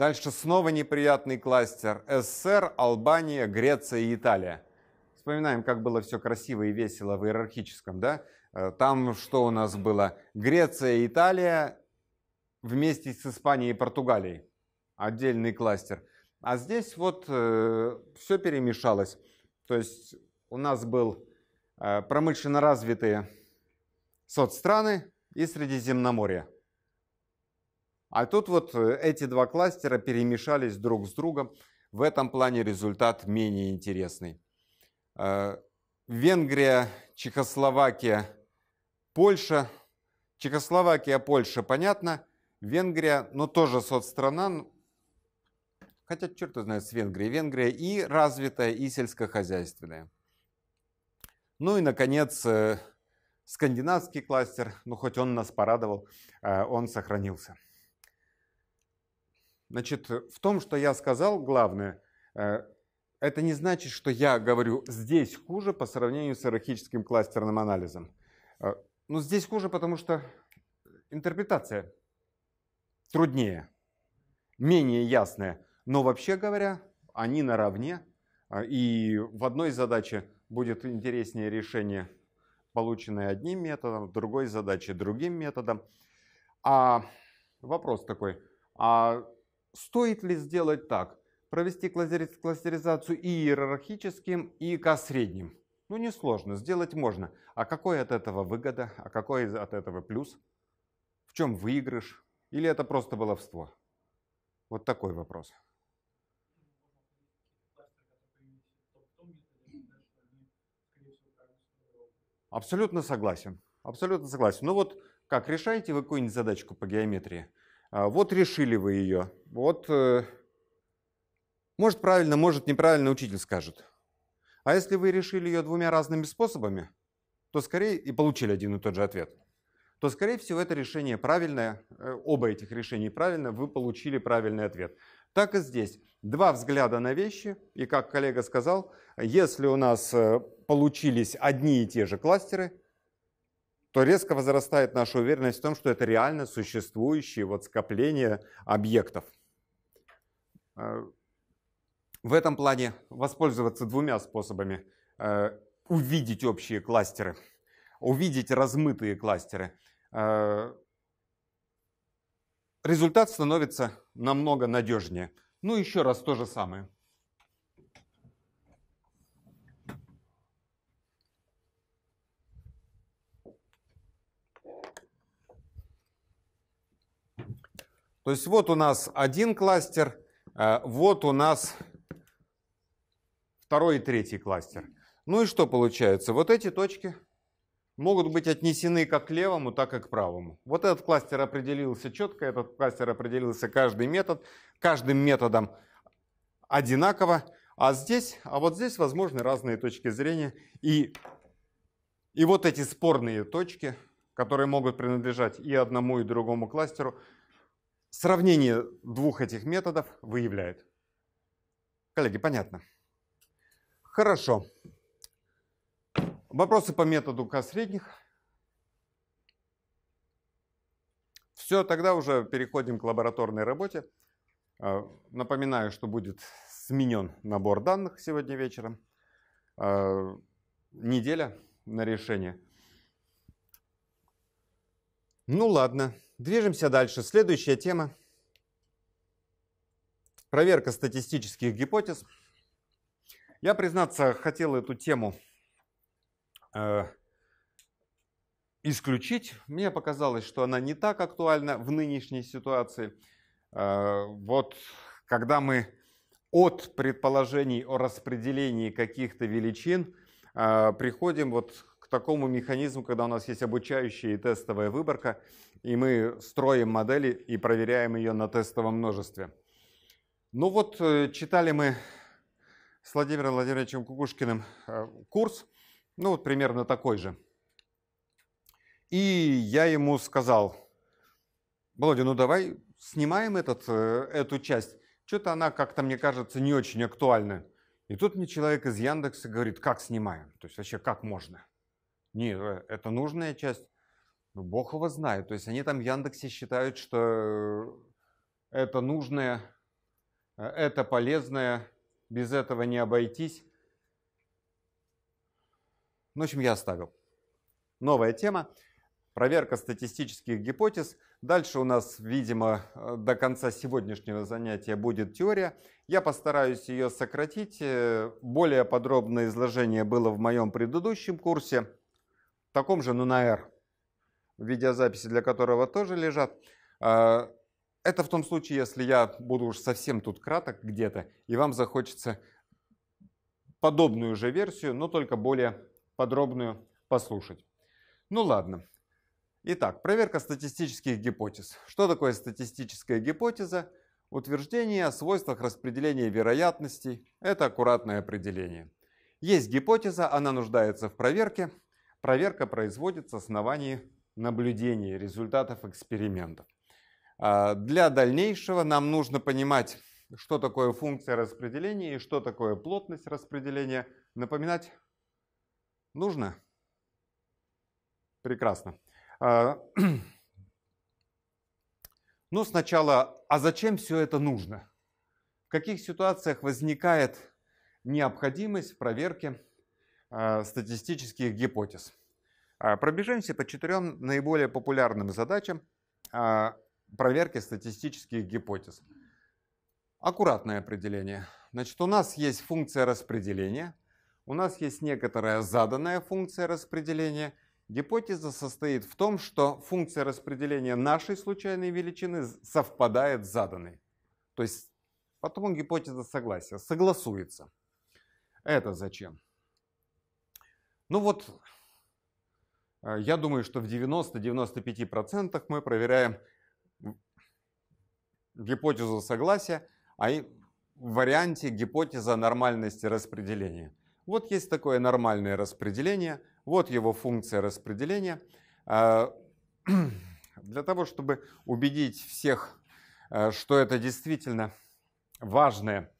Дальше снова неприятный кластер. СССР, Албания, Греция и Италия. Вспоминаем, как было все красиво и весело в иерархическом, да? Э, там что у нас было? Греция, Италия вместе с Испанией и Португалией. Отдельный кластер. А здесь вот э, все перемешалось. То есть у нас был э, промышленно развитые соцстраны и Средиземноморье. А тут вот э, эти два кластера перемешались друг с другом. В этом плане результат менее интересный. Э, Венгрия, Чехословакия, Польша. Чехословакия, Польша, понятно. Венгрия, но тоже соцстрана, ну, хотя черт знает с Венгрией. Венгрия и развитая, и сельскохозяйственная. Ну и, наконец, э, скандинавский кластер, ну хоть он нас порадовал, он сохранился. Значит, в том, что я сказал, главное, э, это не значит, что я говорю здесь хуже по сравнению с иерархическим кластерным анализом. Э, Но ну, здесь хуже, потому что интерпретация труднее, менее ясная. Но вообще говоря, они наравне. Э, и в одной задаче будет интереснее решение, полученное одним методом, в другой задаче другим методом. А вопрос такой, а Стоит ли сделать так? Провести кластеризацию и иерархическим, и к средним. Ну, несложно, сделать можно. А какой от этого выгода? А какой от этого плюс? В чем выигрыш? Или это просто баловство? Вот такой вопрос. Абсолютно согласен. Абсолютно согласен. Ну вот как решаете вы какую-нибудь задачку по геометрии? А, вот решили вы ее. Вот, э, может правильно, может неправильно учитель скажет. А если вы решили ее двумя разными способами, то скорее и получили один и тот же ответ, то скорее всего это решение правильное, э, оба этих решения правильно, вы получили правильный ответ. Так и здесь. Два взгляда на вещи, и как коллега сказал, если у нас э, получились одни и те же кластеры, то резко возрастает наша уверенность в том, что это реально существующие вот скопления объектов. Э, в этом плане воспользоваться двумя способами. Э, увидеть общие кластеры, увидеть размытые кластеры. Э, результат становится намного надежнее. Ну, еще раз то же самое. То есть вот у нас один кластер, э, вот у нас второй и третий кластер. Ну и что получается? Вот эти точки могут быть отнесены как к левому, так и к правому. Вот этот кластер определился четко, этот кластер определился каждый метод, каждым методом одинаково, а здесь, а вот здесь возможны разные точки зрения и, и вот эти спорные точки, которые могут принадлежать и одному, и другому кластеру, Сравнение двух этих методов выявляет. Коллеги, понятно? Хорошо. Вопросы по методу К средних. Все, тогда уже переходим к лабораторной работе. А, напоминаю, что будет сменен набор данных сегодня вечером. А, неделя на решение. Ну ладно. Движемся дальше. Следующая тема. Проверка статистических гипотез. Я, признаться, хотел эту тему э, исключить. Мне показалось, что она не так актуальна в нынешней ситуации. Э, вот когда мы от предположений о распределении каких-то величин э, приходим вот к такому механизму, когда у нас есть обучающая и тестовая выборка – и мы строим модели и проверяем ее на тестовом множестве. Ну вот, э, читали мы с Владимиром Владимировичем Кукушкиным э, курс, ну вот примерно такой же. И я ему сказал, Володя, ну давай снимаем этот, э, эту часть. Что-то она как-то, мне кажется, не очень актуальна. И тут мне человек из Яндекса говорит, как снимаем? То есть вообще как можно? Не, это нужная часть. Ну, бог его знает. То есть они там в Яндексе считают, что э, это нужное, э, это полезное, без этого не обойтись. Ну, в общем, я оставил. Новая тема. Проверка статистических гипотез. Дальше у нас, видимо, э, до конца сегодняшнего занятия будет теория. Я постараюсь ее сократить. Более подробное изложение было в моем предыдущем курсе, в таком же, но на R видеозаписи для которого тоже лежат. А, это в том случае, если я буду уж совсем тут краток где-то, и вам захочется подобную же версию, но только более подробную послушать. Ну ладно. Итак, проверка статистических гипотез. Что такое статистическая гипотеза? Утверждение о свойствах распределения вероятностей – это аккуратное определение. Есть гипотеза, она нуждается в проверке. Проверка производится в основании наблюдений, результатов экспериментов. А, для дальнейшего нам нужно понимать, что такое функция распределения и что такое плотность распределения. Напоминать нужно? Прекрасно. А, Но ну, сначала, а зачем все это нужно? В каких ситуациях возникает необходимость проверки проверке а, статистических гипотез? А, пробежимся по четырем наиболее популярным задачам а, проверки статистических гипотез. Аккуратное определение. Значит, у нас есть функция распределения, у нас есть некоторая заданная функция распределения. Гипотеза состоит в том, что функция распределения нашей случайной величины совпадает с заданной. То есть потом гипотеза согласия согласуется. Это зачем? Ну вот а, я думаю, что в 90-95% мы проверяем гипотезу согласия, а и в варианте гипотеза нормальности распределения. Вот есть такое нормальное распределение, вот его функция распределения. А, для того, чтобы убедить всех, э, что это действительно важная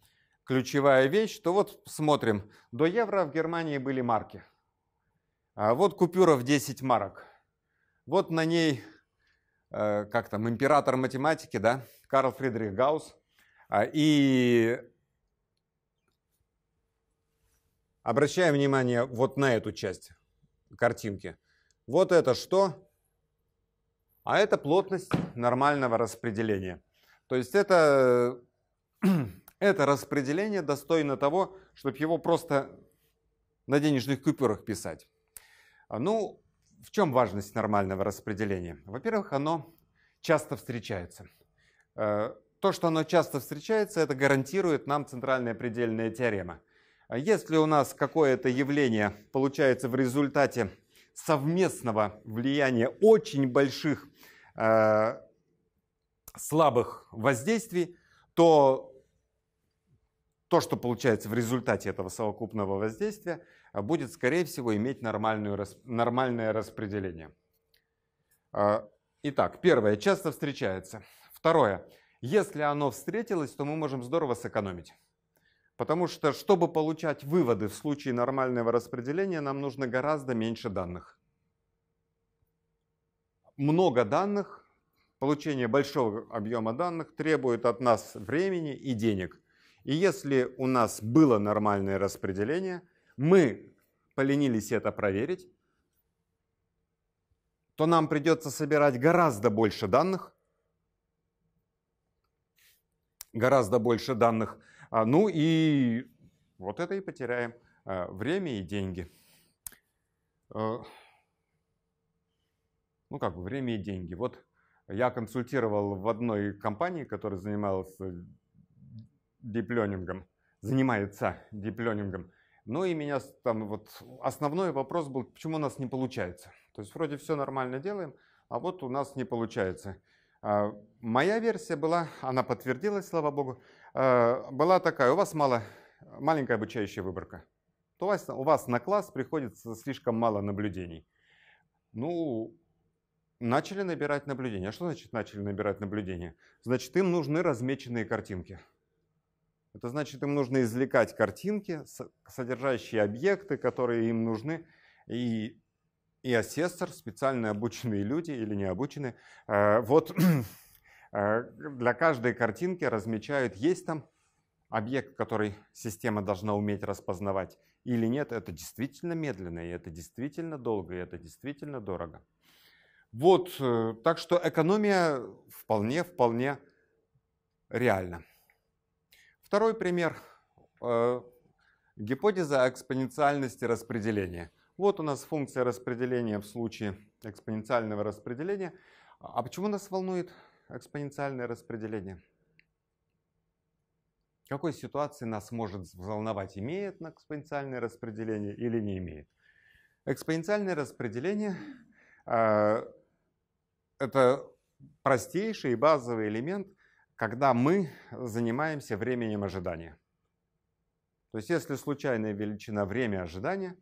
ключевая вещь, то вот смотрим, до евро в Германии были марки. А вот купюра в 10 марок. Вот на ней, э, как там, император математики, да, Карл Фридрих Гаусс. А, и обращаем внимание вот на эту часть картинки. Вот это что? А это плотность нормального распределения. То есть это, это распределение достойно того, чтобы его просто на денежных купюрах писать. А, ну, в чем важность нормального распределения? Во-первых, оно часто встречается. Э, то, что оно часто встречается, это гарантирует нам центральная предельная теорема. А если у нас какое-то явление получается в результате совместного влияния очень больших э, слабых воздействий, то то, что получается в результате этого совокупного воздействия, а, будет, скорее всего, иметь нормальную, нормальное распределение. А, итак, первое, часто встречается. Второе, если оно встретилось, то мы можем здорово сэкономить. Потому что, чтобы получать выводы в случае нормального распределения, нам нужно гораздо меньше данных. Много данных, получение большого объема данных требует от нас времени и денег. И если у нас было нормальное распределение, мы поленились это проверить, то нам придется собирать гораздо больше данных, гораздо больше данных, а, ну и вот это и потеряем а, время и деньги. А, ну как бы время и деньги. Вот я консультировал в одной компании, которая занималась э, дипленингом, занимается дипленингом. Ну и меня там вот основной вопрос был, почему у нас не получается. То есть вроде все нормально делаем, а вот у нас не получается. А, моя версия была, она подтвердилась, слава богу, а, была такая, у вас мало, маленькая обучающая выборка. То у вас, у вас на класс приходится слишком мало наблюдений. Ну, начали набирать наблюдения. А что значит начали набирать наблюдения? Значит, им нужны размеченные картинки. Это значит, им нужно извлекать картинки, содержащие объекты, которые им нужны, и, и ассессор, специально обученные люди или не обученные, э, вот э, для каждой картинки размечают, есть там объект, который система должна уметь распознавать или нет. Это действительно медленно, и это действительно долго, и это действительно дорого. Вот, э, так что экономия вполне, вполне реальна. Второй пример э, гипотеза экспоненциальности распределения. Вот у нас функция распределения в случае экспоненциального распределения. А почему нас волнует экспоненциальное распределение? какой ситуации нас может волновать, имеет на экспоненциальное распределение или не имеет? Экспоненциальное распределение э, – это простейший и базовый элемент – когда мы занимаемся временем ожидания. То есть если случайная величина время ожидания,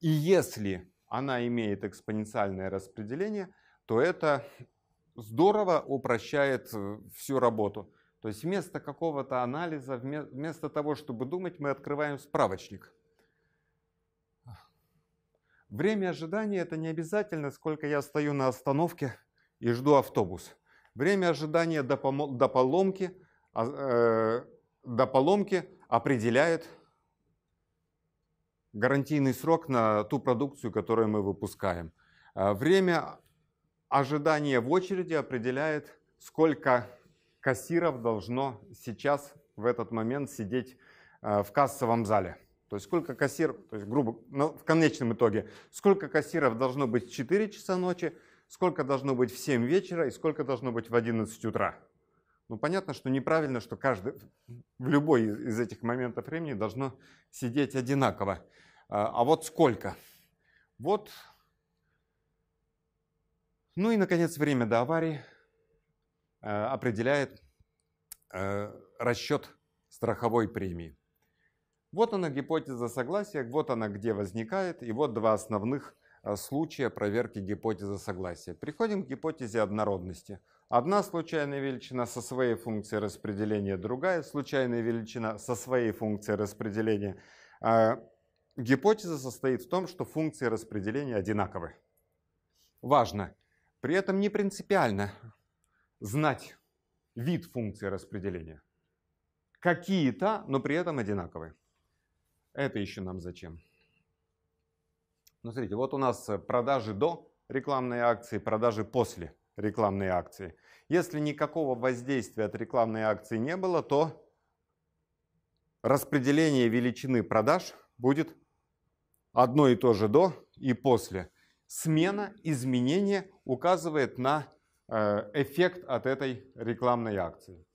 и если она имеет экспоненциальное распределение, то это здорово упрощает э, всю работу. То есть вместо какого-то анализа, вместо того, чтобы думать, мы открываем справочник. Время ожидания это не обязательно, сколько я стою на остановке и жду автобус. Время ожидания до, пом- до, поломки, а, э, до поломки определяет гарантийный срок на ту продукцию, которую мы выпускаем. Э, время ожидания в очереди определяет, сколько кассиров должно сейчас в этот момент сидеть э, в кассовом зале. То есть сколько кассиров, то есть грубо, ну, в конечном итоге, сколько кассиров должно быть в 4 часа ночи, сколько должно быть в 7 вечера и сколько должно быть в 11 утра. Ну, понятно, что неправильно, что каждый, в любой из этих моментов времени должно сидеть одинаково. А, а вот сколько? Вот. Ну и, наконец, время до аварии э, определяет э, расчет страховой премии. Вот она гипотеза согласия, вот она где возникает, и вот два основных Э, случая проверки гипотезы согласия. Приходим к гипотезе однородности. Одна случайная величина со своей функцией распределения, другая случайная величина со своей функцией распределения. Э, гипотеза состоит в том, что функции распределения одинаковы. Важно, при этом не принципиально знать вид функции распределения. Какие-то, но при этом одинаковые. Это еще нам зачем? Ну, смотрите, вот у нас э, продажи до рекламной акции, продажи после рекламной акции. Если никакого воздействия от рекламной акции не было, то распределение величины продаж будет одно и то же до и после. Смена, изменение указывает на э, эффект от этой рекламной акции.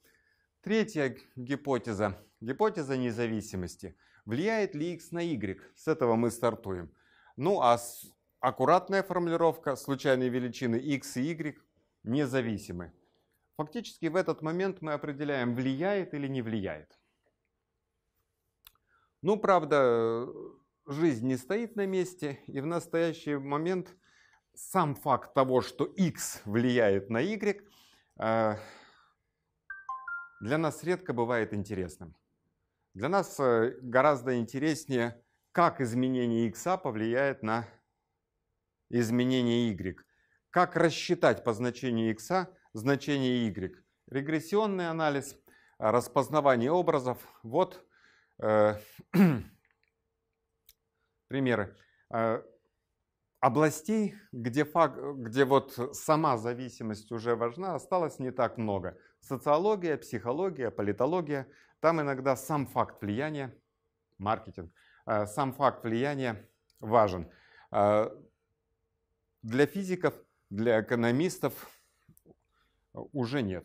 Третья гипотеза. Гипотеза независимости. Влияет ли X на Y? С этого мы стартуем. Ну а аккуратная формулировка случайные величины x и y независимы. Фактически в этот момент мы определяем, влияет или не влияет. Ну, правда, жизнь не стоит на месте, и в настоящий момент сам факт того, что x влияет на y, э, для нас редко бывает интересным. Для нас э, гораздо интереснее как изменение x а повлияет на изменение y. Как рассчитать по значению x а значение y. Регрессионный анализ, распознавание образов. Вот э, примеры э, областей, где, фак, где вот сама зависимость уже важна, осталось не так много. Социология, психология, политология. Там иногда сам факт влияния, маркетинг – а, сам факт влияния важен. А, для физиков, для экономистов уже нет.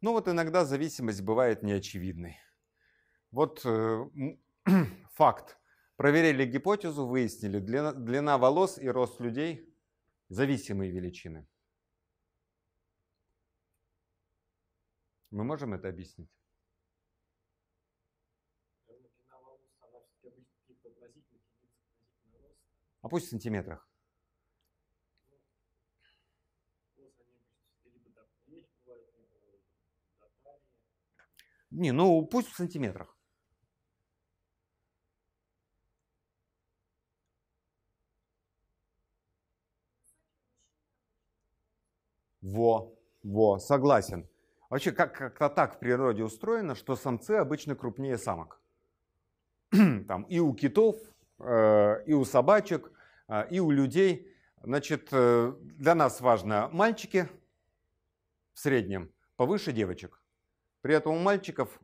Но ну, вот иногда зависимость бывает неочевидной. Вот э, факт. Проверили гипотезу, выяснили, длина, длина волос и рост людей – зависимые величины. Мы можем это объяснить? А пусть в сантиметрах. Не, ну пусть в сантиметрах. Во, во, согласен. Вообще как- то так в природе устроено, что самцы обычно крупнее самок. Там и у китов, э, и у собачек, а, и у людей. Значит, э, для нас важно мальчики в среднем повыше девочек. При этом у мальчиков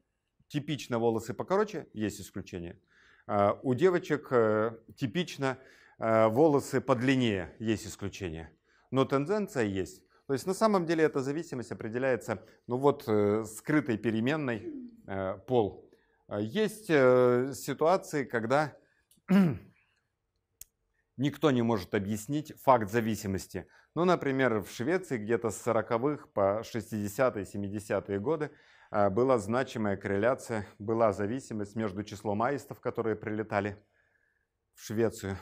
типично волосы покороче, есть исключение. А, у девочек э, типично э, волосы подлиннее, есть исключение. Но тенденция есть. То есть на самом деле эта зависимость определяется ну вот, скрытой переменной пол. А, есть ситуации, когда Никто не может объяснить факт зависимости. Ну, например, в Швеции где-то с 40-х по 60-е, 70-е годы а, была значимая корреляция, была зависимость между числом аистов, которые прилетали в Швецию,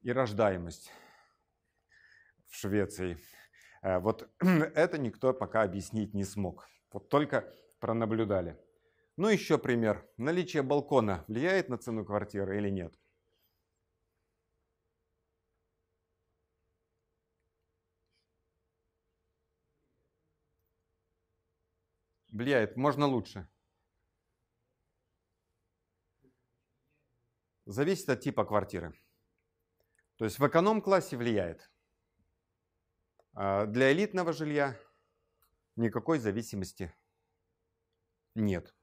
и рождаемость в Швеции. А, вот это никто пока объяснить не смог. Вот только пронаблюдали. Ну еще пример. Наличие балкона влияет на цену квартиры или нет? Влияет. Можно лучше. Зависит от типа квартиры. То есть в эконом-классе влияет. А для элитного жилья никакой зависимости нет.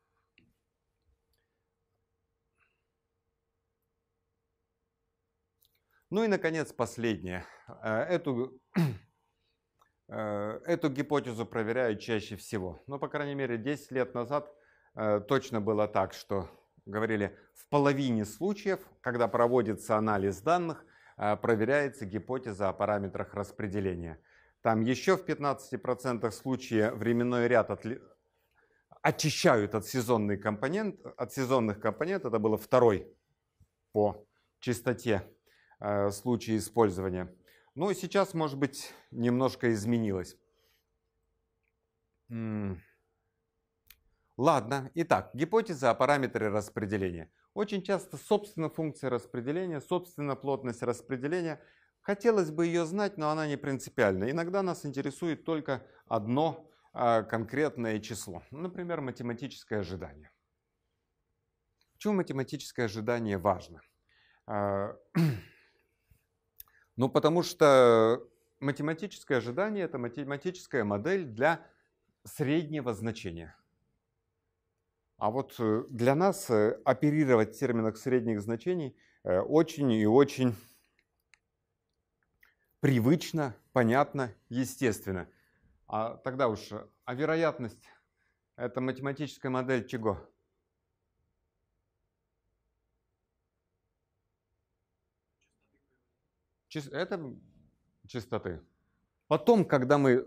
Ну и, наконец, последнее. А, эту Э, эту гипотезу проверяют чаще всего. Но, ну, по крайней мере, 10 лет назад э, точно было так, что говорили, в половине случаев, когда проводится анализ данных, э, проверяется гипотеза о параметрах распределения. Там еще в 15% случаев временной ряд отли... очищают от, сезонный компонент, от сезонных компонент. Это было второй по частоте случай использования. Ну и сейчас, может быть, немножко изменилось. Ладно, итак, гипотеза о параметре распределения. Очень часто, собственно, функция распределения, собственно, плотность распределения. Хотелось бы ее знать, но она не принципиальна. Иногда нас интересует только одно а, конкретное число. Например, математическое ожидание. Почему математическое ожидание важно? А, Ну, потому что математическое ожидание – это математическая модель для среднего значения. А вот э, для нас э, оперировать в терминах средних значений э, очень и очень привычно, понятно, естественно. А тогда уж, а вероятность – это математическая модель чего? Это чистоты. Потом, когда мы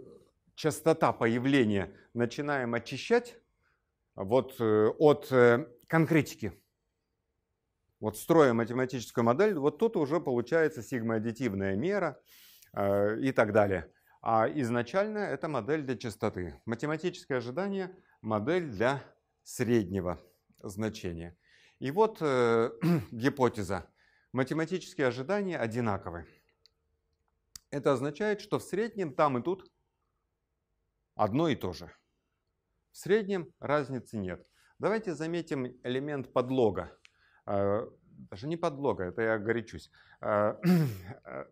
частота появления начинаем очищать вот э, от э, конкретики, вот строя математическую модель, вот тут уже получается сигма-аддитивная мера э, и так далее. А изначально это модель для частоты. Математическое ожидание – модель для среднего значения. И вот э, гипотеза математические ожидания одинаковы. Это означает, что в среднем там и тут одно и то же. В среднем разницы нет. Давайте заметим элемент подлога. Э, даже не подлога, это я горячусь. Э, э,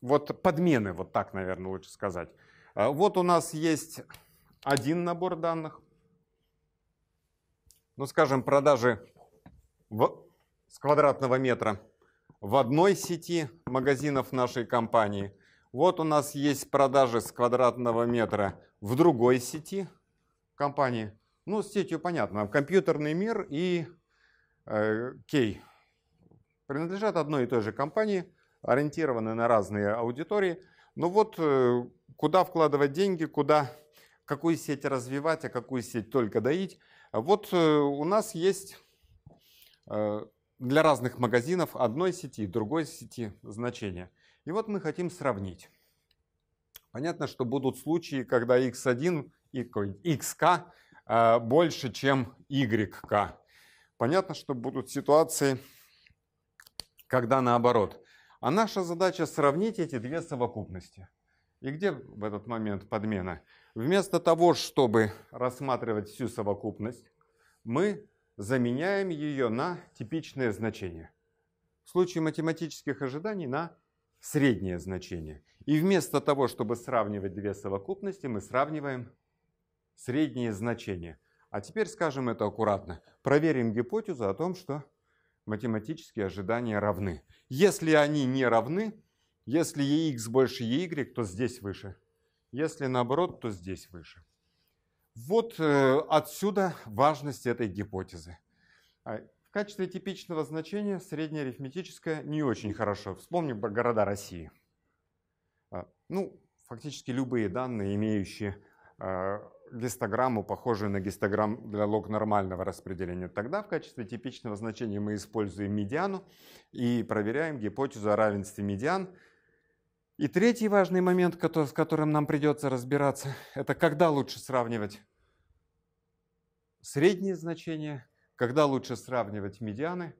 вот подмены, вот так, наверное, лучше сказать. Вот у нас есть один набор данных. Ну, скажем, продажи в... с квадратного метра – в одной сети магазинов нашей компании. Вот у нас есть продажи с квадратного метра в другой сети компании. Ну, с сетью понятно. Компьютерный мир и э, Кей принадлежат одной и той же компании, ориентированы на разные аудитории. Но ну вот э, куда вкладывать деньги, куда, какую сеть развивать, а какую сеть только доить. Вот э, у нас есть э, для разных магазинов одной сети, другой сети значения. И вот мы хотим сравнить. Понятно, что будут случаи, когда x1 и xk а, больше, чем yk. Понятно, что будут ситуации, когда наоборот. А наша задача сравнить эти две совокупности. И где в этот момент подмена? Вместо того, чтобы рассматривать всю совокупность, мы заменяем ее на типичное значение. В случае математических ожиданий на среднее значение. И вместо того, чтобы сравнивать две совокупности, мы сравниваем средние значения. А теперь скажем это аккуратно. Проверим гипотезу о том, что математические ожидания равны. Если они не равны, если Ex больше Ey, то здесь выше. Если наоборот, то здесь выше. Вот э, отсюда важность этой гипотезы. А, в качестве типичного значения среднеарифметическое не очень хорошо. Вспомним города России. А, ну, фактически любые данные, имеющие а, гистограмму, похожую на гистограмм для лог нормального распределения. Тогда в качестве типичного значения мы используем медиану и проверяем гипотезу о равенстве медиан и третий важный момент, с которым нам придется разбираться, это когда лучше сравнивать средние значения, когда лучше сравнивать медианы,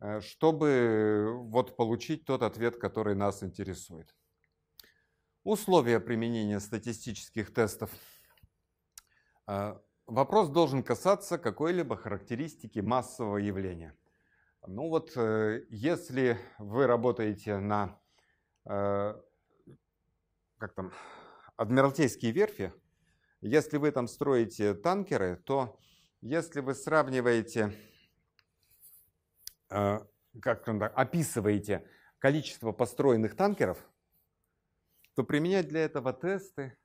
э, чтобы э, вот получить тот ответ, который нас интересует. Условия применения статистических тестов. Э, вопрос должен касаться какой-либо характеристики массового явления. Ну вот, если вы работаете на Э, как там, адмиралтейские верфи, если вы там строите танкеры, то если вы сравниваете, э, как там, описываете количество построенных танкеров, то применять для этого тесты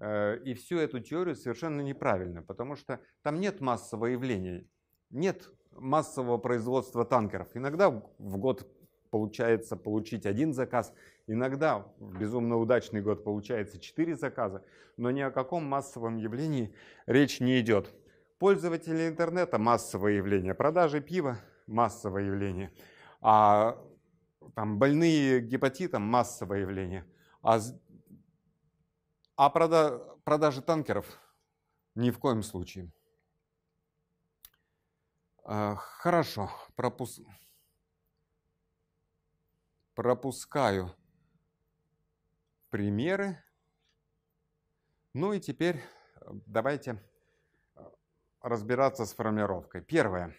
э, и всю эту теорию совершенно неправильно, потому что там нет массового явления, нет массового производства танкеров. Иногда в год получается получить один заказ. Иногда в безумно удачный год получается 4 заказа, но ни о каком массовом явлении речь не идет. Пользователи интернета – массовое явление, продажи пива – массовое явление, а там, больные гепатитом – массовое явление, а, а прода, продажи танкеров – ни в коем случае. А, хорошо, пропускаем пропускаю примеры. Ну и теперь э, давайте э, разбираться с формировкой. Первое.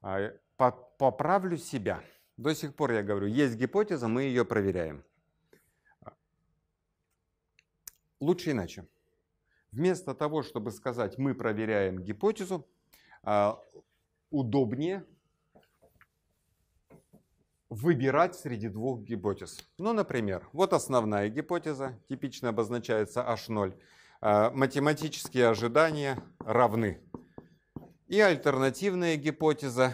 А, э, поправлю себя. До сих пор я говорю, есть гипотеза, мы ее проверяем. А, лучше иначе. Вместо того, чтобы сказать, мы проверяем гипотезу, а, удобнее выбирать среди двух гипотез. Ну, например, вот основная гипотеза, типично обозначается H0. А, математические ожидания равны. И альтернативная гипотеза.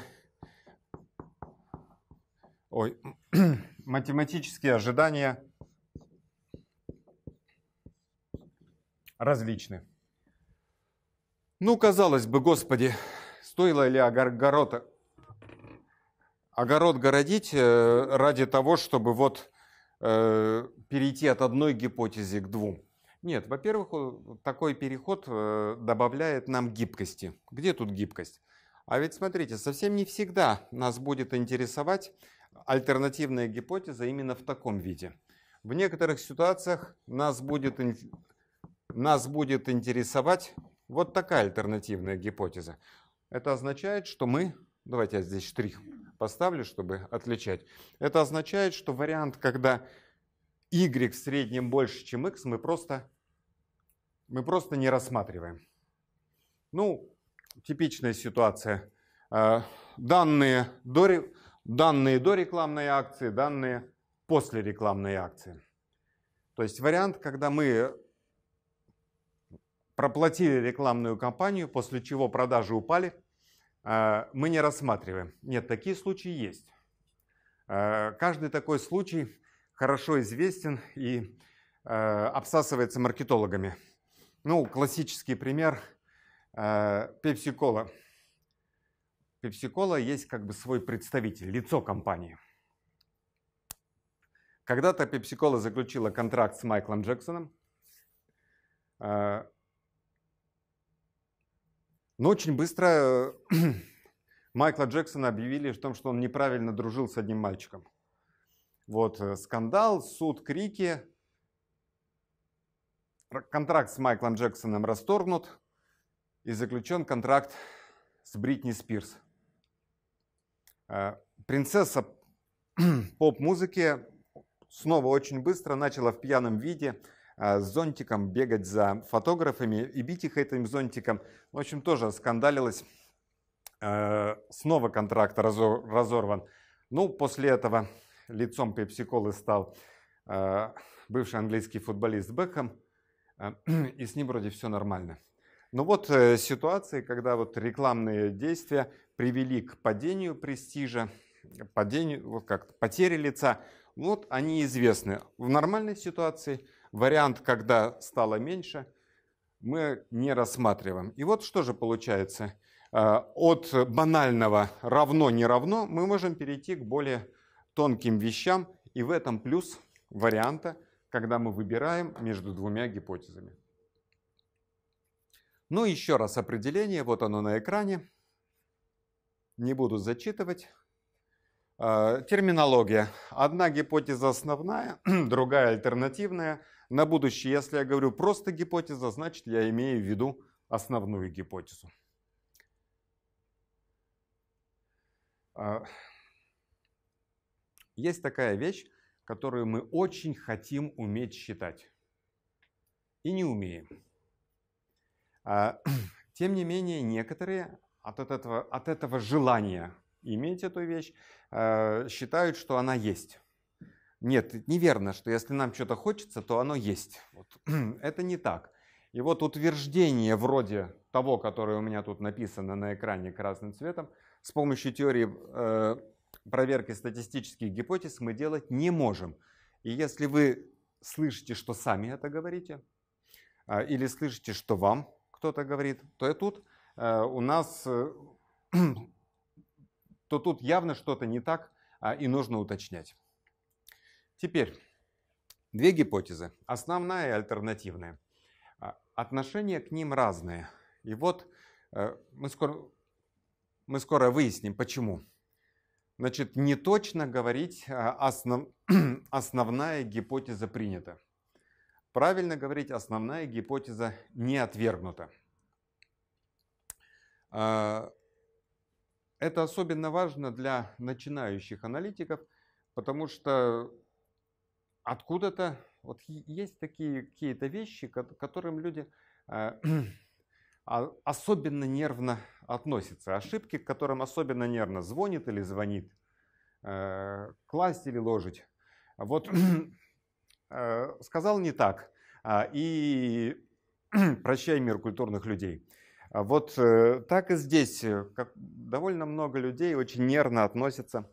Ой, математические ожидания различны. Ну, казалось бы, господи, стоило ли огород огород городить э, ради того, чтобы вот э, перейти от одной гипотезы к двум. Нет, во-первых, такой переход э, добавляет нам гибкости. Где тут гибкость? А ведь смотрите, совсем не всегда нас будет интересовать альтернативная гипотеза именно в таком виде. В некоторых ситуациях нас будет, нас будет интересовать вот такая альтернативная гипотеза. Это означает, что мы... Давайте я здесь штрих поставлю, чтобы отличать. Это означает, что вариант, когда y в среднем больше, чем x, мы просто, мы просто не рассматриваем. Ну, типичная ситуация. Э, данные до, данные до рекламной акции, данные после рекламной акции. То есть вариант, когда мы проплатили рекламную кампанию, после чего продажи упали – а, мы не рассматриваем. Нет, такие случаи есть. А, каждый такой случай хорошо известен и а, обсасывается маркетологами. Ну, классический пример – PepsiCola. PepsiCola есть как бы свой представитель, лицо компании. Когда-то PepsiCola заключила контракт с Майклом Джексоном – но очень быстро э, Майкла Джексона объявили о том, что он неправильно дружил с одним мальчиком. Вот э, скандал, суд, крики. Контракт с Майклом Джексоном расторгнут и заключен контракт с Бритни Спирс. Э, принцесса поп-музыки снова очень быстро начала в пьяном виде а, с зонтиком бегать за фотографами и бить их этим зонтиком. В общем, тоже скандалилось, э, Снова контракт разорван. Ну, после этого лицом пепсиколы стал э, бывший английский футболист Бекхэм, э, и с ним вроде все нормально. Но ну вот ситуации, когда вот рекламные действия привели к падению престижа, падению, вот как потере лица, ну вот они известны. В нормальной ситуации – Вариант, когда стало меньше, мы не рассматриваем. И вот что же получается. А, от банального равно-не равно мы можем перейти к более тонким вещам. И в этом плюс варианта, когда мы выбираем между двумя гипотезами. Ну, еще раз определение, вот оно на экране. Не буду зачитывать. А, терминология. Одна гипотеза основная, другая альтернативная – на будущее. Если я говорю просто гипотеза, значит я имею в виду основную гипотезу. А, есть такая вещь, которую мы очень хотим уметь считать и не умеем. А, тем не менее, некоторые от этого, от этого желания иметь эту вещь а, считают, что она есть. Нет, неверно, что если нам что-то хочется, то оно есть. Вот. Это не так. И вот утверждение вроде того, которое у меня тут написано на экране красным цветом, с помощью теории э, проверки статистических гипотез мы делать не можем. И если вы слышите, что сами это говорите, э, или слышите, что вам кто-то говорит, то и тут э, у нас, э, то тут явно что-то не так, э, и нужно уточнять. Теперь две гипотезы, основная и альтернативная. А, Отношения к ним разные. И вот э, мы скоро, мы скоро выясним, почему. Значит, не точно говорить а, основ, основная гипотеза принята. Правильно говорить, основная гипотеза не отвергнута. А, это особенно важно для начинающих аналитиков, потому что откуда-то вот есть такие какие-то вещи, к которым люди э, а, особенно нервно относятся. Ошибки, к которым особенно нервно звонит или звонит, э, класть или ложить. Вот э, сказал не так. А, и прощай мир культурных людей. Вот так и здесь как, довольно много людей очень нервно относятся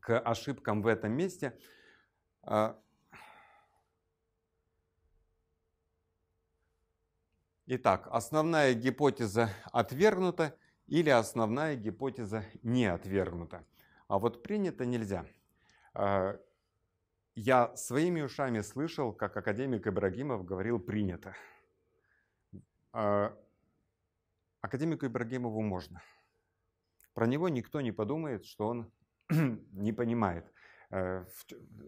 к ошибкам в этом месте. А, итак, основная гипотеза отвергнута или основная гипотеза не отвергнута. А вот принято нельзя. А, я своими ушами слышал, как академик Ибрагимов говорил «принято». А, академику Ибрагимову можно. Про него никто не подумает, что он не понимает. Э,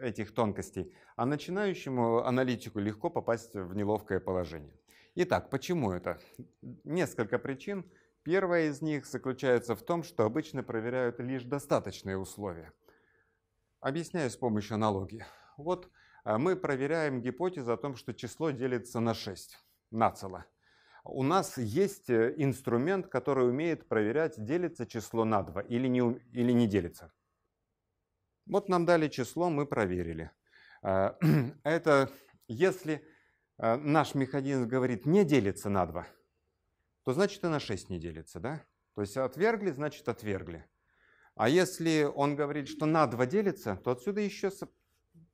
этих тонкостей, а начинающему аналитику легко попасть в неловкое положение. Итак, почему это? Несколько причин. Первая из них заключается в том, что обычно проверяют лишь достаточные условия. Объясняю с помощью аналогии. Вот э, мы проверяем гипотезу о том, что число делится на 6, нацело. У нас есть э, инструмент, который умеет проверять, делится число на 2 или не, или не делится. Вот нам дали число, мы проверили. А, это если а, наш механизм говорит не делится на 2, то значит и на 6 не делится, да? То есть отвергли, значит отвергли. А если он говорит, что на 2 делится, то отсюда еще,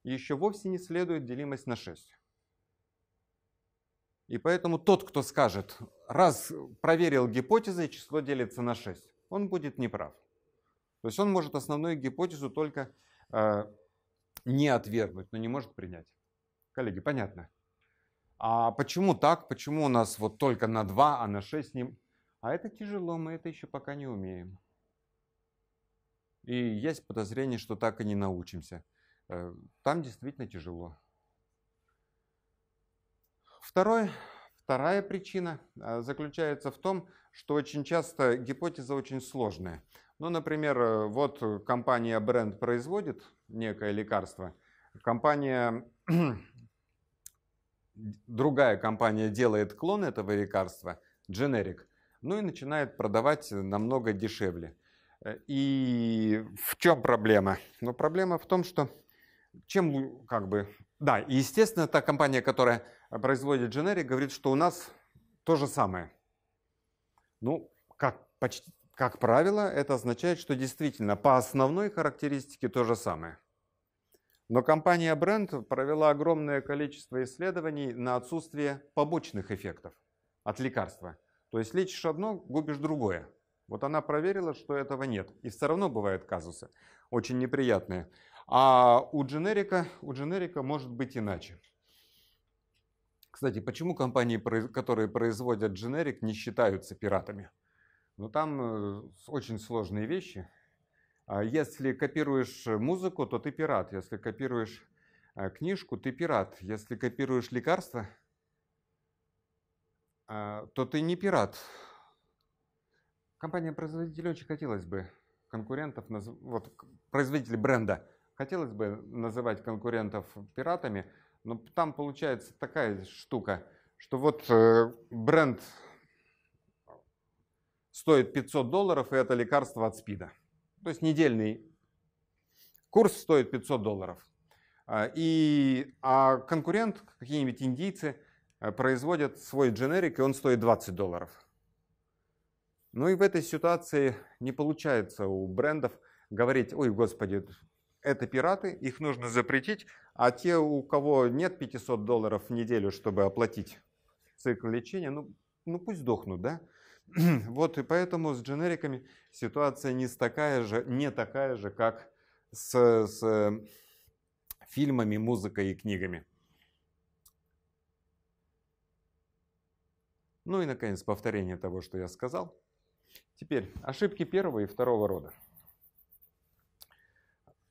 еще вовсе не следует делимость на 6. И поэтому тот, кто скажет, раз проверил гипотезы, число делится на 6, он будет неправ. То есть он может основную гипотезу только Э, не отвергнуть, но не может принять. Коллеги, понятно? А почему так? Почему у нас вот только на 2, а на 6 ним? А это тяжело, мы это еще пока не умеем. И есть подозрение, что так и не научимся. Э, там действительно тяжело. Второе, вторая причина э, заключается в том, что очень часто гипотеза очень сложная. Ну, например, э, вот э, компания бренд производит некое лекарство, компания, другая компания делает клон этого лекарства, дженерик, ну и начинает продавать намного дешевле. Э, и в чем проблема? Ну, проблема в том, что чем как бы... Да, и естественно, та компания, которая производит дженерик, говорит, что у нас то же самое. Ну, как почти, как правило, это означает, что действительно по основной характеристике то же самое. Но компания Brand провела огромное количество исследований на отсутствие побочных эффектов от лекарства. То есть лечишь одно, губишь другое. Вот она проверила, что этого нет. И все равно бывают казусы, очень неприятные. А у дженерика, у дженерика может быть иначе. Кстати, почему компании, которые производят дженерик, не считаются пиратами? Но ну, там э, очень сложные вещи. А если копируешь э, музыку, то ты пират. Если копируешь э, книжку, ты пират. Если копируешь лекарство, то ты не пират. Компания-производитель очень хотелось бы конкурентов, вот производитель бренда, хотелось бы называть конкурентов пиратами, но там получается такая штука, что вот бренд стоит 500 долларов, и это лекарство от СПИДа. То есть недельный курс стоит 500 долларов. А, и, а конкурент, какие-нибудь индийцы, а, производят свой дженерик, и он стоит 20 долларов. Ну и в этой ситуации не получается у брендов говорить, ой, господи, это пираты, их нужно запретить, а те, у кого нет 500 долларов в неделю, чтобы оплатить цикл лечения, ну, ну пусть сдохнут, да? вот и поэтому с дженериками ситуация не такая же, не такая же как с, с эм, фильмами, музыкой и книгами. Ну и, наконец, повторение того, что я сказал. Теперь ошибки первого и второго рода.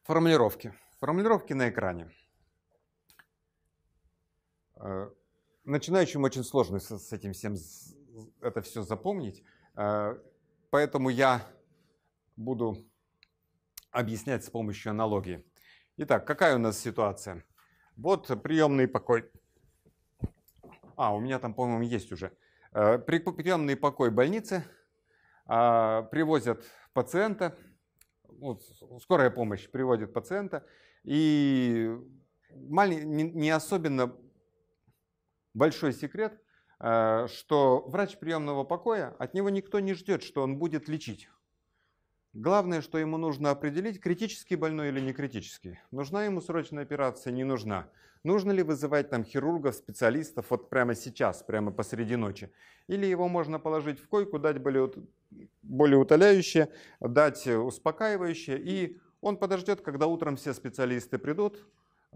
Формулировки. Формулировки на экране. Э, начинающим очень сложно с этим всем это все запомнить. Э, поэтому я буду объяснять с помощью аналогии. Итак, какая у нас ситуация? Вот приемный покой. А, у меня там, по-моему, есть уже. Э, приемный покой больницы. А, привозят пациента. Вот, скорая помощь приводит пациента. И не особенно большой секрет, Э, что врач приемного покоя, от него никто не ждет, что он будет лечить. Главное, что ему нужно определить, критически больной или не критический. Нужна ему срочная операция, не нужна. Нужно ли вызывать там хирургов, специалистов вот прямо сейчас, прямо посреди ночи? Или его можно положить в койку, дать более более болеутоляющее, дать успокаивающее, и он подождет, когда утром все специалисты придут,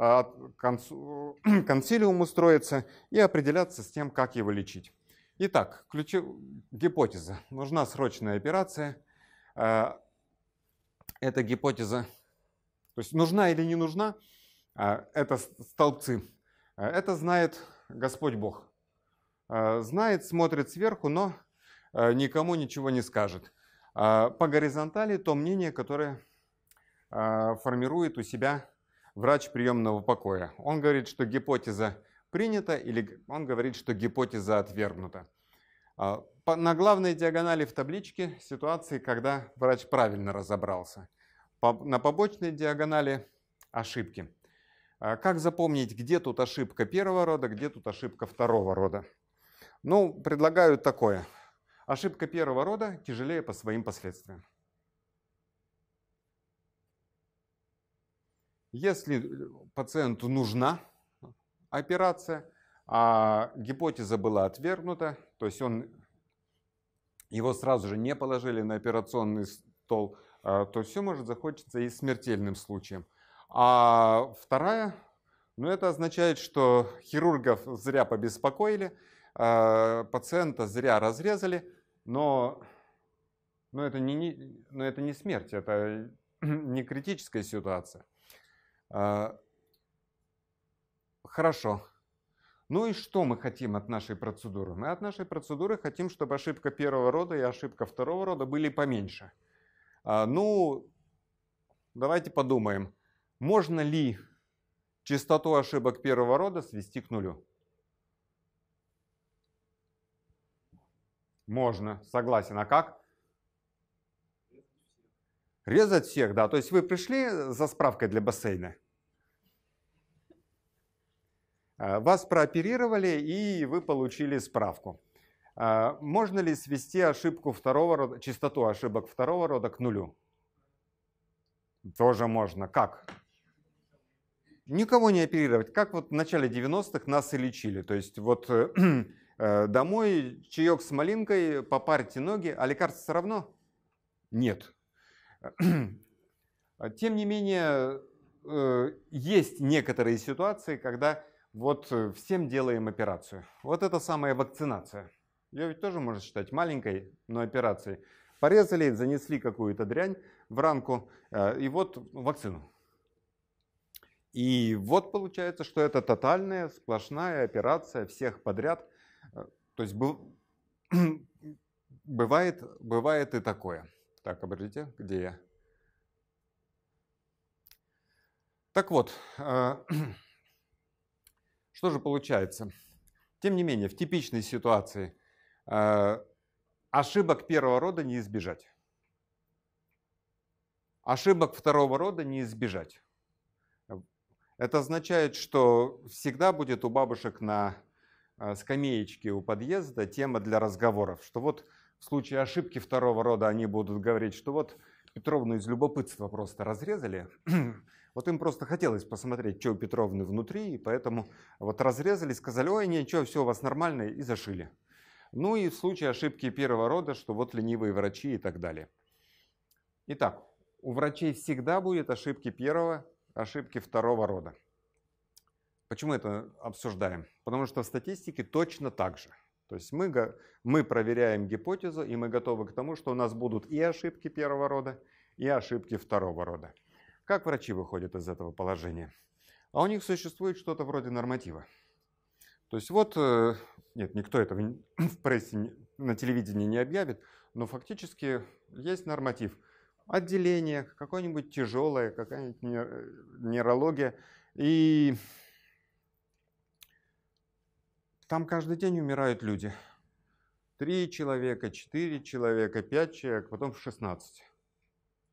а, консилиум устроиться и определяться с тем, как его лечить. Итак, ключев... гипотеза. Нужна срочная операция. А, эта гипотеза, то есть нужна или не нужна, а, это столбцы. Это знает Господь Бог. Знает, смотрит сверху, но никому ничего не скажет. По горизонтали то мнение, которое формирует у себя врач приемного покоя. Он говорит, что гипотеза принята, или он говорит, что гипотеза отвергнута. А, на главной диагонали в табличке ситуации, когда врач правильно разобрался. На побочной диагонали ошибки. А, как запомнить, где тут ошибка первого рода, где тут ошибка второго рода? Ну, предлагаю такое. Ошибка первого рода тяжелее по своим последствиям. Если э, пациенту нужна операция, а гипотеза была отвергнута, то есть он, его сразу же не положили на операционный стол, а, то все может захочется и смертельным случаем. А вторая, ну это означает, что хирургов зря побеспокоили, а, пациента зря разрезали, но, но, это, не, но это не смерть, это не критическая ситуация. А, хорошо. Ну и что мы хотим от нашей процедуры? Мы от нашей процедуры хотим, чтобы ошибка первого рода и ошибка второго рода были поменьше. А, ну, давайте подумаем, можно ли частоту ошибок первого рода свести к нулю? Можно, согласен. А как? Резать всех, да. То есть вы пришли э, за справкой для бассейна, а, вас прооперировали и вы получили справку. А, можно ли свести ошибку второго рода, частоту ошибок второго рода к нулю? Тоже можно. Как? Никого не оперировать. Как вот в начале 90-х нас и лечили. То есть вот э, э, домой, чаек с малинкой, попарьте ноги, а лекарств все равно? Нет. Э, э, тем не менее, э, есть некоторые ситуации, когда вот всем делаем операцию. Вот это самая вакцинация. Ее ведь тоже можно считать маленькой, но операцией. Порезали, занесли какую-то дрянь в ранку, и вот вакцину. И вот получается, что это тотальная, сплошная операция всех подряд. То есть бывает, бывает и такое. Так, обратите, где я? Так вот, а, что же получается? Тем не менее, в типичной ситуации а, ошибок первого рода не избежать. Ошибок второго рода не избежать. Это означает, что всегда будет у бабушек на а, скамеечке у подъезда тема для разговоров, что вот в случае ошибки второго рода они будут говорить, что вот Петровну из любопытства просто разрезали. вот им просто хотелось посмотреть, что у Петровны внутри, и поэтому вот разрезали, сказали, ой, ничего, все у вас нормально, и зашили. Ну и в случае ошибки первого рода, что вот ленивые врачи и так далее. Итак, у врачей всегда будет ошибки первого, ошибки второго рода. Почему это обсуждаем? Потому что в статистике точно так же. То есть мы, мы проверяем гипотезу, и мы готовы к тому, что у нас будут и ошибки первого рода, и ошибки второго рода. Как врачи выходят из этого положения? А у них существует что-то вроде норматива. То есть вот, э, нет, никто этого в прессе, на телевидении не объявит, но фактически есть норматив. Отделение, какое-нибудь тяжелое, какая-нибудь э, нейрология. И там каждый день умирают люди. Три человека, четыре человека, пять человек, потом 16.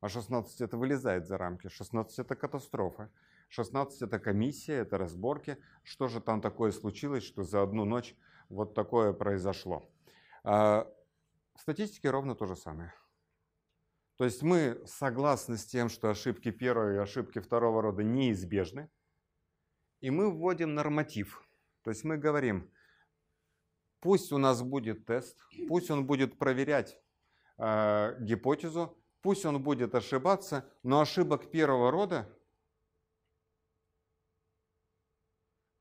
А 16 это вылезает за рамки, 16 это катастрофа. 16 это комиссия, это разборки. Что же там такое случилось, что за одну ночь вот такое произошло? В а, статистике ровно то же самое. То есть мы согласны с тем, что ошибки первого и ошибки второго рода неизбежны, и мы вводим норматив. То есть мы говорим, Пусть у нас будет тест, пусть он будет проверять э, гипотезу, пусть он будет ошибаться, но ошибок первого рода,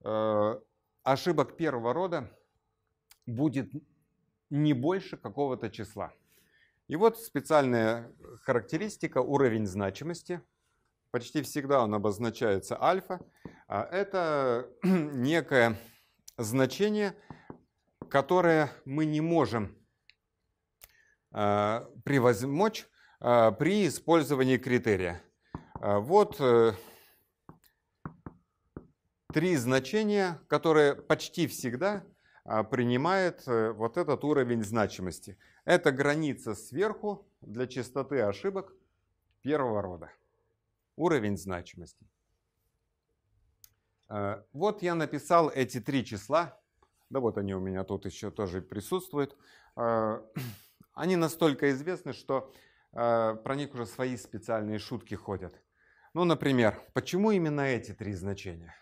э, ошибок первого рода будет не больше какого-то числа. И вот специальная характеристика, уровень значимости. Почти всегда он обозначается альфа. А это некое значение, которое мы не можем э, превозмочь э, при использовании критерия. Э, вот три значения, которые почти всегда принимает вот этот уровень значимости. Это граница сверху для частоты ошибок первого рода. Уровень значимости. Вот я написал эти три числа да вот они у меня тут еще тоже присутствуют. А, они настолько известны, что а, про них уже свои специальные шутки ходят. Ну, например, почему именно эти три значения?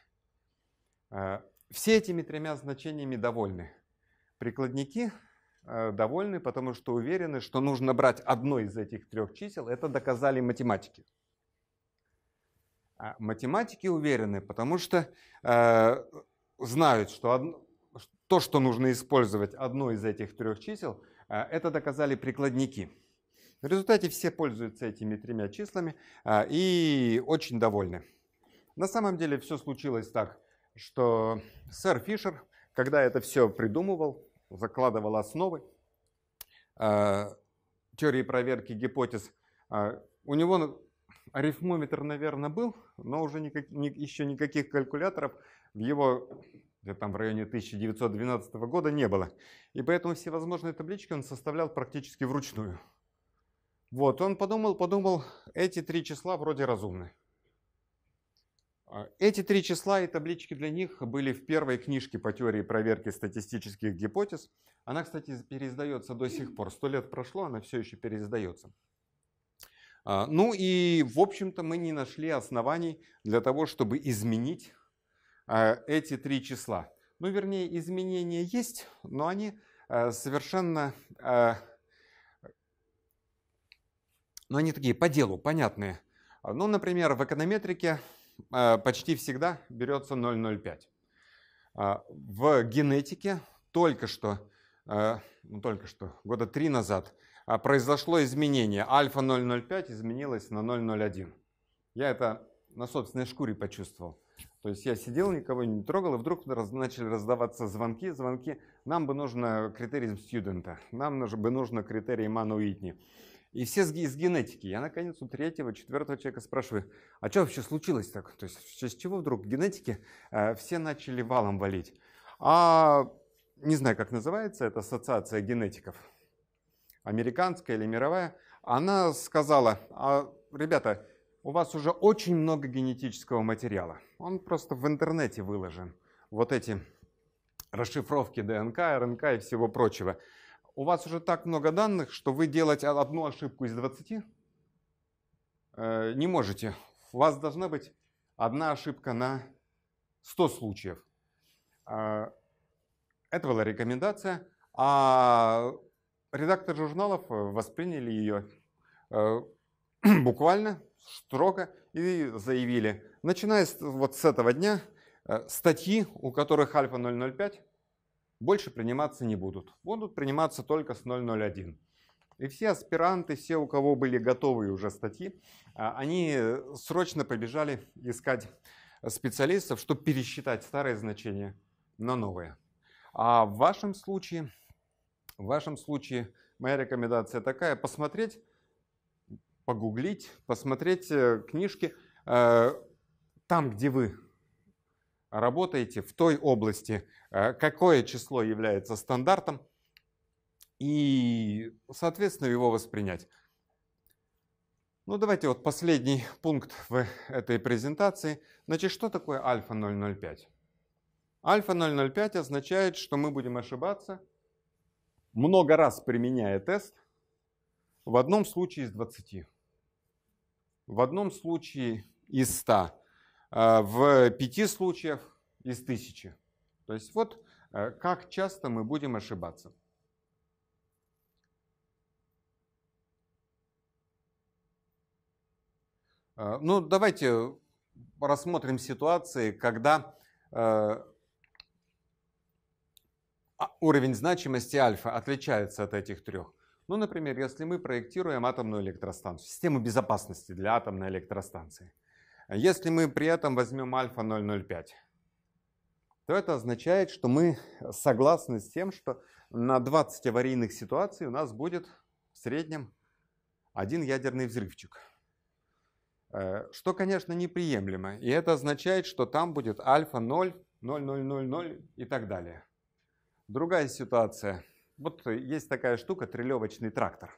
А, все этими тремя значениями довольны. Прикладники довольны, потому что уверены, что нужно брать одно из этих трех чисел. Это доказали математики. математики уверены, потому что э, знают, что од то, что нужно использовать одно из этих трех чисел, а, это доказали прикладники. В результате все пользуются этими тремя числами а, и очень довольны. На самом деле все случилось так, что сэр Фишер, когда это все придумывал, закладывал основы а, теории проверки гипотез, у него арифмометр, наверное, был, но уже никак, еще никаких калькуляторов в его где там в районе 1912 года не было. И поэтому всевозможные таблички он составлял практически вручную. Вот, он подумал, подумал, эти три числа вроде разумны. А, эти три числа и таблички для них были в первой книжке по теории проверки статистических гипотез. Она, кстати, переиздается до сих пор. Сто лет прошло, она все еще переиздается. А, ну и, в общем-то, мы не нашли оснований для того, чтобы изменить а, эти три числа. Ну, вернее, изменения есть, но они а, совершенно... А, но они такие по делу, понятные. Ну, например, в эконометрике почти всегда берется 0,05. В генетике только что, ну, только что, года три назад, произошло изменение. Альфа 0,05 изменилась на 0,01. Я это на собственной шкуре почувствовал. То есть я сидел, никого не трогал, и вдруг раз, начали раздаваться звонки, звонки. Нам бы нужно критерий студента, нам бы нужно критерий Ману Уитни. И все из генетики. Я, наконец, у третьего, четвертого человека спрашиваю, а что вообще случилось так? То есть в чего вдруг генетики э, все начали валом валить? А не знаю, как называется эта ассоциация генетиков, американская или мировая, она сказала, а, ребята, у вас уже очень много генетического материала. Он просто в интернете выложен. Вот эти расшифровки ДНК, РНК и всего прочего. У вас уже так много данных, что вы делать одну ошибку из 20 э, не можете. У вас должна быть одна ошибка на 100 случаев. Э, это была рекомендация, а редакторы журналов восприняли ее э, буквально строго и заявили, начиная с, вот с этого дня, э, статьи, у которых альфа 0,05, больше приниматься не будут. Будут приниматься только с 0,01. И все аспиранты, все, у кого были готовые уже статьи, э, они срочно побежали искать специалистов, чтобы пересчитать старые значения на новые. А в вашем случае, в вашем случае моя рекомендация такая, посмотреть, погуглить, посмотреть э, книжки. Э, там, где вы работаете, в той области, э, какое число является стандартом, и, соответственно, его воспринять. Ну, давайте вот последний пункт в этой презентации. Значит, что такое альфа 005? Альфа 005 означает, что мы будем ошибаться, много раз применяя тест, в одном случае из 20 в одном случае из 100, а в пяти случаях из тысячи. То есть вот э, как часто мы будем ошибаться. Э, ну, давайте рассмотрим ситуации, когда э, а, уровень значимости альфа отличается от этих трех. Ну, например, если мы проектируем атомную электростанцию, систему безопасности для атомной электростанции, если мы при этом возьмем альфа-005, то это означает, что мы согласны с тем, что на 20 аварийных ситуаций у нас будет в среднем один ядерный взрывчик. Э, что, конечно, неприемлемо. И это означает, что там будет альфа 0, 0, 0, 0, 0 и так далее. Другая ситуация – вот есть такая штука, трелевочный трактор.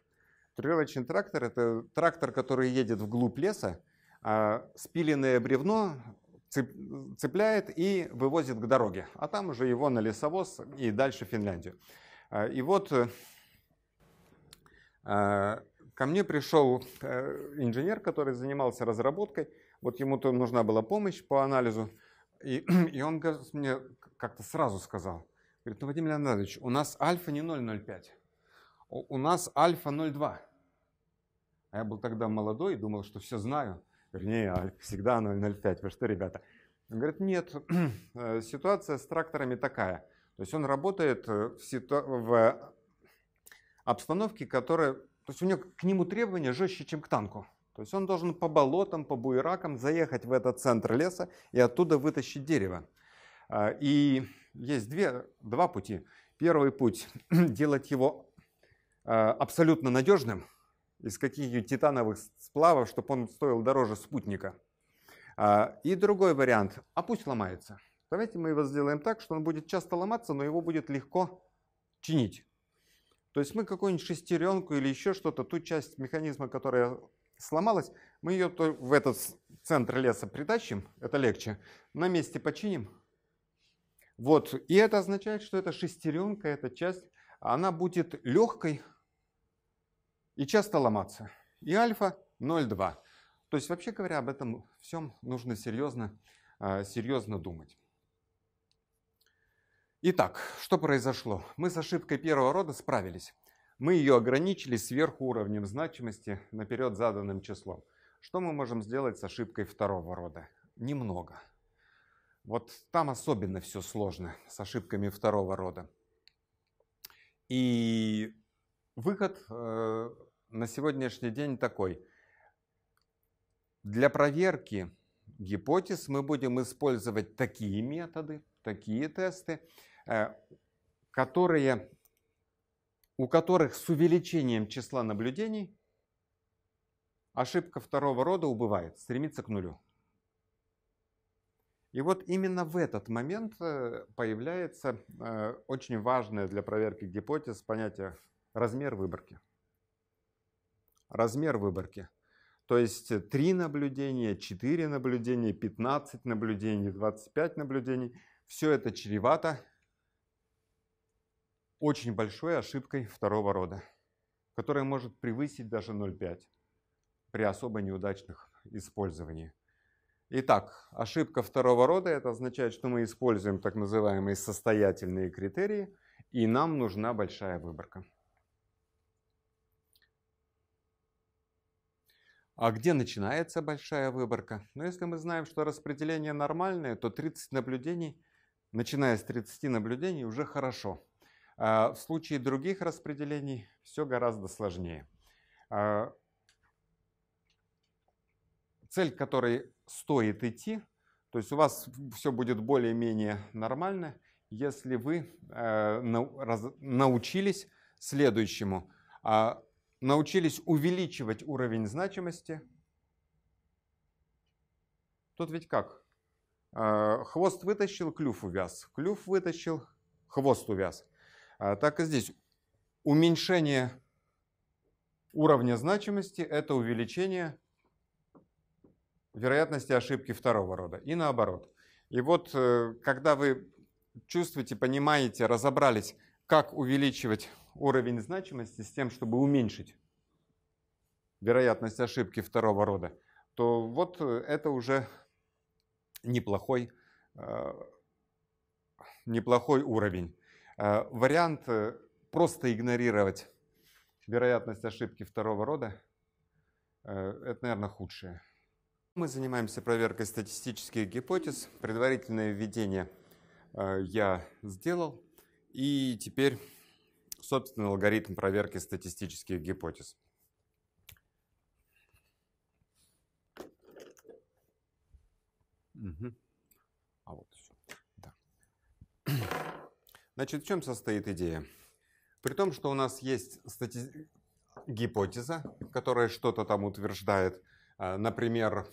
Трелевочный трактор – это трактор, который едет вглубь леса, а спиленное бревно цепляет и вывозит к дороге, а там уже его на лесовоз и дальше в Финляндию. А, и вот э, а, ко мне пришел э, инженер, который занимался разработкой, вот ему нужна была помощь по анализу, и, и он мне как-то сразу сказал – Говорит, ну, Вадим Леонидович, у нас альфа не 0,05, у нас альфа 0,2. А я был тогда молодой и думал, что все знаю. Вернее, всегда 0,05. Вы что, ребята? Он говорит, нет, э, ситуация с тракторами такая. То есть он работает э, в, ситу... в обстановке, которая... То есть у него к нему требования жестче, чем к танку. То есть он должен по болотам, по буеракам заехать в этот центр леса и оттуда вытащить дерево. Э, и есть две, два пути. Первый путь – делать его э, абсолютно надежным, из каких-нибудь титановых сплавов, чтобы он стоил дороже спутника. А, и другой вариант – а пусть ломается. Давайте мы его сделаем так, что он будет часто ломаться, но его будет легко чинить. То есть мы какую-нибудь шестеренку или еще что-то, ту часть механизма, которая сломалась, мы ее в этот центр леса притащим, это легче, на месте починим – вот. И это означает, что эта шестеренка, эта часть, она будет легкой и часто ломаться. И альфа 0,2. То есть, вообще говоря, об этом всем нужно серьезно, э, серьезно думать. Итак, что произошло? Мы с ошибкой первого рода справились. Мы ее ограничили сверху уровнем значимости наперед заданным числом. Что мы можем сделать с ошибкой второго рода? Немного. Вот там особенно все сложно с ошибками второго рода. И выход э, на сегодняшний день такой. Для проверки гипотез мы будем использовать такие методы, такие тесты, э, которые, у которых с увеличением числа наблюдений ошибка второго рода убывает, стремится к нулю. И вот именно в этот момент э, появляется э, очень важное для проверки гипотез понятие размер выборки. Размер выборки. То есть 3 э, наблюдения, 4 наблюдения, 15 наблюдений, 25 наблюдений. Все это чревато очень большой ошибкой второго рода, которая может превысить даже 0,5 при особо неудачных использовании. Итак, ошибка второго рода – это означает, что мы используем так называемые состоятельные критерии, и нам нужна большая выборка. А где начинается большая выборка? ну, если мы знаем, что распределение нормальное, то 30 наблюдений, начиная с 30 наблюдений, уже хорошо. А в случае других распределений все гораздо сложнее. А, цель, которой стоит идти. То есть у вас все будет более-менее нормально, если вы э, научились следующему. А, научились увеличивать уровень значимости. Тут ведь как? Э, хвост вытащил, клюв увяз. Клюв вытащил, хвост увяз. А, так и здесь. Уменьшение уровня значимости – это увеличение вероятности ошибки второго рода и наоборот. И вот э, когда вы чувствуете, понимаете, разобрались, как увеличивать уровень значимости с тем, чтобы уменьшить вероятность ошибки второго рода, то вот э, это уже неплохой, э, неплохой уровень. Вариант просто игнорировать вероятность ошибки второго рода – это, наверное, худшее. Мы занимаемся проверкой статистических гипотез. Предварительное введение э, я сделал. И теперь, собственно, алгоритм проверки статистических гипотез. Угу. А вот да. Значит, в чем состоит идея? При том, что у нас есть стати... гипотеза, которая что-то там утверждает, э, например,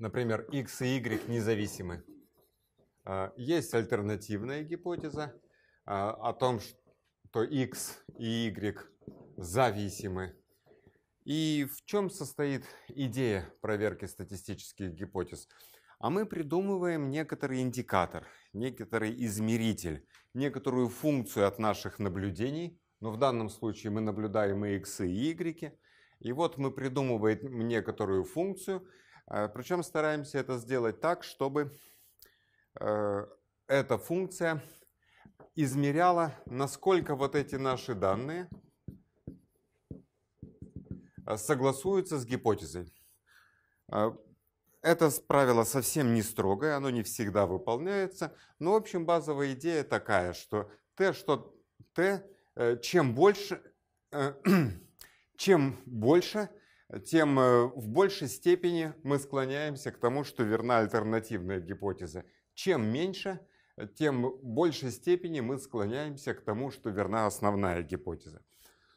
Например, x и y независимы. А, есть альтернативная гипотеза а, о том, что x и y зависимы. И в чем состоит идея проверки статистических гипотез? А мы придумываем некоторый индикатор, некоторый измеритель, некоторую функцию от наших наблюдений. Но в данном случае мы наблюдаем и x, и y. И вот мы придумываем некоторую функцию – а, Причем стараемся это сделать так, чтобы э, эта функция измеряла, насколько вот эти наши данные э, согласуются с гипотезой. А, это правило совсем не строгое, оно не всегда выполняется, но в общем базовая идея такая, что Т, что Т, э, чем больше, чем больше тем э, в большей степени мы склоняемся к тому, что верна альтернативная гипотеза. Чем меньше, тем в большей степени мы склоняемся к тому, что верна основная гипотеза.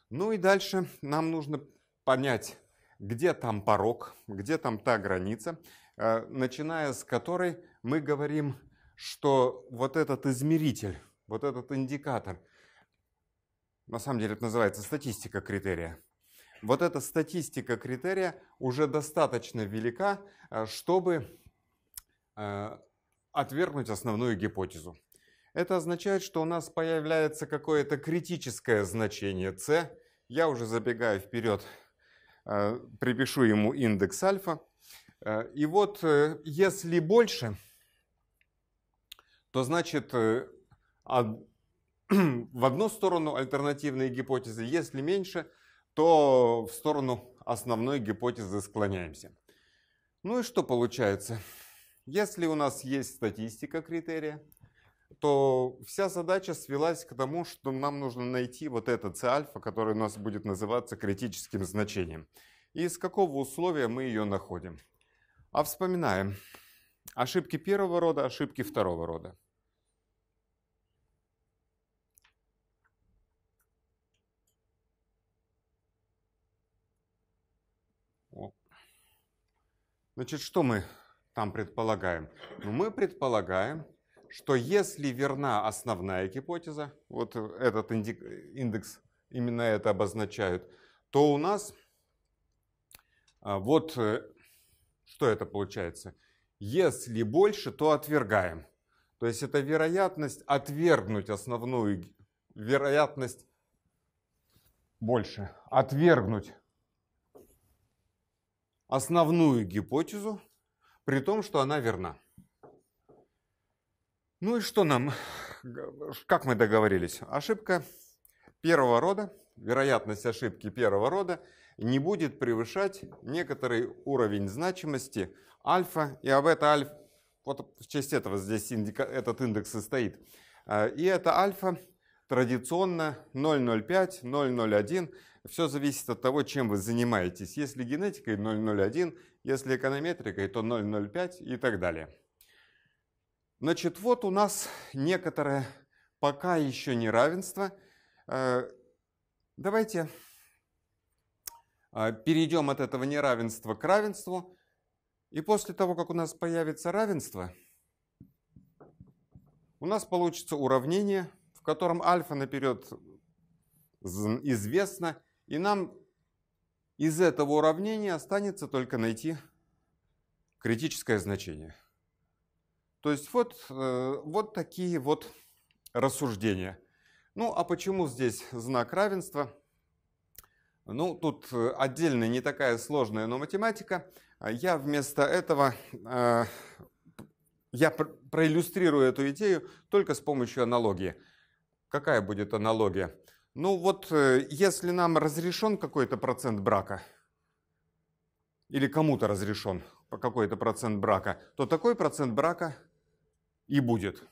Ну и дальше нам нужно понять, где там порог, где там та граница, э, начиная с которой мы говорим, что вот этот измеритель, вот этот индикатор, на самом деле это называется статистика критерия, вот эта статистика критерия уже достаточно велика, э, чтобы э, отвергнуть основную гипотезу. Это означает, что у нас появляется какое-то критическое значение c. Я уже забегаю вперед, э, припишу ему индекс альфа. И вот если больше, то значит в одну сторону альтернативные гипотезы, если меньше – то в сторону основной гипотезы склоняемся. Ну и что получается? Если у нас есть статистика критерия, то вся задача свелась к тому, что нам нужно найти вот этот c альфа, который у нас будет называться критическим значением. И из какого условия мы ее находим. А вспоминаем ошибки первого рода, ошибки второго рода. Значит, что мы там предполагаем? Ну, мы предполагаем, что если верна основная гипотеза, вот этот индекс именно это обозначает, то у нас а, вот э, что это получается? Если больше, то отвергаем. То есть это вероятность отвергнуть основную вероятность больше, отвергнуть основную гипотезу, при том, что она верна. Ну и что нам, как мы договорились, ошибка первого рода, вероятность ошибки первого рода не будет превышать некоторый уровень значимости альфа, и об это альфа, вот в честь этого здесь индика, этот индекс состоит. Э, и это альфа традиционно 0,05, 0,01, все зависит от того, чем вы занимаетесь. Если генетикой 001, если эконометрикой, то 005 и так далее. Значит, вот у нас некоторое пока еще неравенство. Э, давайте а, перейдем от этого неравенства к равенству. И после того, как у нас появится равенство, у нас получится уравнение, в котором альфа наперед известно, и нам из этого уравнения останется только найти критическое значение. То есть вот, э, вот такие вот рассуждения. Ну а почему здесь знак равенства? Ну, тут э, отдельная не такая сложная, но математика. Я вместо этого э, я проиллюстрирую эту идею только с помощью аналогии. Какая будет аналогия? Ну вот, э, если нам разрешен какой-то процент брака, или кому-то разрешен какой-то процент брака, то такой процент брака и будет.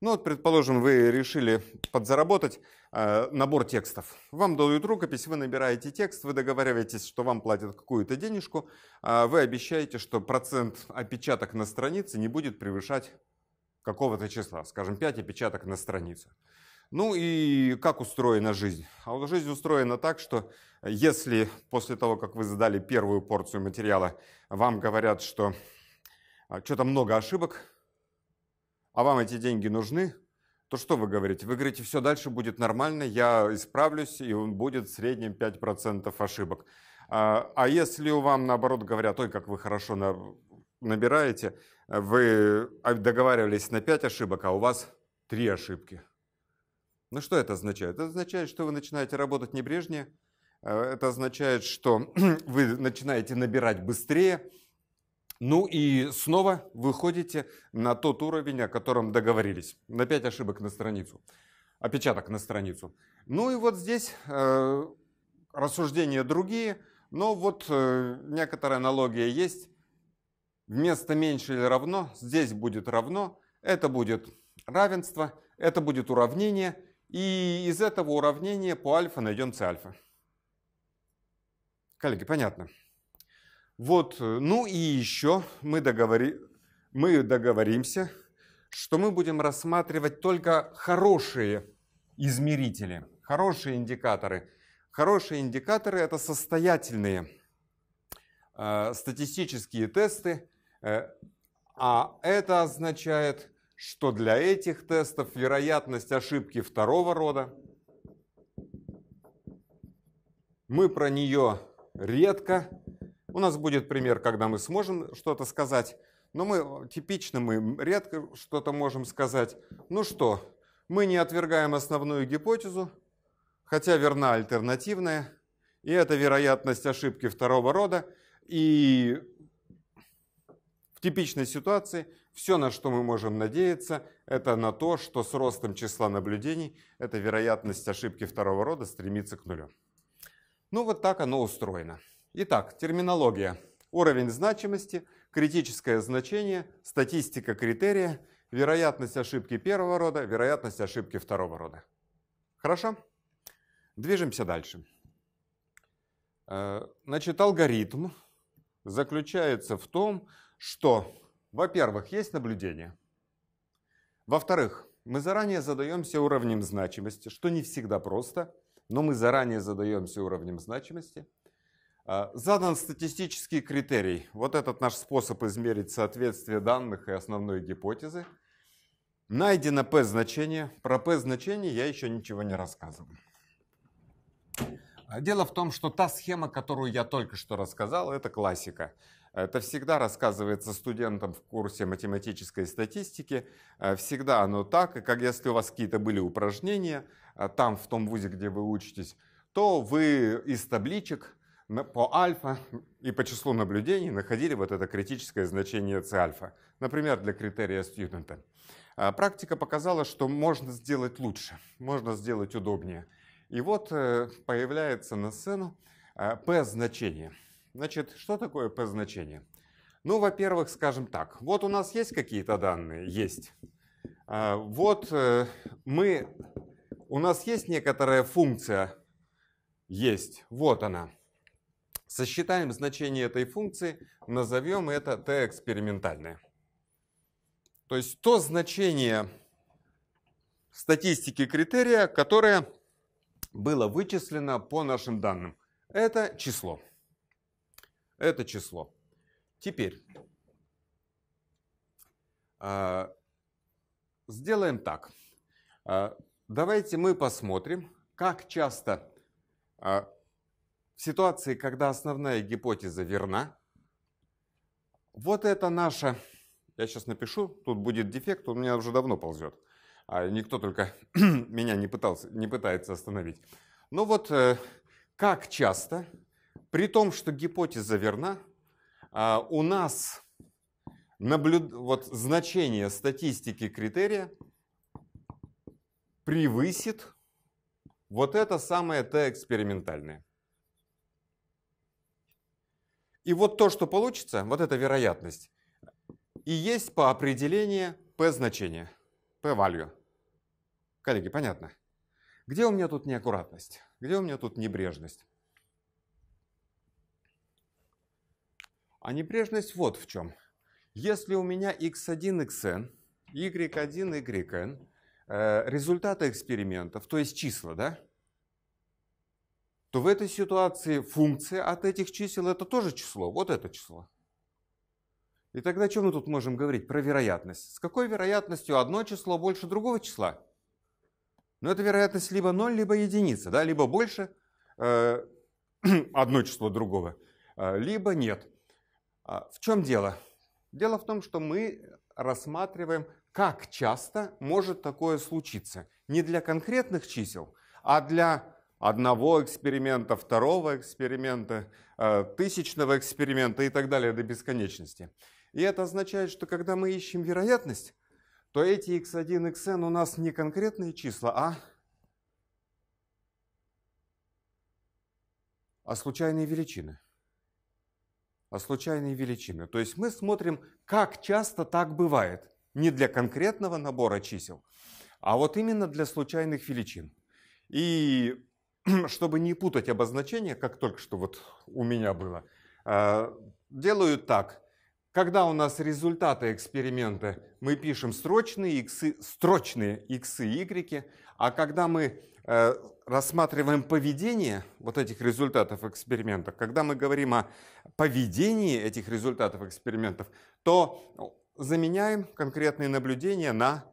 Ну вот, предположим, вы решили подзаработать э, набор текстов. Вам дают рукопись, вы набираете текст, вы договариваетесь, что вам платят какую-то денежку, э, вы обещаете, что процент опечаток на странице не будет превышать какого-то числа, скажем, 5 опечаток на странице. Ну и как устроена жизнь? А вот жизнь устроена так, что если после того, как вы задали первую порцию материала, вам говорят, что а, что-то много ошибок, а вам эти деньги нужны, то что вы говорите? Вы говорите, все дальше будет нормально, я исправлюсь, и он будет в среднем 5% ошибок. А, а если у вам наоборот говорят, ой, как вы хорошо набираете, вы а, договаривались на 5 ошибок, а у вас 3 ошибки – ну что это означает? Это означает, что вы начинаете работать небрежнее, э, это означает, что вы начинаете набирать быстрее, ну и снова выходите на тот уровень, о котором договорились. На 5 ошибок на страницу, опечаток на страницу. Ну и вот здесь э, рассуждения другие, но вот э, некоторая аналогия есть. Вместо меньше или равно, здесь будет равно, это будет равенство, это будет уравнение – и из этого уравнения по альфа найдем c альфа. Коллеги, понятно. Вот, э, ну и еще мы, договори... мы договоримся, что мы будем рассматривать только хорошие измерители, хорошие индикаторы. Хорошие индикаторы – это состоятельные э, статистические тесты, э, а это означает – что для этих тестов вероятность ошибки второго рода. Мы про нее редко. У нас будет пример, когда мы сможем что-то сказать. Но мы типично мы редко что-то можем сказать. Ну что, мы не отвергаем основную гипотезу, хотя верна альтернативная. И это вероятность ошибки второго рода. И в типичной ситуации все, на что мы можем надеяться, это на то, что с ростом числа наблюдений эта вероятность ошибки второго рода стремится к нулю. Ну вот так оно устроено. Итак, терминология. Уровень значимости, критическое значение, статистика критерия, вероятность ошибки первого рода, вероятность ошибки второго рода. Хорошо? Движемся дальше. Э, значит, алгоритм заключается в том, что во-первых, есть наблюдение. Во-вторых, мы заранее задаемся уровнем значимости, что не всегда просто, но мы заранее задаемся уровнем значимости. А, задан статистический критерий. Вот этот наш способ измерить соответствие данных и основной гипотезы. Найдено p-значение. Про p-значение я еще ничего не рассказывал. А, дело в том, что та схема, которую я только что рассказал, это классика. Это всегда рассказывается студентам в курсе математической статистики. Э, всегда оно так. И как если у вас какие-то были упражнения э, там, в том вузе, где вы учитесь, то вы из табличек по альфа и по числу наблюдений находили вот это критическое значение c альфа. Например, для критерия студента. А практика показала, что можно сделать лучше, можно сделать удобнее. И вот э, появляется на сцену p-значение. Значит, что такое P-значение? Ну, во-первых, скажем так, вот у нас есть какие-то данные? Есть. А, вот э, мы, у нас есть некоторая функция? Есть, вот она. Сосчитаем значение этой функции, назовем это t экспериментальное. То есть то значение статистики критерия, которое было вычислено по нашим данным. Это число это число. Теперь а, сделаем так. А, давайте мы посмотрим, как часто а, в ситуации, когда основная гипотеза верна, вот это наша, я сейчас напишу, тут будет дефект, он у меня уже давно ползет. Никто только меня не, пытался, не пытается остановить. Но ну вот э, как часто при том, что гипотеза верна, а, у нас наблюд... вот значение статистики критерия превысит вот это самое Т экспериментальное. И вот то, что получится, вот эта вероятность, и есть по определению P значение, P value. Коллеги, понятно? Где у меня тут неаккуратность? Где у меня тут небрежность? А небрежность вот в чем. Если у меня x1, xn, y1, yn, э, результаты экспериментов, то есть числа, да, то в этой ситуации функция от этих чисел это тоже число, вот это число. И тогда что мы тут можем говорить? Про вероятность. С какой вероятностью одно число больше другого числа? Но ну, это вероятность либо 0, либо единица, да, либо больше э, одно число другого, э, либо нет. А, в чем дело? Дело в том, что мы рассматриваем, как часто может такое случиться. Не для конкретных чисел, а для одного эксперимента, второго эксперимента, э, тысячного эксперимента и так далее до бесконечности. И это означает, что когда мы ищем вероятность, то эти x1, xn у нас не конкретные числа, а, а случайные величины случайные величины. То есть мы смотрим, как часто так бывает. Не для конкретного набора чисел, а вот именно для случайных величин. И чтобы не путать обозначения, как только что вот у меня было, э, делаю так. Когда у нас результаты эксперимента, мы пишем строчные иксы, строчные иксы и y, а когда мы Э, рассматриваем поведение вот этих результатов экспериментов, когда мы говорим о поведении этих результатов экспериментов, то заменяем конкретные наблюдения на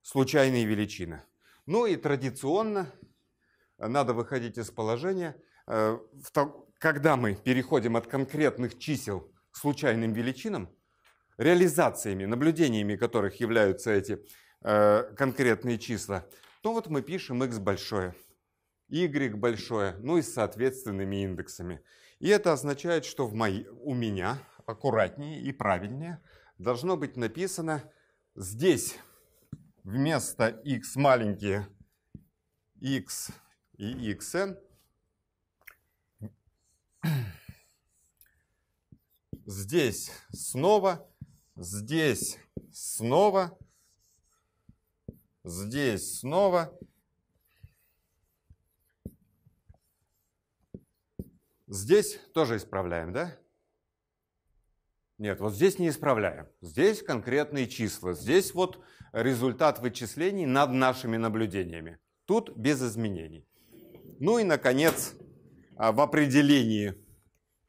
случайные величины. Ну и традиционно надо выходить из положения, э, когда мы переходим от конкретных чисел к случайным величинам, реализациями, наблюдениями которых являются эти э, конкретные числа, то ну вот мы пишем x большое, y большое, ну и с соответственными индексами. И это означает, что в моей, у меня аккуратнее и правильнее должно быть написано здесь вместо x маленькие x и xn здесь снова, здесь снова, Здесь снова. Здесь тоже исправляем, да? Нет, вот здесь не исправляем. Здесь конкретные числа. Здесь вот результат вычислений над нашими наблюдениями. Тут без изменений. Ну и, наконец, а, в определении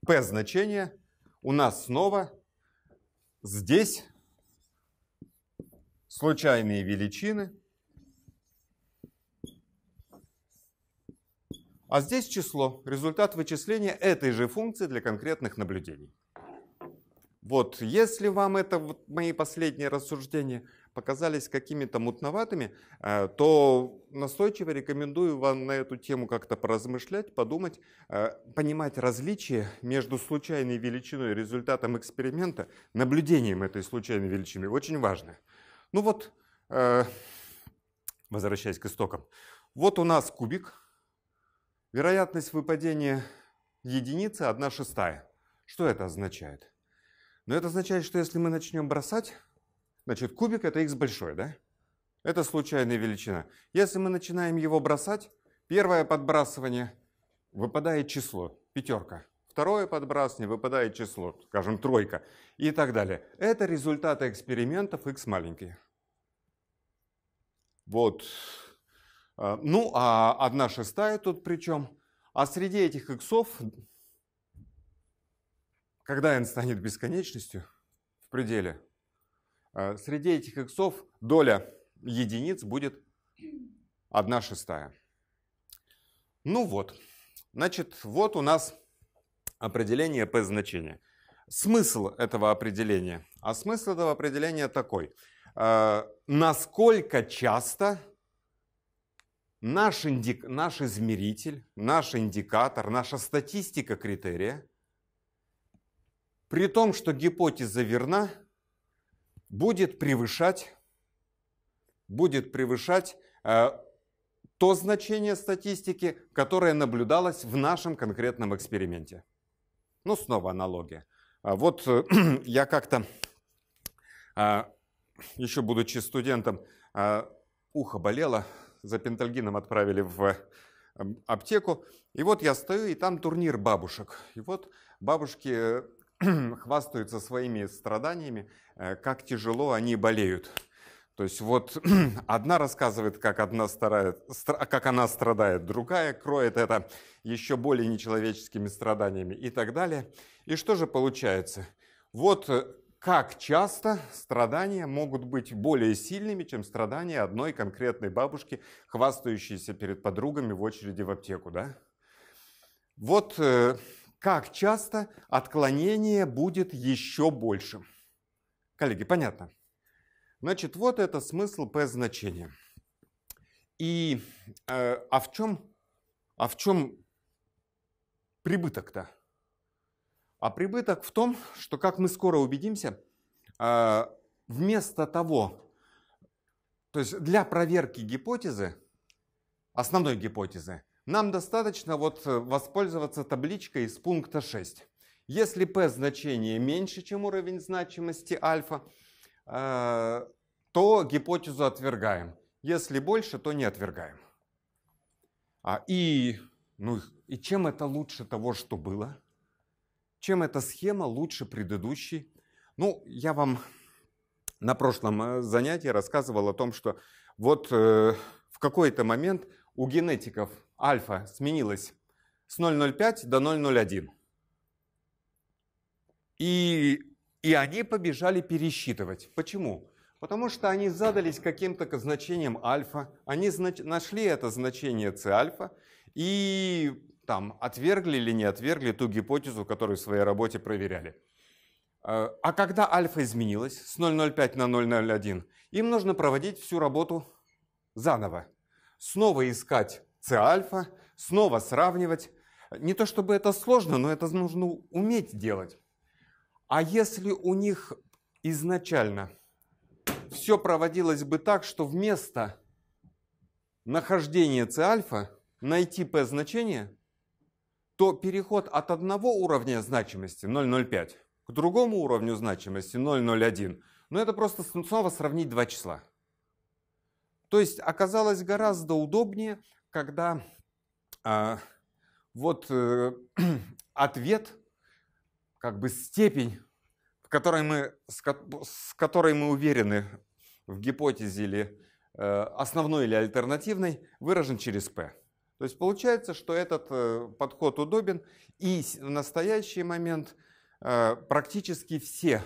p значения у нас снова здесь случайные величины – А здесь число, результат вычисления этой же функции для конкретных наблюдений. Вот, если вам это вот мои последние рассуждения показались какими-то мутноватыми, э, то настойчиво рекомендую вам на эту тему как-то поразмышлять, подумать, э, понимать различия между случайной величиной, результатом эксперимента, наблюдением этой случайной величины. Очень важно. Ну вот, э, возвращаясь к истокам. Вот у нас кубик, Вероятность выпадения единицы 1 шестая. Что это означает? Ну это означает, что если мы начнем бросать, значит кубик это x большой, да? Это случайная величина. Если мы начинаем его бросать, первое подбрасывание выпадает число, пятерка. Второе подбрасывание выпадает число, скажем, тройка и так далее. Это результаты экспериментов x маленькие. Вот Э, ну, а одна шестая тут причем. А среди этих иксов, когда n станет бесконечностью в пределе, э, среди этих иксов доля единиц будет одна шестая. Ну вот, значит, вот у нас определение p значения. Смысл этого определения. А смысл этого определения такой. Э, насколько часто наш, инди наш измеритель, наш индикатор, наша статистика критерия, при том, что гипотеза верна, будет превышать, будет превышать э, то значение статистики, которое наблюдалось в нашем конкретном эксперименте. Ну, снова аналогия. А вот э, я как-то, а, еще будучи студентом, а, ухо болело, за пентальгином отправили в эм, аптеку. И вот я стою, и там турнир бабушек. И вот бабушки э, хвастаются своими страданиями, э, как тяжело они болеют. То есть вот одна рассказывает, как, одна старает, как она страдает, другая кроет это еще более нечеловеческими страданиями и так далее. И что же получается? Вот э, как часто страдания могут быть более сильными, чем страдания одной конкретной бабушки, хвастающейся перед подругами в очереди в аптеку, да? Вот э, как часто отклонение будет еще большим. Коллеги, понятно? Значит, вот это смысл P значения. И э, а в чем, а в чем прибыток-то? А прибыток в том, что, как мы скоро убедимся, а, вместо того, то есть для проверки гипотезы, основной гипотезы, нам достаточно вот э, воспользоваться табличкой из пункта 6. Если p значение меньше, чем уровень значимости альфа, а, то гипотезу отвергаем. Если больше, то не отвергаем. А, и, ну, и чем это лучше того, что было? Чем эта схема лучше предыдущей? Ну, я вам на прошлом э, занятии рассказывал о том, что вот э, в какой-то момент у генетиков альфа сменилась с 0,05 до 0,01. И, и они побежали пересчитывать. Почему? Потому что они задались каким-то значением альфа, они знач- нашли это значение c альфа, и там отвергли или не отвергли ту гипотезу, которую в своей работе проверяли. Э, а когда альфа изменилась с 0,05 на 0,01, им нужно проводить всю работу заново. Снова искать c альфа, снова сравнивать. Не то чтобы это сложно, но это нужно уметь делать. А если у них изначально все проводилось бы так, что вместо нахождения c альфа найти p значение – то переход от одного уровня значимости 0,05 к другому уровню значимости 0,01, но ну, это просто снова сравнить два числа. То есть оказалось гораздо удобнее, когда э, вот э, ответ, как бы степень, в которой мы, с, с которой мы уверены в гипотезе или э, основной или альтернативной, выражен через P. То есть получается, что этот э, подход удобен, и в настоящий момент э, практически все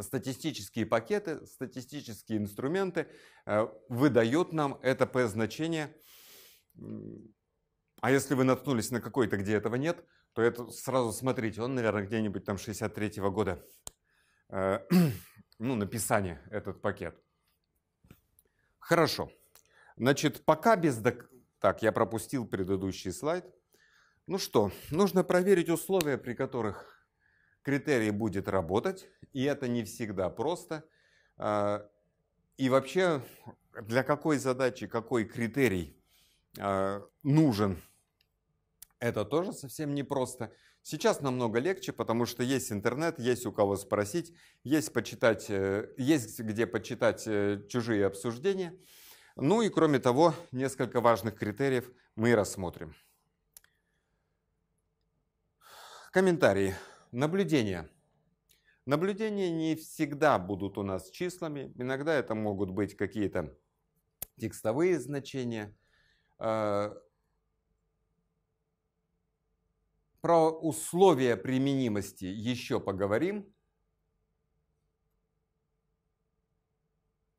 статистические пакеты, статистические инструменты э, выдают нам это P-значение. А если вы наткнулись на какой-то, где этого нет, то это сразу смотрите, он, наверное, где-нибудь там 63 -го года, ну, написание этот пакет. Хорошо. Значит, пока без, док так, я пропустил предыдущий слайд. Ну что, нужно проверить условия, при которых критерий будет работать, и это не всегда просто. А, и вообще, для какой задачи какой критерий а, нужен, это тоже совсем непросто. Сейчас намного легче, потому что есть интернет, есть у кого спросить, есть, почитать, э, есть где почитать э, чужие обсуждения – ну и кроме того, несколько важных критериев мы рассмотрим. Комментарии. Наблюдения. Наблюдения не всегда будут у нас числами. Иногда это могут быть какие-то текстовые значения. А, про условия применимости еще поговорим.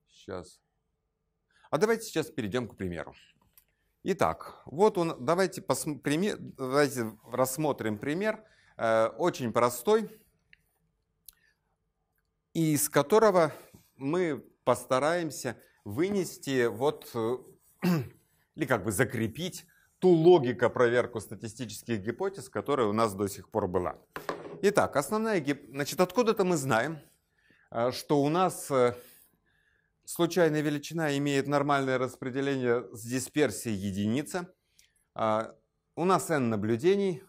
Сейчас. А давайте сейчас перейдем к примеру. Итак, вот он, давайте, пример, давайте рассмотрим пример, э, очень простой, из которого мы постараемся вынести вот, или как бы закрепить ту логику проверку статистических гипотез, которая у нас до сих пор была. Итак, основная гипотеза, значит, откуда-то мы знаем, э, что у нас э, Случайная величина имеет нормальное распределение с дисперсией единица. А, у нас n наблюдений.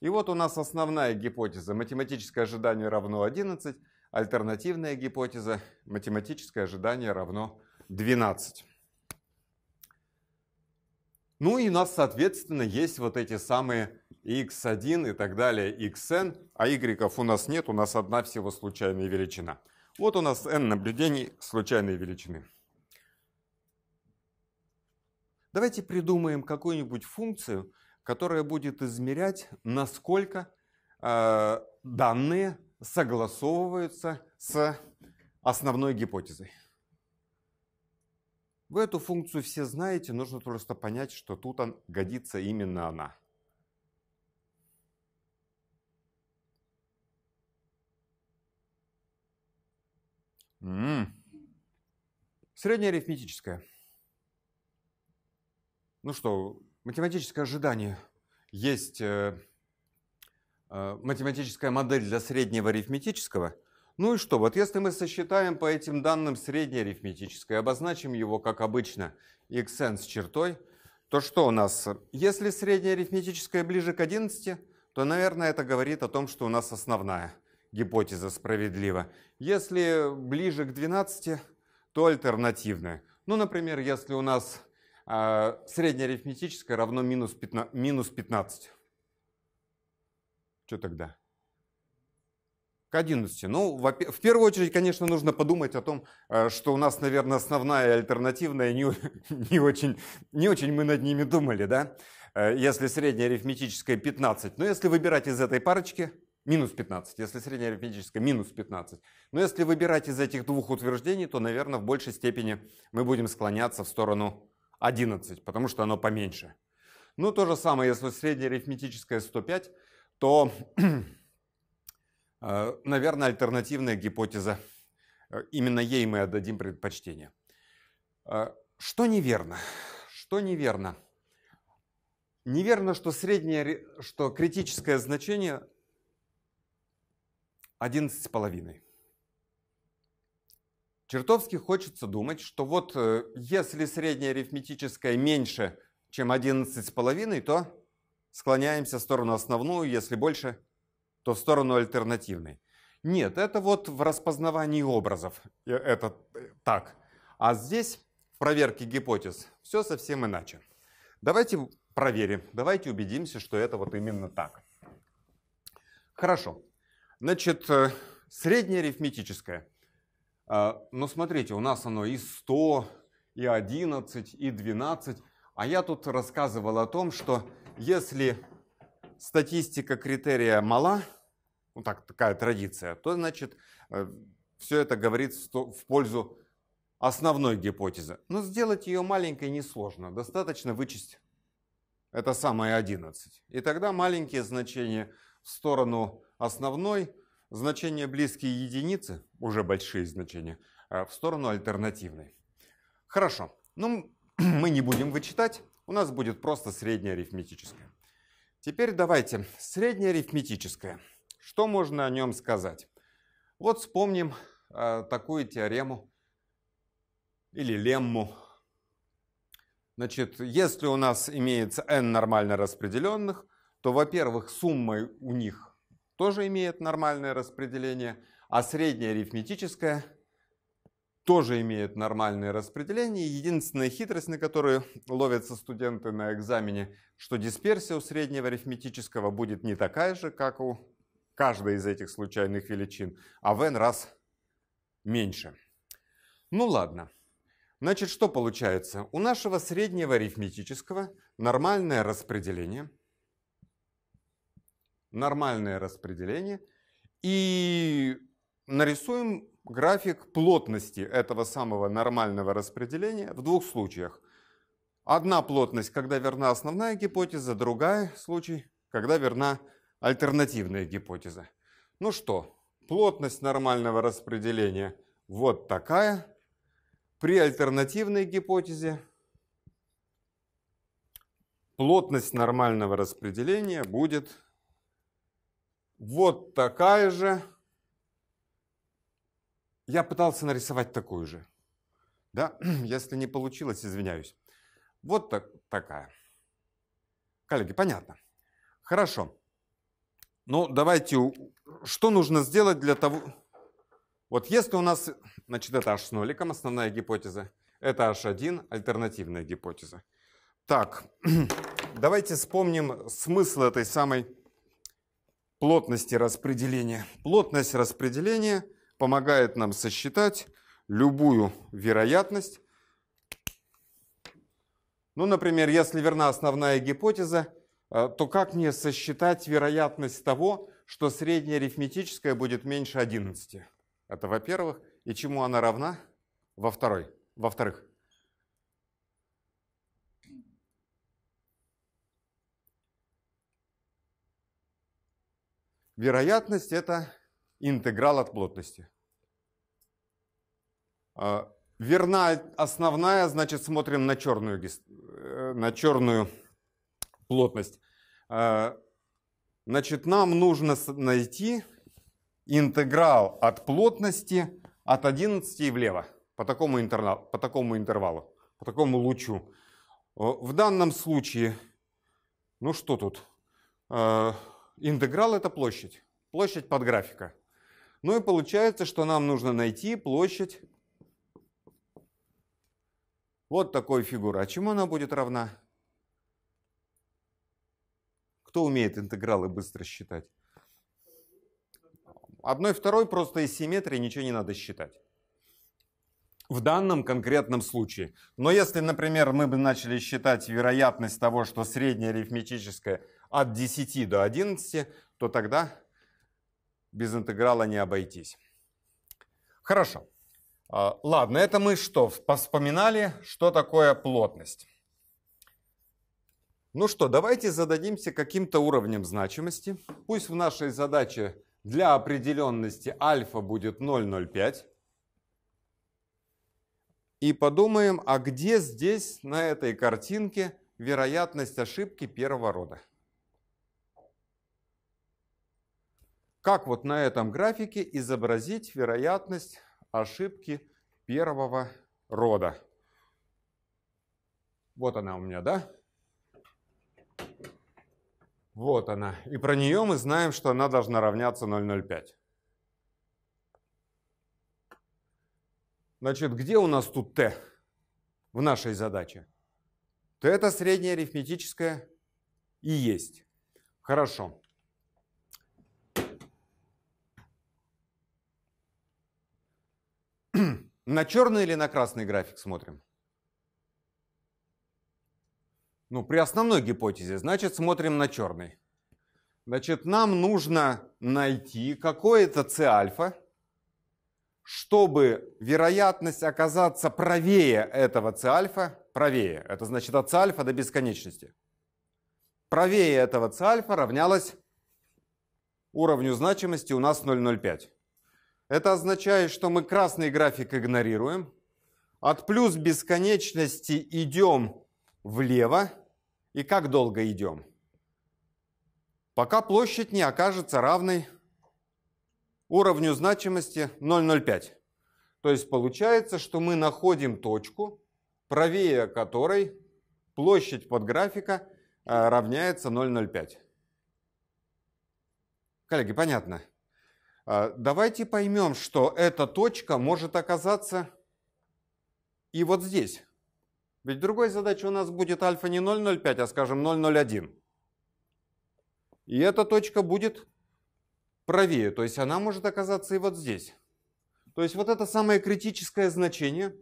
И вот у нас основная гипотеза. Математическое ожидание равно 11. Альтернативная гипотеза. Математическое ожидание равно 12. Ну и у нас, соответственно, есть вот эти самые x1 и так далее, xn, а y у нас нет, у нас одна всего случайная величина. Вот у нас n наблюдений случайной величины. Давайте придумаем какую-нибудь функцию, которая будет измерять, насколько э, данные согласовываются с основной гипотезой. Вы эту функцию все знаете, нужно просто понять, что тут он, годится именно она. М -м. Среднеарифметическое. Ну что, математическое ожидание. Есть э, э, математическая модель для среднего арифметического. Ну и что, вот если мы сосчитаем по этим данным среднеарифметическое, обозначим его, как обычно, xn с чертой, то что у нас? Если среднеарифметическое ближе к 11, то, наверное, это говорит о том, что у нас основная – гипотеза справедлива. Если ближе к 12, то альтернативная. Ну, например, если у нас э, а, среднеарифметическое равно минус 15, минус 15. Что тогда? К 11. Ну, в первую очередь, конечно, нужно подумать о том, а, что у нас, наверное, основная альтернативная, не, не, очень, не очень мы над ними думали, да? Э, если среднеарифметическое 15. Но если выбирать из этой парочки, минус 15, если среднее арифметическое минус 15. Но если выбирать из этих двух утверждений, то, наверное, в большей степени мы будем склоняться в сторону 11, потому что оно поменьше. Ну, то же самое, если средняя арифметическая 105, то, э, наверное, альтернативная гипотеза, э, именно ей мы отдадим предпочтение. Э, что неверно? Что неверно? Неверно, что, среднее, что критическое значение 11 с половиной. Чертовски хочется думать, что вот э, если среднее арифметическое меньше, чем 11 с половиной, то склоняемся в сторону основную, если больше, то в сторону альтернативной. Нет, это вот в распознавании образов, э, это э, так. А здесь в проверке гипотез все совсем иначе. Давайте проверим, давайте убедимся, что это вот именно так. Хорошо. Значит, э, среднее арифметическое. А, Но ну, смотрите, у нас оно и 100, и 11, и 12. А я тут рассказывал о том, что если статистика критерия мала, ну так, такая традиция, то значит э, все это говорит в пользу основной гипотезы. Но сделать ее маленькой несложно. Достаточно вычесть это самое 11. И тогда маленькие значения в сторону основной, значения близкие единицы, уже большие значения, э, в сторону альтернативной. Хорошо, ну мы не будем вычитать, у нас будет просто среднее арифметическое. Теперь давайте среднее арифметическое. Что можно о нем сказать? Вот вспомним э, такую теорему или лемму. Значит, если у нас имеется n нормально распределенных, то, во-первых, сумма у них тоже имеет нормальное распределение, а среднее арифметическое тоже имеет нормальное распределение. Единственная хитрость, на которую ловятся студенты на экзамене, что дисперсия у среднего арифметического будет не такая же, как у каждой из этих случайных величин, а в n раз меньше. Ну ладно. Значит, что получается? У нашего среднего арифметического нормальное распределение – нормальное распределение и нарисуем график плотности этого самого нормального распределения в двух случаях. Одна плотность, когда верна основная гипотеза, другая случай, когда верна альтернативная гипотеза. Ну что, плотность нормального распределения вот такая. При альтернативной гипотезе плотность нормального распределения будет вот такая же. Я пытался нарисовать такую же. Да? Если не получилось, извиняюсь. Вот так, такая. Коллеги, понятно. Хорошо. Ну, давайте, что нужно сделать для того... Вот если у нас, значит, это h с ноликом, основная гипотеза. Это h1, альтернативная гипотеза. Так, давайте вспомним смысл этой самой плотности распределения. Плотность распределения помогает нам сосчитать любую вероятность. Ну, например, если верна основная гипотеза, э, то как мне сосчитать вероятность того, что средняя арифметическая будет меньше 11? Это во-первых. И чему она равна? во второй Во-вторых, Вероятность – это интеграл от плотности. А, верна основная, значит, смотрим на черную, э, на черную плотность. А, значит, нам нужно найти интеграл от плотности от 11 и влево по такому, интервалу, по такому интервалу, по такому лучу. В данном случае, ну что тут, а, Интеграл это площадь, площадь под графика. Ну и получается, что нам нужно найти площадь вот такой фигуры. А чему она будет равна? Кто умеет интегралы быстро считать? Одной второй просто из симметрии ничего не надо считать. В данном конкретном случае. Но если, например, мы бы начали считать вероятность того, что средняя арифметическая от 10 до 11, то тогда без интеграла не обойтись. Хорошо. А, ладно, это мы что, вспоминали, что такое плотность. Ну что, давайте зададимся каким-то уровнем значимости. Пусть в нашей задаче для определенности альфа будет 0,05. И подумаем, а где здесь, на этой картинке, вероятность ошибки первого рода? как вот на этом графике изобразить вероятность ошибки первого рода. Вот она у меня, да? Вот она. И про нее мы знаем, что она должна равняться 0,05. Значит, где у нас тут t в нашей задаче? То это среднее арифметическое и есть. Хорошо. На черный или на красный график смотрим? Ну, при основной гипотезе, значит, смотрим на черный. Значит, нам нужно найти какое-то С-альфа, чтобы вероятность оказаться правее этого С-альфа, правее, это значит от С-альфа до бесконечности, правее этого С-альфа равнялась уровню значимости у нас 0,05. Это означает, что мы красный график игнорируем. От плюс бесконечности идем влево. И как долго идем? Пока площадь не окажется равной уровню значимости 0,05. То есть получается, что мы находим точку, правее которой площадь под графика э, равняется 0,05. Коллеги, понятно? А, давайте поймем, что эта точка может оказаться и вот здесь. Ведь другой задача у нас будет альфа не 0,05, а скажем 0,01. И эта точка будет правее, то есть она может оказаться и вот здесь. То есть вот это самое критическое значение.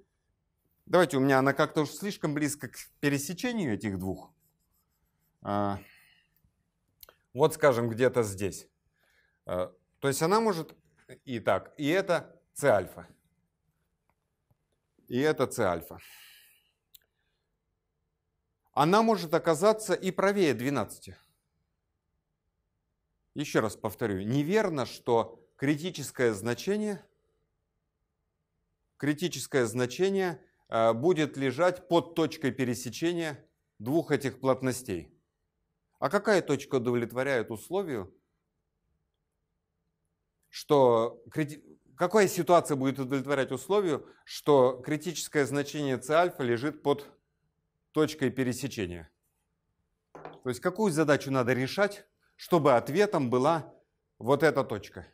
Давайте, у меня она как-то уж слишком близко к пересечению этих двух. А, вот, скажем, где-то здесь. А, то есть она может и так, и это С-альфа. И это С-альфа. Она может оказаться и правее 12. Еще раз повторю, неверно, что критическое значение, критическое значение э, будет лежать под точкой пересечения двух этих плотностей. А какая точка удовлетворяет условию что какая ситуация будет удовлетворять условию, что критическое значение c альфа лежит под точкой пересечения. То есть какую задачу надо решать, чтобы ответом была вот эта точка.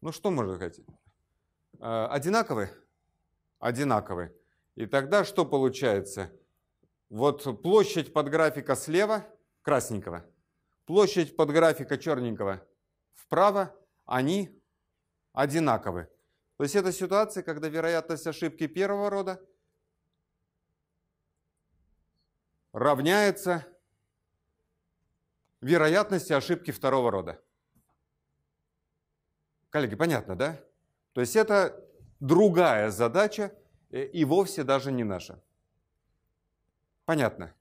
Ну что можно сказать? А, Одинаковы? Одинаковы. И тогда что получается? Вот площадь под графика слева – красненького, площадь под графика черненького вправо, они одинаковы. То есть это ситуация когда вероятность ошибки первого рода равняется вероятности ошибки второго рода. Коллеги, понятно, да? То есть это другая задача э, и вовсе даже не наша. Понятно.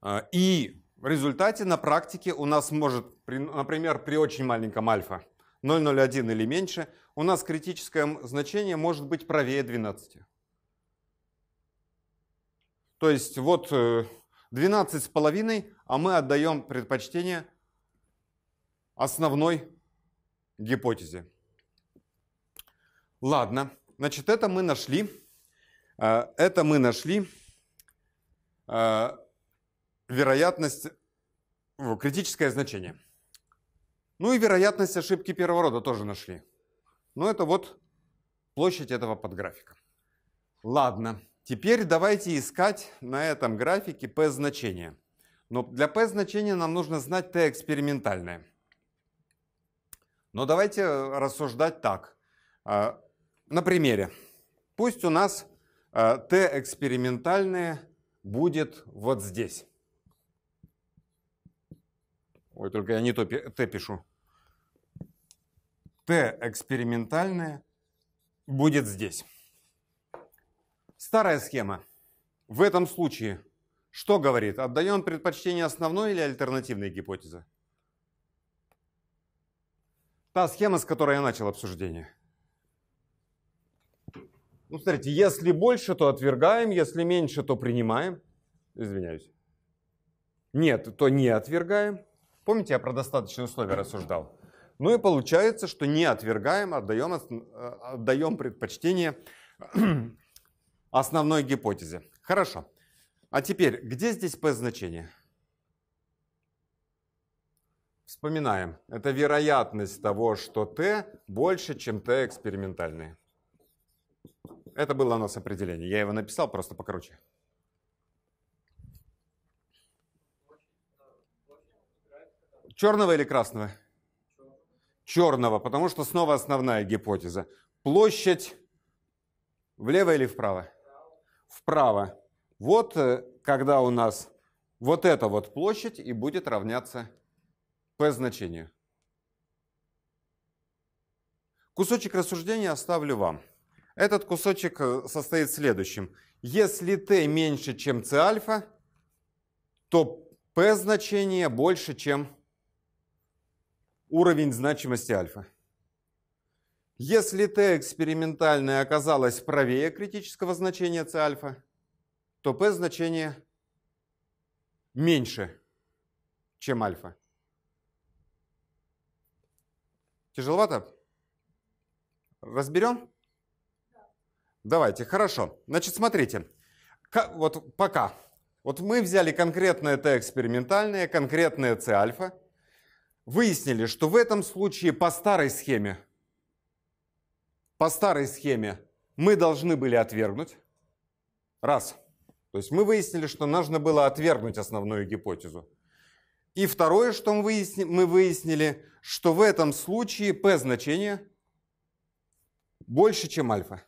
А, и в результате на практике у нас может, например, при очень маленьком альфа 0,01 или меньше, у нас критическое значение может быть правее 12. То есть вот 12,5, э, а мы отдаем предпочтение основной гипотезе. Ладно, значит, это мы нашли. Э, это мы нашли э, вероятность, критическое значение. Ну и вероятность ошибки первого рода тоже нашли. Но ну, это вот площадь этого подграфика. Ладно, теперь давайте искать на этом графике p значение. Но для p значения нам нужно знать t экспериментальное. Но давайте рассуждать так. А, на примере. Пусть у нас t а, экспериментальное будет вот здесь. Ой, только я не то Т пишу. Т экспериментальное будет здесь. Старая схема. В этом случае что говорит? Отдаем предпочтение основной или альтернативной гипотезе? Та схема, с которой я начал обсуждение. Ну, смотрите, если больше, то отвергаем, если меньше, то принимаем. Извиняюсь. Нет, то не отвергаем. Помните, я про достаточные условия рассуждал? Ну и получается, что не отвергаем, отдаем, э, отдаем предпочтение основной гипотезе. Хорошо. А теперь, где здесь p значение? Вспоминаем. Это вероятность того, что t больше, чем t экспериментальные. Это было у нас определение. Я его написал просто покороче. Черного или красного? Черного, потому что снова основная гипотеза. Площадь влево или вправо? Вправо. Вот э, когда у нас вот эта вот площадь и будет равняться P значению. Кусочек рассуждения оставлю вам. Этот кусочек э, состоит в следующем. Если t меньше, чем c альфа, то p значение больше, чем уровень значимости альфа. Если t экспериментальное оказалось правее критического значения c альфа, то p значение меньше, чем альфа. Тяжеловато? Разберем? Да. Давайте, хорошо. Значит, смотрите. вот пока. Вот мы взяли конкретное Т экспериментальное, конкретное С альфа выяснили, что в этом случае по старой схеме, по старой схеме мы должны были отвергнуть. Раз. То есть мы выяснили, что нужно было отвергнуть основную гипотезу. И второе, что мы выяснили, мы выяснили что в этом случае p значение больше, чем альфа.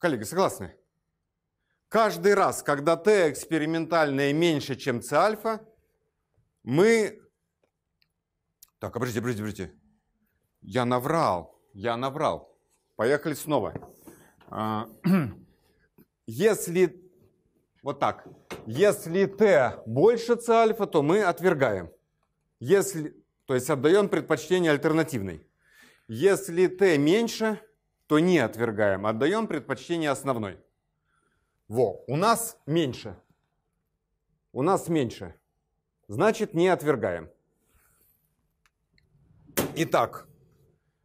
Коллеги, согласны? Каждый раз, когда t экспериментальное меньше, чем c альфа, мы... Так, обождите, обождите, обождите. Я наврал, я наврал. Поехали снова. А, если... Вот так. Если t больше c альфа, то мы отвергаем. Если... То есть отдаем предпочтение альтернативной. Если t меньше, то не отвергаем. Отдаем предпочтение основной. Во, у нас меньше. У нас меньше. Значит, не отвергаем. Итак,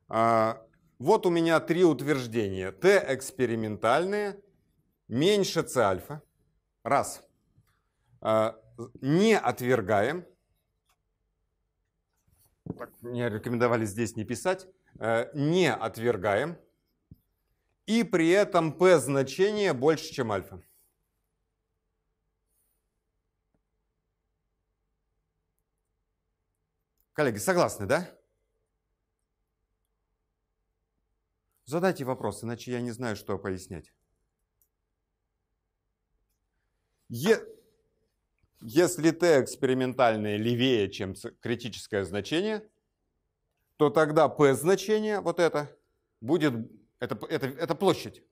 а, вот у меня три утверждения. Т экспериментальные, меньше С альфа. Раз. А, не отвергаем. Так, мне рекомендовали здесь не писать. А, не отвергаем. И при этом P значение больше, чем альфа. Коллеги, согласны, да? Задайте вопрос, иначе я не знаю, что пояснять. Е... Если t экспериментальное левее, чем критическое значение, то тогда p значение, вот это, будет, это, это, это площадь.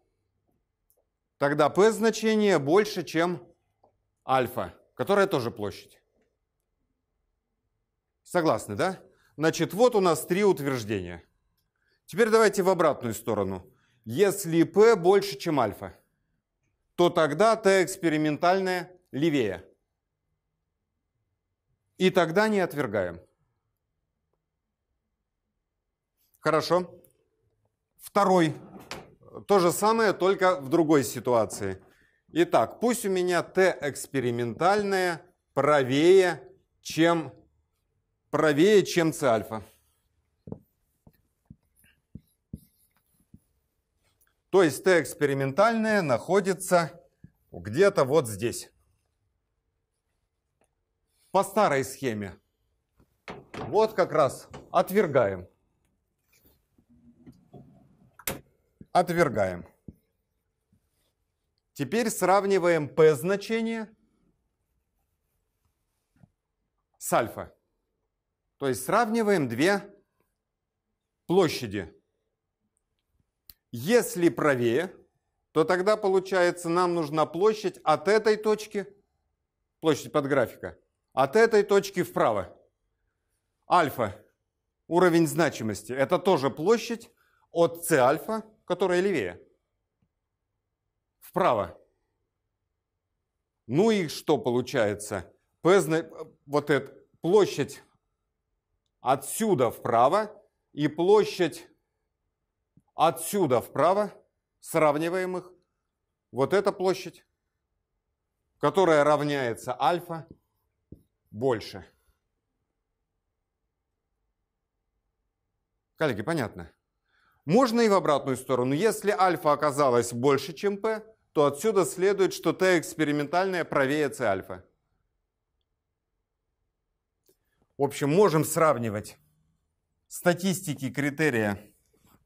Тогда p значение больше, чем альфа, которая тоже площадь. Согласны, да? Значит, вот у нас три утверждения. Теперь давайте в обратную сторону. Если p больше, чем альфа, то тогда t экспериментальное левее. И тогда не отвергаем. Хорошо. Второй. То же самое, только в другой ситуации. Итак, пусть у меня t экспериментальное правее, чем правее, чем С альфа. То есть Т экспериментальная находится где-то вот здесь. По старой схеме. Вот как раз отвергаем. Отвергаем. Теперь сравниваем P значение с альфа. То есть сравниваем две площади. Если правее, то тогда получается нам нужна площадь от этой точки, площадь под графика, от этой точки вправо. Альфа, уровень значимости, это тоже площадь от С альфа, которая левее, вправо. Ну и что получается? P, вот эта площадь отсюда вправо и площадь отсюда вправо сравниваемых. Вот эта площадь, которая равняется альфа, больше. Коллеги, понятно? Можно и в обратную сторону. Если альфа оказалась больше, чем p, то отсюда следует, что t экспериментальная правее c альфа. В общем, можем сравнивать статистики критерия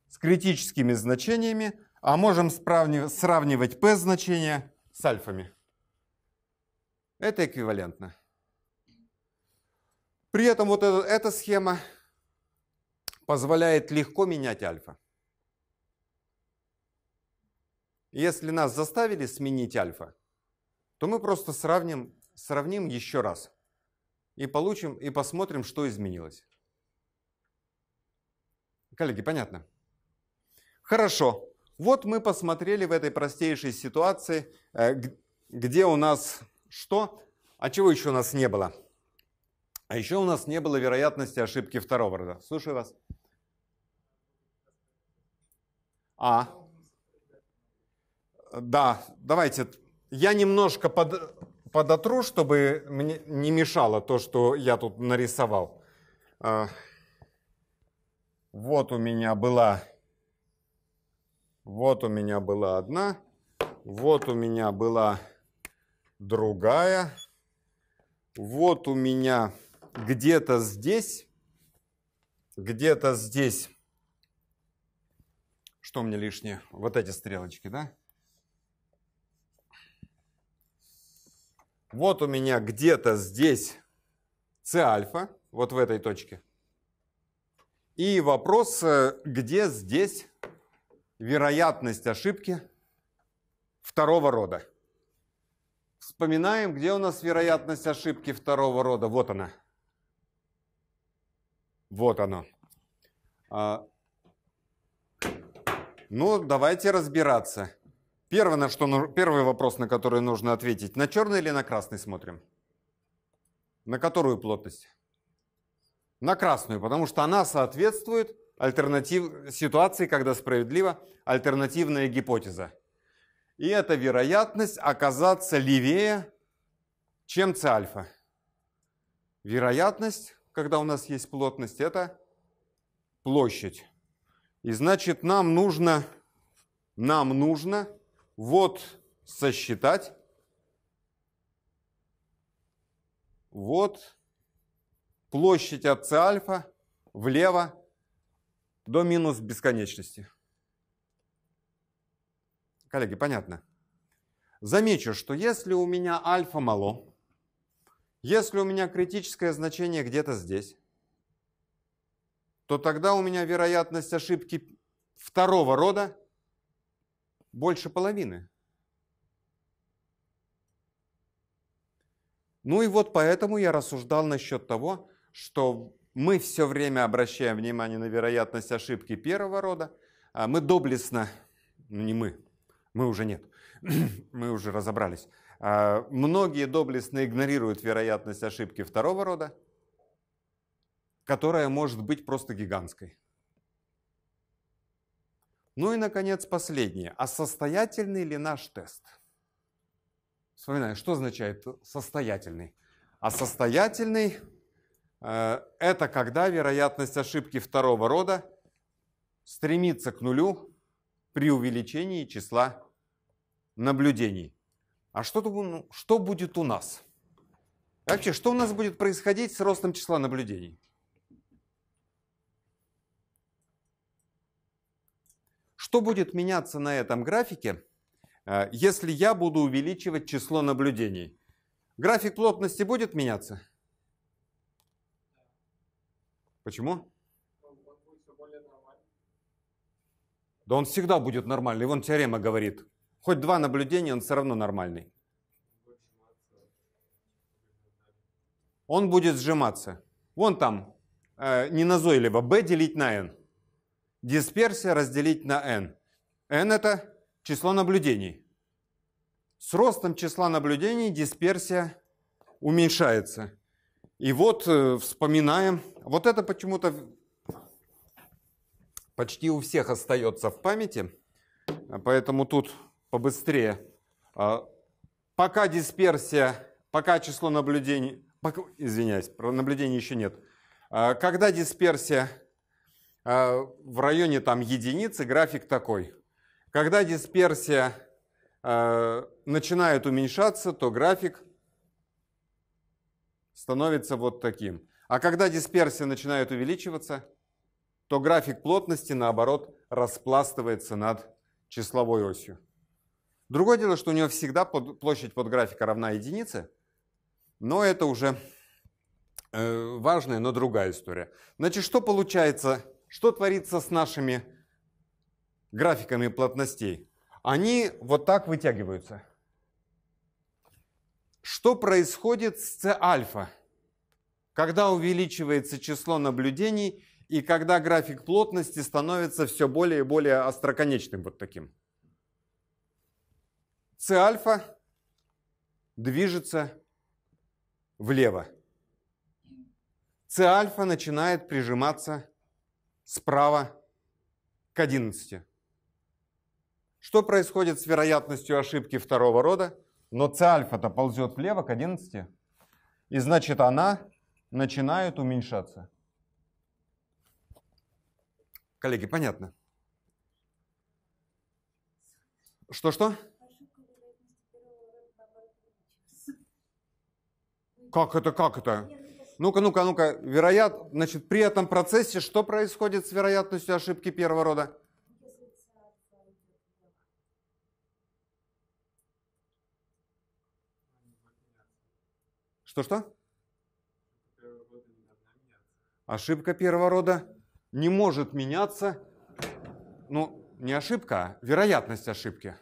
с критическими значениями, а можем сравнивать p значения с альфами. Это эквивалентно. При этом вот эта, эта схема позволяет легко менять альфа. Если нас заставили сменить альфа, то мы просто сравним, сравним еще раз – и получим и посмотрим, что изменилось. Коллеги, понятно? Хорошо. Вот мы посмотрели в этой простейшей ситуации, э, где у нас что, а чего еще у нас не было. А еще у нас не было вероятности ошибки второго рода. Слушаю вас. А. Да, давайте. Я немножко под, подотру, чтобы мне не мешало то, что я тут нарисовал. А, вот у меня была, вот у меня была одна, вот у меня была другая, вот у меня где-то здесь, где-то здесь, что мне лишнее, вот эти стрелочки, да? Вот у меня где-то здесь С-альфа, вот в этой точке. И вопрос, э, где здесь вероятность ошибки второго рода. Вспоминаем, где у нас вероятность ошибки второго рода. Вот она. Вот она. Ну, давайте разбираться. Первое, на что, первый вопрос, на который нужно ответить, на черный или на красный смотрим? На которую плотность? На красную, потому что она соответствует альтернатив, ситуации, когда справедлива альтернативная гипотеза. И это вероятность оказаться левее, чем c альфа. Вероятность, когда у нас есть плотность, это площадь. И значит, нам нужно, нам нужно вот сосчитать. Вот площадь от С альфа влево до минус бесконечности. Коллеги, понятно? Замечу, что если у меня альфа мало, если у меня критическое значение где-то здесь, то тогда у меня вероятность ошибки второго рода больше половины. Ну и вот поэтому я рассуждал насчет того, что мы все время обращаем внимание на вероятность ошибки первого рода, а мы доблестно, ну, не мы, мы уже нет, мы уже разобрались, а многие доблестно игнорируют вероятность ошибки второго рода, которая может быть просто гигантской. Ну и, наконец, последнее. А состоятельный ли наш тест? Вспоминаю, что означает состоятельный? А состоятельный э, – это когда вероятность ошибки второго рода стремится к нулю при увеличении числа наблюдений. А что, ну, что будет у нас? Вообще, что у нас будет происходить с ростом числа наблюдений? Что будет меняться на этом графике, э, если я буду увеличивать число наблюдений? График плотности будет меняться? Почему? Да он всегда будет нормальный. Вон теорема говорит. Хоть два наблюдения, он все равно нормальный. Он будет сжиматься. Вон там, э, не назойливо, b делить на n дисперсия разделить на n. n – это число наблюдений. С ростом числа наблюдений дисперсия уменьшается. И вот э, вспоминаем, вот это почему-то почти у всех остается в памяти, поэтому тут побыстрее. А, пока дисперсия, пока число наблюдений, извиняюсь, про наблюдений еще нет. А, когда дисперсия а, в районе там единицы график такой. Когда дисперсия а, начинает уменьшаться, то график становится вот таким. А когда дисперсия начинает увеличиваться, то график плотности, наоборот, распластывается над числовой осью. Другое дело, что у него всегда площадь под графика равна единице, но это уже э, важная, но другая история. Значит, что получается что творится с нашими графиками плотностей? Они вот так вытягиваются. Что происходит с С-альфа, когда увеличивается число наблюдений и когда график плотности становится все более и более остроконечным вот таким? С-альфа движется влево. С-альфа начинает прижиматься справа к 11. Что происходит с вероятностью ошибки второго рода? Но c альфа-то ползет влево к 11, и значит она начинает уменьшаться. Коллеги, понятно? Что-что? Как это, как это? Ну-ка, ну-ка, ну-ка. Вероят... Значит, при этом процессе что происходит с вероятностью ошибки первого рода? Что-что? Ошибка первого рода не может меняться. Ну, не ошибка, а вероятность ошибки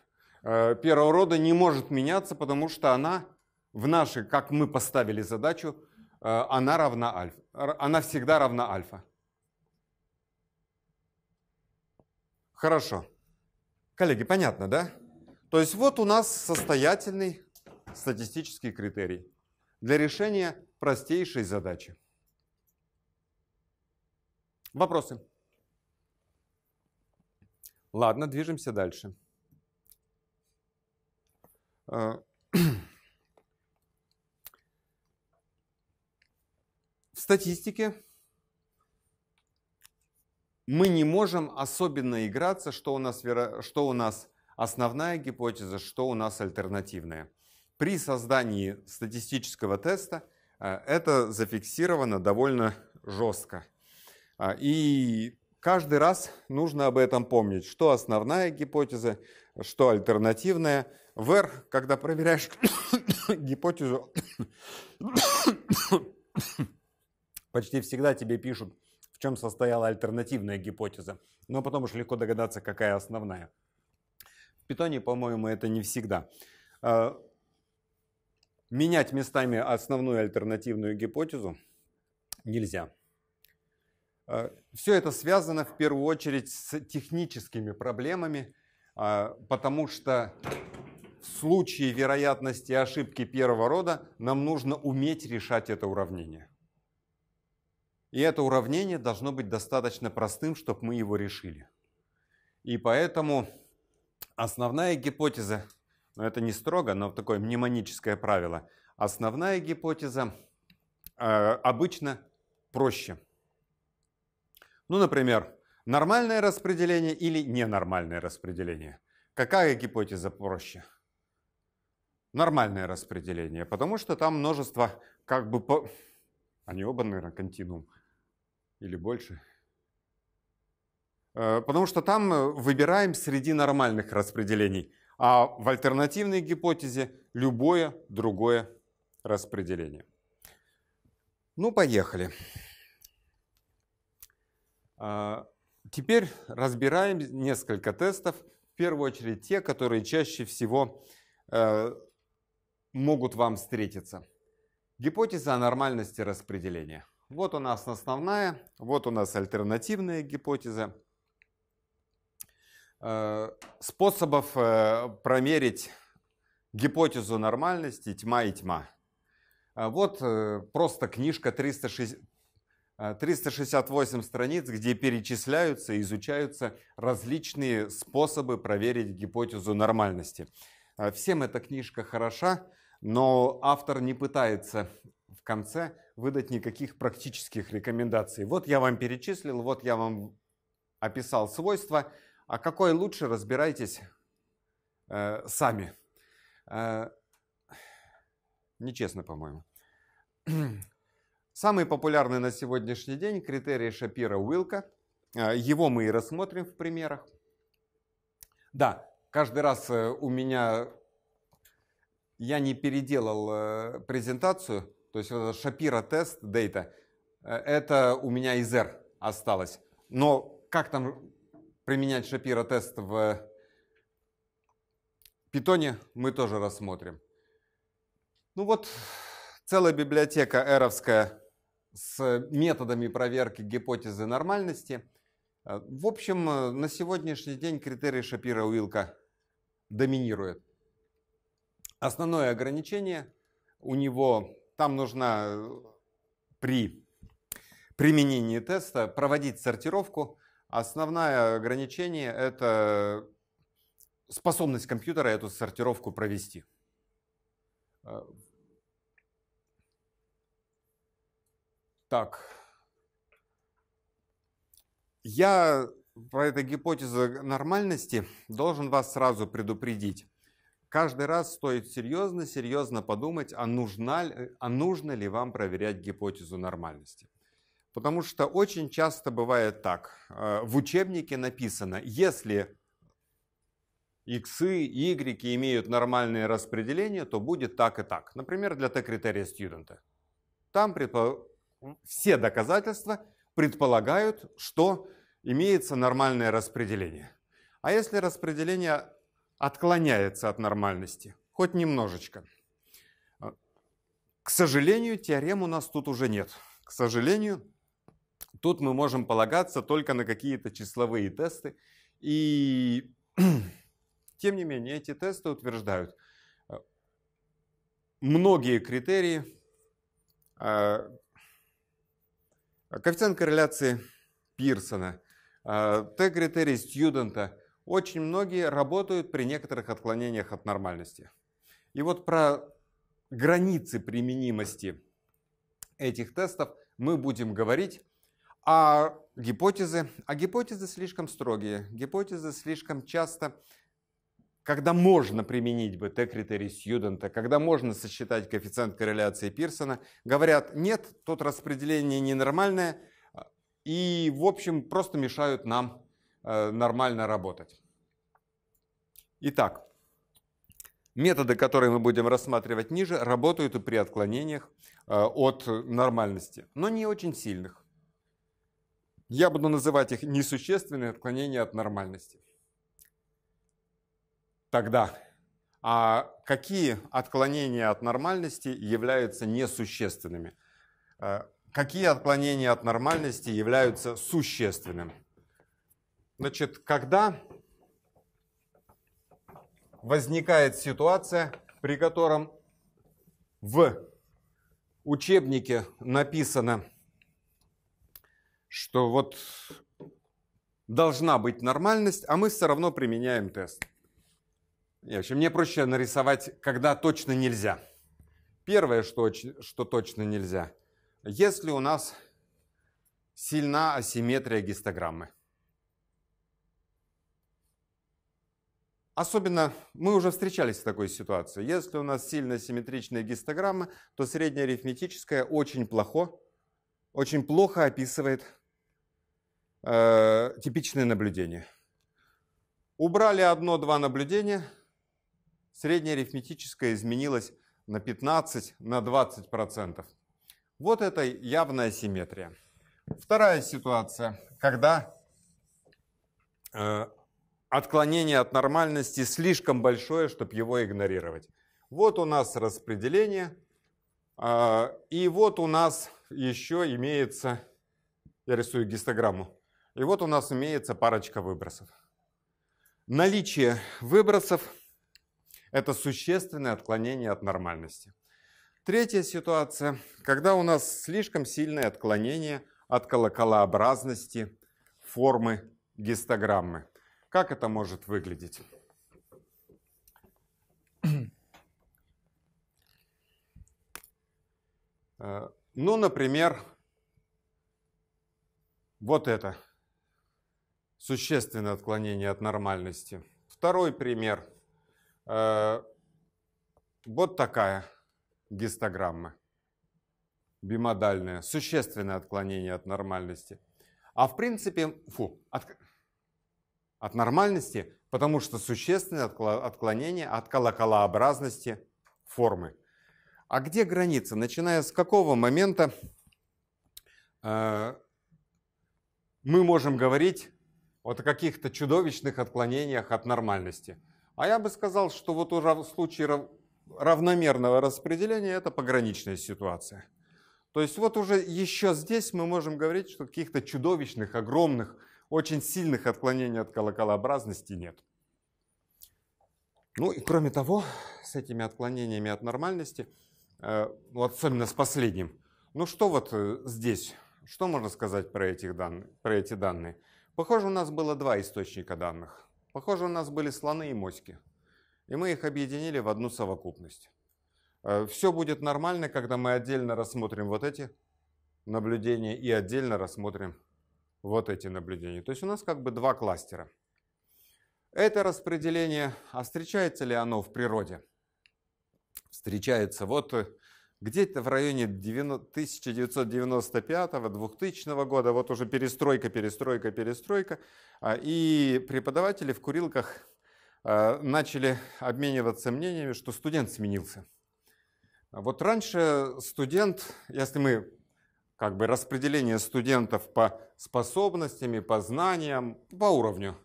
э, первого рода не может меняться, потому что она в нашей, как мы поставили задачу, Э, она равна альфа. Она всегда равна альфа. Хорошо. Коллеги, понятно, да? То есть вот у нас состоятельный статистический критерий для решения простейшей задачи. Вопросы? Ладно, движемся дальше. Э, Статистике мы не можем особенно играться, что у нас, веро... что у нас основная гипотеза, что у нас альтернативная. При создании статистического теста э, это зафиксировано довольно жестко. А, и каждый раз нужно об этом помнить, что основная гипотеза, что альтернативная. В R, когда проверяешь гипотезу, Почти всегда тебе пишут, в чем состояла альтернативная гипотеза, но потом уж легко догадаться, какая основная. В питоне, по-моему, это не всегда. А, менять местами основную альтернативную гипотезу нельзя. А, Все это связано в первую очередь с техническими проблемами, а, потому что в случае вероятности ошибки первого рода нам нужно уметь решать это уравнение. И это уравнение должно быть достаточно простым, чтобы мы его решили. И поэтому основная гипотеза, ну это не строго, но такое мнемоническое правило, основная гипотеза э, обычно проще. Ну, например, нормальное распределение или ненормальное распределение. Какая гипотеза проще? Нормальное распределение, потому что там множество как бы... По... Они оба, наверное, континуум или больше. Э, потому что там э, выбираем среди нормальных распределений, а в альтернативной гипотезе любое другое распределение. Ну, поехали. Э, теперь разбираем несколько тестов. В первую очередь те, которые чаще всего могут вам встретиться. Гипотеза о нормальности распределения – вот у нас основная, вот у нас альтернативная гипотеза. Э, способов э, промерить гипотезу нормальности тьма и тьма. Э, вот просто книжка 368 страниц, где перечисляются и изучаются различные способы проверить гипотезу нормальности. Всем эта книжка хороша, но автор не пытается в конце выдать никаких практических рекомендаций. Вот я вам перечислил, вот я вам описал свойства, а какой лучше разбирайтесь э, сами. Э, нечестно, по-моему. Самый популярный на сегодняшний день критерий Шапира-Уилка. Э, его мы и рассмотрим в примерах. Да, каждый раз э, у меня я не переделал э, презентацию, то есть вот Шапира тест дейта, э, это у меня из R осталось. Но как там применять Шапира тест в питоне, мы тоже рассмотрим. Ну вот, целая библиотека эровская с методами проверки гипотезы нормальности. Э, в общем, э, на сегодняшний день критерий Шапира-Уилка доминирует. Основное ограничение у него там нужно э, при применении теста проводить сортировку. Основное ограничение – это способность компьютера эту сортировку провести. Э, так. Я про эту гипотезу нормальности должен вас сразу предупредить. Каждый раз стоит серьезно-серьезно подумать, а нужно, а нужно ли вам проверять гипотезу нормальности. Потому что очень часто бывает так. Э, в учебнике написано, если иксы, y имеют нормальные распределения, то будет так и так. Например, для Т-критерия студента. Там предпо... все доказательства предполагают, что имеется нормальное распределение. А если распределение отклоняется от нормальности, хоть немножечко. А, к сожалению, теорем у нас тут уже нет. К сожалению, тут мы можем полагаться только на какие-то числовые тесты. И тем не менее, эти тесты утверждают а, многие критерии. А, коэффициент корреляции Пирсона, Т-критерий Стьюдента очень многие работают при некоторых отклонениях от нормальности. И вот про границы применимости этих тестов мы будем говорить, а гипотезы, а гипотезы слишком строгие, гипотезы слишком часто, когда можно применить БТ-критерий Сьюдента, когда можно сосчитать коэффициент корреляции Пирсона, говорят, нет, тут распределение ненормальное, и, в общем, просто мешают нам Э, нормально работать. Итак, методы, которые мы будем рассматривать ниже, работают и при отклонениях э, от нормальности, но не очень сильных. Я буду называть их несущественные отклонения от нормальности. Тогда, а какие отклонения от нормальности являются несущественными? Э, какие отклонения от нормальности являются существенными? Значит, когда возникает ситуация, при котором в учебнике написано, что вот должна быть нормальность, а мы все равно применяем тест. И вообще, мне проще нарисовать, когда точно нельзя. Первое, что, что точно нельзя, если у нас сильна асимметрия гистограммы. Особенно мы уже встречались с такой ситуацией. Если у нас сильно симметричная гистограмма, то средняя арифметическая очень плохо, очень плохо описывает э, типичные наблюдения. Убрали одно-два наблюдения, средняя арифметическая изменилась на 15, на 20 процентов. Вот это явная симметрия. Вторая ситуация, когда э, отклонение от нормальности слишком большое, чтобы его игнорировать. Вот у нас распределение, а, и вот у нас еще имеется, я рисую гистограмму, и вот у нас имеется парочка выбросов. Наличие выбросов – это существенное отклонение от нормальности. Третья ситуация, когда у нас слишком сильное отклонение от колоколообразности формы гистограммы. Как это может выглядеть? Э, ну, например, вот это существенное отклонение от нормальности. Второй пример. Э, вот такая гистограмма бимодальная, существенное отклонение от нормальности. А в принципе, фу, от, от нормальности, потому что существенное отклонение от колоколообразности формы. А где граница? Начиная с какого момента э, мы можем говорить вот о каких-то чудовищных отклонениях от нормальности? А я бы сказал, что вот уже в случае равномерного распределения это пограничная ситуация. То есть вот уже еще здесь мы можем говорить, что каких-то чудовищных, огромных очень сильных отклонений от колоколообразности нет. Ну и кроме того, с этими отклонениями от нормальности, вот э, ну, особенно с последним, ну что вот э, здесь, что можно сказать про, этих дан... про эти данные? Похоже, у нас было два источника данных. Похоже, у нас были слоны и моськи. И мы их объединили в одну совокупность. Э, Все будет нормально, когда мы отдельно рассмотрим вот эти наблюдения и отдельно рассмотрим вот эти наблюдения. То есть у нас как бы два кластера. Это распределение, а встречается ли оно в природе? Встречается. Вот э, где-то в районе 1995-2000 года, вот уже перестройка, перестройка, перестройка, а, и преподаватели в курилках а, начали обмениваться мнениями, что студент сменился. А вот раньше студент, если мы как бы распределение студентов по способностям, по знаниям, по уровню,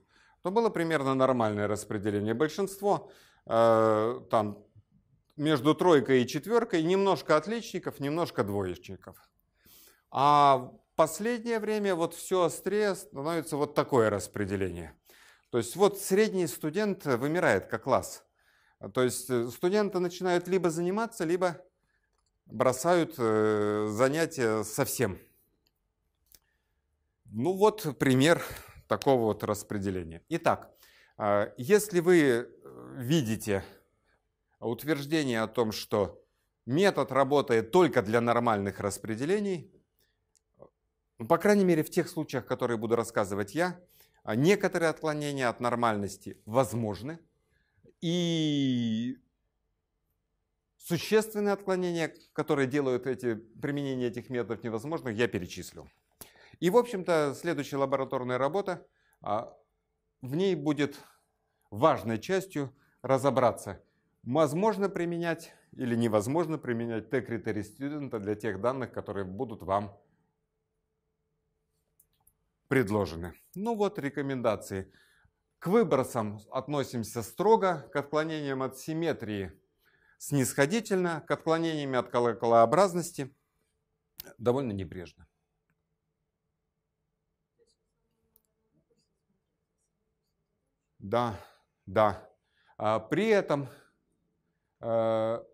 то было примерно нормальное распределение. Большинство э, там между тройкой и четверкой немножко отличников, немножко двоечников. А в последнее время вот все острее становится вот такое распределение. То есть вот средний студент вымирает как класс. То есть э, студенты начинают либо заниматься, либо бросают э, занятия совсем. Ну вот пример такого вот распределения. Итак, а, если вы э, видите утверждение о том, что метод работает только для нормальных распределений, ну, по крайней мере в тех случаях, которые буду рассказывать я, а некоторые отклонения от нормальности возможны, и Существенные отклонения, которые делают эти, применение этих методов невозможным, я перечислю. И, в общем-то, следующая лабораторная работа, а, в ней будет важной частью разобраться, возможно применять или невозможно применять T-критерий студента для тех данных, которые будут вам предложены. Ну вот рекомендации. К выбросам относимся строго, к отклонениям от симметрии – снисходительно к отклонениям от колоколообразности, довольно небрежно. Да, да. А при этом, э,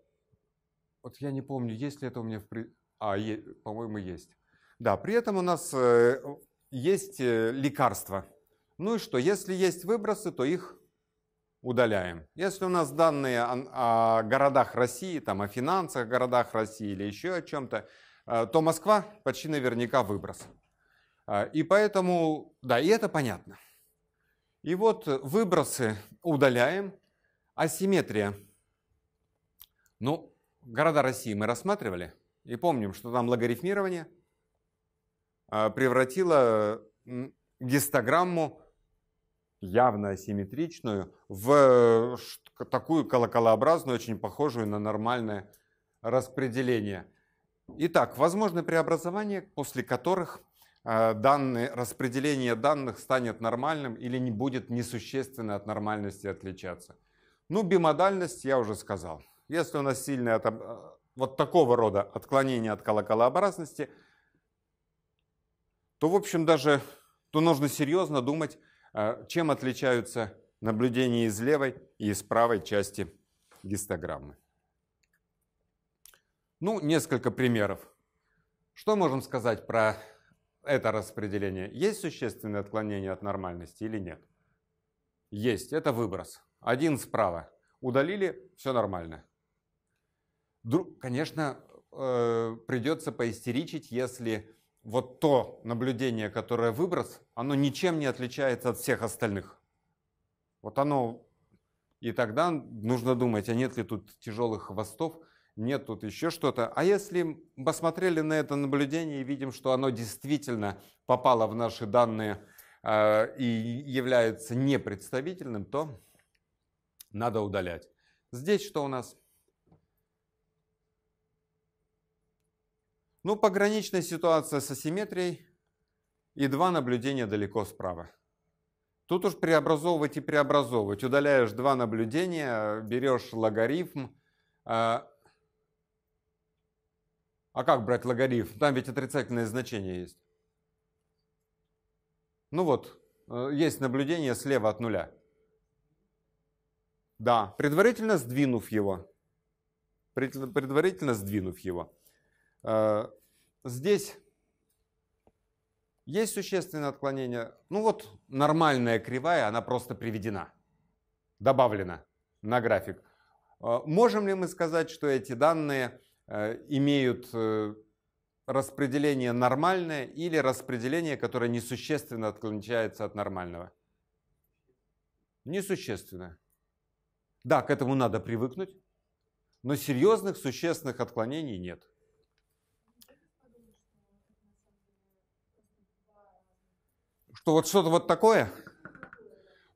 вот я не помню, есть ли это у меня в... При... А, е, по-моему, есть. Да, при этом у нас э, есть э, лекарства. Ну и что, если есть выбросы, то их удаляем. Если у нас данные о, о городах России, там о финансах городах России или еще о чем-то, э, то Москва почти наверняка выброс. Э, и поэтому, да, и это понятно. И вот выбросы удаляем. Асимметрия. Ну, города России мы рассматривали. И помним, что там логарифмирование э, превратило гистограмму явно асимметричную, в э, такую колоколообразную, очень похожую на нормальное распределение. Итак, возможны преобразования, после которых э, данные, распределение данных станет нормальным или не будет несущественно от нормальности отличаться. Ну, бимодальность я уже сказал. Если у нас сильное э, вот такого рода отклонение от колоколообразности, то, в общем, даже то нужно серьезно думать а чем отличаются наблюдения из левой и из правой части гистограммы? Ну, несколько примеров. Что можем сказать про это распределение? Есть существенное отклонение от нормальности или нет? Есть, это выброс. Один справа. Удалили, все нормально. Друг, конечно, э, придется поистеричить, если вот то наблюдение, которое выброс, оно ничем не отличается от всех остальных. Вот оно... И тогда нужно думать, а нет ли тут тяжелых хвостов, нет тут еще что-то. А если посмотрели на это наблюдение и видим, что оно действительно попало в наши данные э, и является непредставительным, то надо удалять. Здесь что у нас? Ну, пограничная ситуация с асимметрией и два наблюдения далеко справа. Тут уж преобразовывать и преобразовывать. Удаляешь два наблюдения, берешь логарифм. А, а как брать логарифм? Там ведь отрицательное значение есть. Ну вот, э, есть наблюдение слева от нуля. Да, предварительно сдвинув его. Предварительно сдвинув его. Э, здесь есть существенное отклонение. Ну вот нормальная кривая, она просто приведена, добавлена на график. Э, можем ли мы сказать, что эти данные э, имеют распределение нормальное или распределение, которое несущественно отличается от нормального? Несущественно. Да, к этому надо привыкнуть, но серьезных существенных отклонений нет. Что вот что-то вот такое?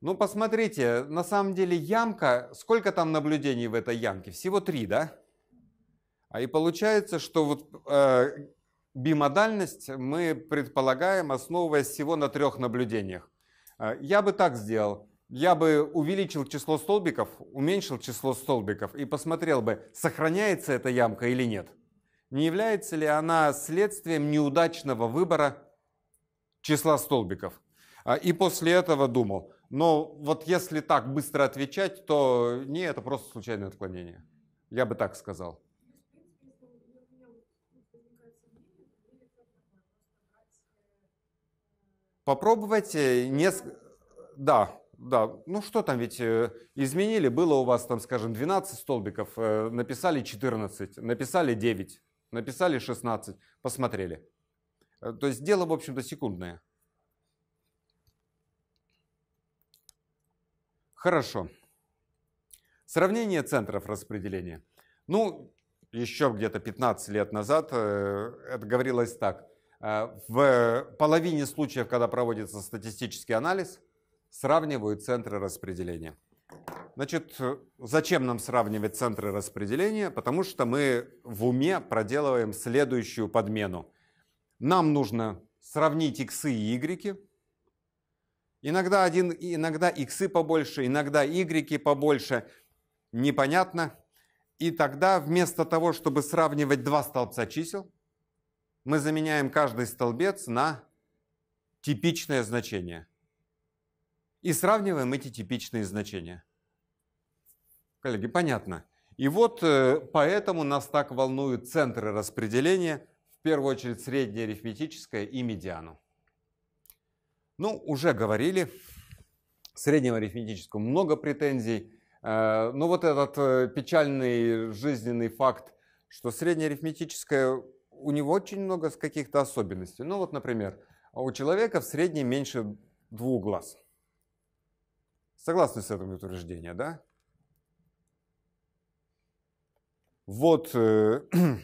Ну, посмотрите, на самом деле ямка, сколько там наблюдений в этой ямке? Всего три, да? А и получается, что вот э, бимодальность мы предполагаем, основываясь всего на трех наблюдениях. Э, я бы так сделал. Я бы увеличил число столбиков, уменьшил число столбиков и посмотрел бы, сохраняется эта ямка или нет. Не является ли она следствием неудачного выбора числа столбиков. А, и после этого думал, но «Ну, вот если так быстро отвечать, то не, это просто случайное отклонение. Я бы так сказал. Попробуйте, э, не... да, да, ну что там ведь э, изменили, было у вас там, скажем, 12 столбиков, э, написали 14, написали 9, написали 16, посмотрели. Э, то есть дело, в общем-то, секундное. Хорошо. Сравнение центров распределения. Ну, еще где-то 15 лет назад э, это говорилось так. Э, в половине случаев, когда проводится статистический анализ, сравнивают центры распределения. Значит, зачем нам сравнивать центры распределения? Потому что мы в уме проделываем следующую подмену – нам нужно сравнить иксы и игреки. Иногда, один, иногда иксы побольше, иногда игреки побольше. Непонятно. И тогда вместо того, чтобы сравнивать два столбца чисел, мы заменяем каждый столбец на типичное значение. И сравниваем эти типичные значения. Коллеги, понятно. И вот э, поэтому нас так волнуют центры распределения – в первую очередь среднее арифметическое и медиану. Ну, уже говорили, среднему арифметическому много претензий, э, но ну, вот этот э, печальный жизненный факт, что среднее арифметическое, у него очень много каких-то особенностей. Ну вот, например, у человека в среднем меньше двух глаз. Согласны с этим утверждением, да? Вот э,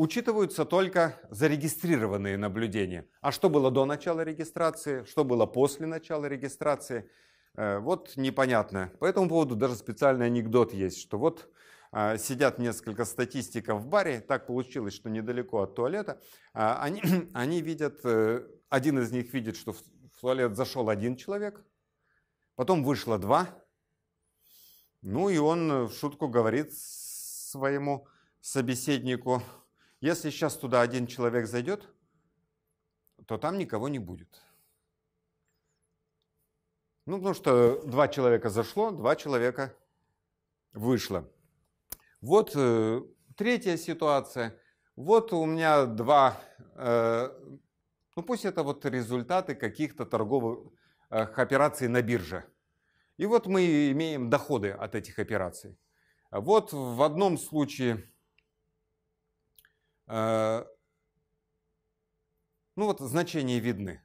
учитываются только зарегистрированные наблюдения. А что было до начала регистрации, что было после начала регистрации, э, вот непонятно. По этому поводу даже специальный анекдот есть, что вот э, сидят несколько статистиков в баре, так получилось, что недалеко от туалета, а они, они видят, э, один из них видит, что в туалет зашел один человек, потом вышло два, ну и он в шутку говорит своему собеседнику, если сейчас туда один человек зайдет, то там никого не будет. Ну, потому что два человека зашло, два человека вышло. Вот э, третья ситуация. Вот у меня два, э, ну пусть это вот результаты каких-то торговых э, операций на бирже. И вот мы имеем доходы от этих операций. Вот в одном случае Э, ну вот значения видны.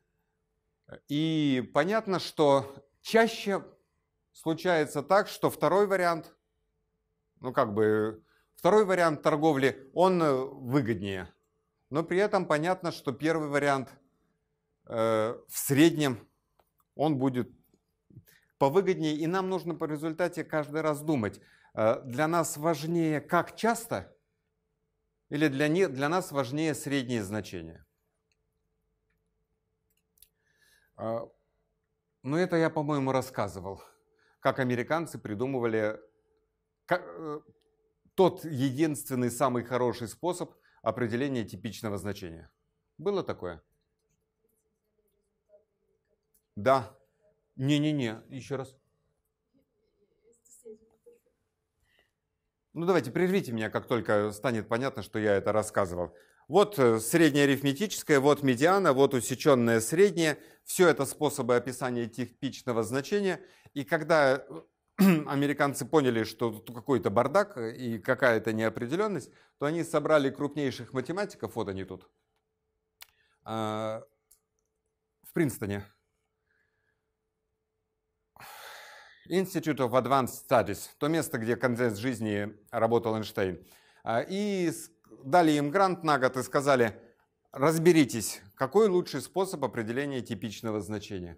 И понятно, что чаще случается так, что второй вариант, ну как бы второй вариант торговли, он э, выгоднее. Но при этом понятно, что первый вариант э, в среднем он будет повыгоднее, и нам нужно по результате каждый раз думать. Э, для нас важнее, как часто или для, не, для нас важнее среднее значение. А, ну, это я, по-моему, рассказывал, как американцы придумывали как, э, тот единственный самый хороший способ определения типичного значения. Было такое? Да. Не-не-не, еще раз. Ну давайте, прервите меня, как только станет понятно, что я это рассказывал. Вот э, средняя арифметическая, вот медиана, вот усеченная средняя. Все это способы описания типичного значения. И когда э, американцы поняли, что тут какой-то бардак э, и какая-то неопределенность, то они собрали крупнейших математиков, вот они тут, а, в Принстоне. Institute of Advanced Studies, то место, где конец жизни работал Эйнштейн. А, и дали им грант на год и сказали, разберитесь, какой лучший способ определения типичного значения.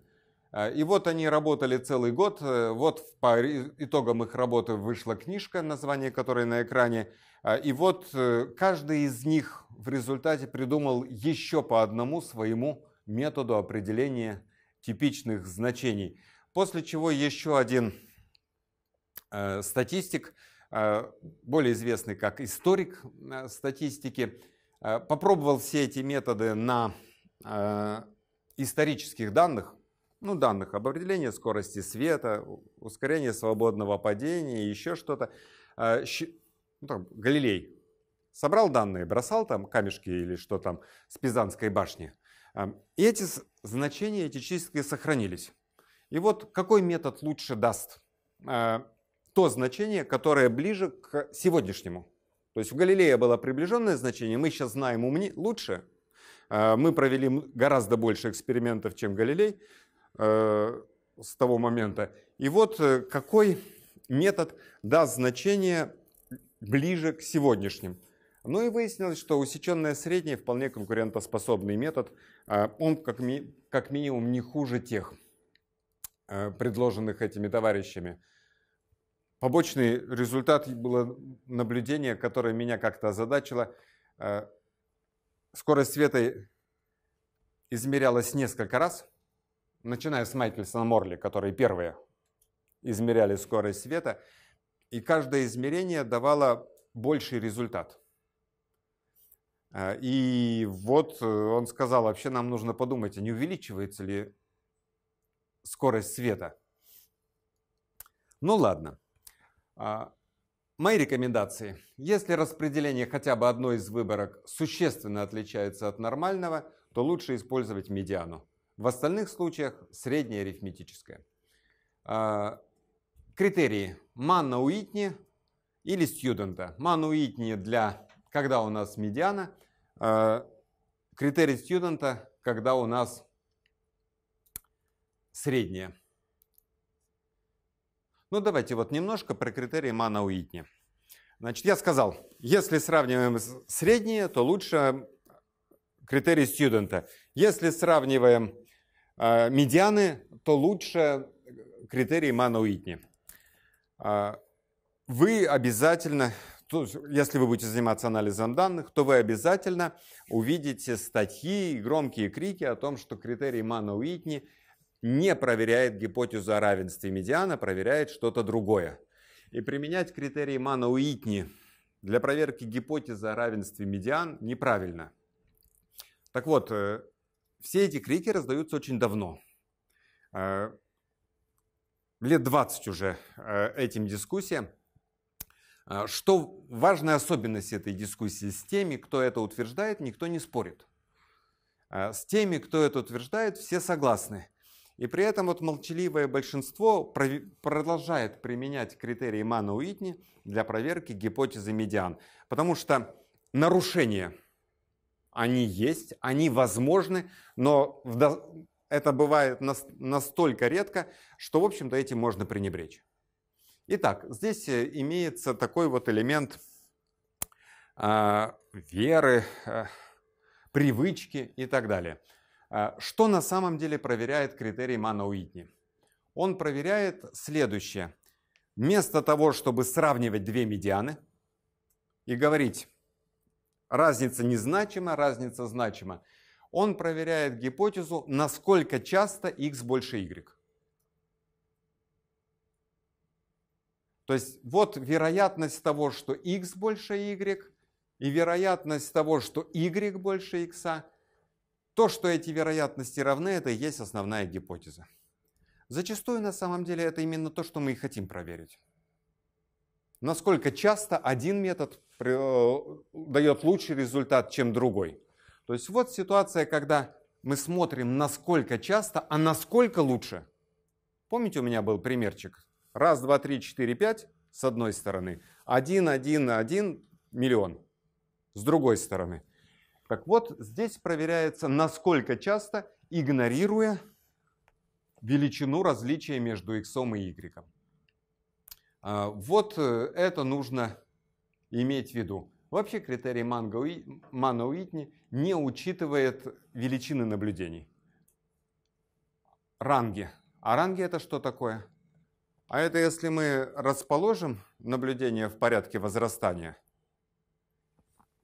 А, и вот они работали целый год. Э, вот по итогам их работы вышла книжка, название которой на экране. А, и вот э, каждый из них в результате придумал еще по одному своему методу определения типичных значений. После чего еще один э, статистик, э, более известный как историк э, статистики, попробовал все эти методы на исторических данных, ну, данных об определении скорости света, ускорения свободного падения, еще что-то. ну, там, Галилей собрал данные, бросал там камешки или что там с Пизанской башни. И эти значения, эти числа, сохранились. И вот какой метод лучше даст э, то значение, которое ближе к сегодняшнему. То есть в Галилее было приближенное значение, мы сейчас знаем умни лучше, э, мы провели гораздо больше экспериментов, чем Галилей э, с того момента. И вот какой метод даст значение ближе к сегодняшним. Ну и выяснилось, что усеченное среднее вполне конкурентоспособный метод. Он как, ми, как минимум не хуже тех. Э, предложенных этими товарищами. Побочный результат было наблюдение, которое меня как-то озадачило. Э, скорость света измерялась несколько раз, начиная с Майкельсона Морли, которые первые измеряли скорость света, и каждое измерение давало больший результат. Э, и вот он сказал, вообще нам нужно подумать, а не увеличивается ли скорость света. Ну ладно. А, мои рекомендации. Если распределение хотя бы одной из выборок существенно отличается от нормального, то лучше использовать медиану. В остальных случаях среднее арифметическое. А, критерии. Манна Уитни или студента. Манна Уитни для когда у нас медиана, а, критерий студента, когда у нас среднее. Ну, давайте вот немножко про критерии Мана Уитни. Значит, я сказал, если сравниваем средние, то лучше критерий студента. Если сравниваем э, медианы, то лучше критерий Мана Уитни. А, вы обязательно, то, если вы будете заниматься анализом данных, то вы обязательно увидите статьи, громкие крики о том, что критерий Мана Уитни – не проверяет гипотезу о равенстве медиана, проверяет что-то другое. И применять критерии Мана Уитни для проверки гипотезы о равенстве медиан неправильно. Так вот, э, все эти крики раздаются очень давно. Э, лет 20 уже э, этим дискуссиям. Что важная особенность этой дискуссии? С теми, кто это утверждает, никто не спорит. С теми, кто это утверждает, все согласны. И при этом вот молчаливое большинство продолжает применять критерии Мана Уитни для проверки гипотезы медиан. Потому что нарушения, они есть, они возможны, но это бывает настолько редко, что, в общем-то, этим можно пренебречь. Итак, здесь э, имеется такой вот элемент э, веры, э, привычки и так далее – а, что на самом деле проверяет критерий Мана Уитни? Он проверяет следующее. Вместо того, чтобы сравнивать две медианы и говорить, разница незначима, разница значима, он проверяет гипотезу, насколько часто x больше y. То есть вот вероятность того, что x больше y, и вероятность того, что y больше x, то, что эти вероятности равны, это и есть основная гипотеза. Зачастую на самом деле это именно то, что мы и хотим проверить. Насколько часто один метод э, дает лучший результат, чем другой. То есть вот ситуация, когда мы смотрим, насколько часто, а насколько лучше. Помните, у меня был примерчик? Раз, два, три, четыре, пять с одной стороны. Один, один, один миллион с другой стороны. Так вот, здесь проверяется, насколько часто, игнорируя величину различия между x и y. А, вот э, это нужно иметь в виду. Вообще критерий Мана Уитни не учитывает величины наблюдений. Ранги. А ранги это что такое? А это если мы расположим наблюдение в порядке возрастания –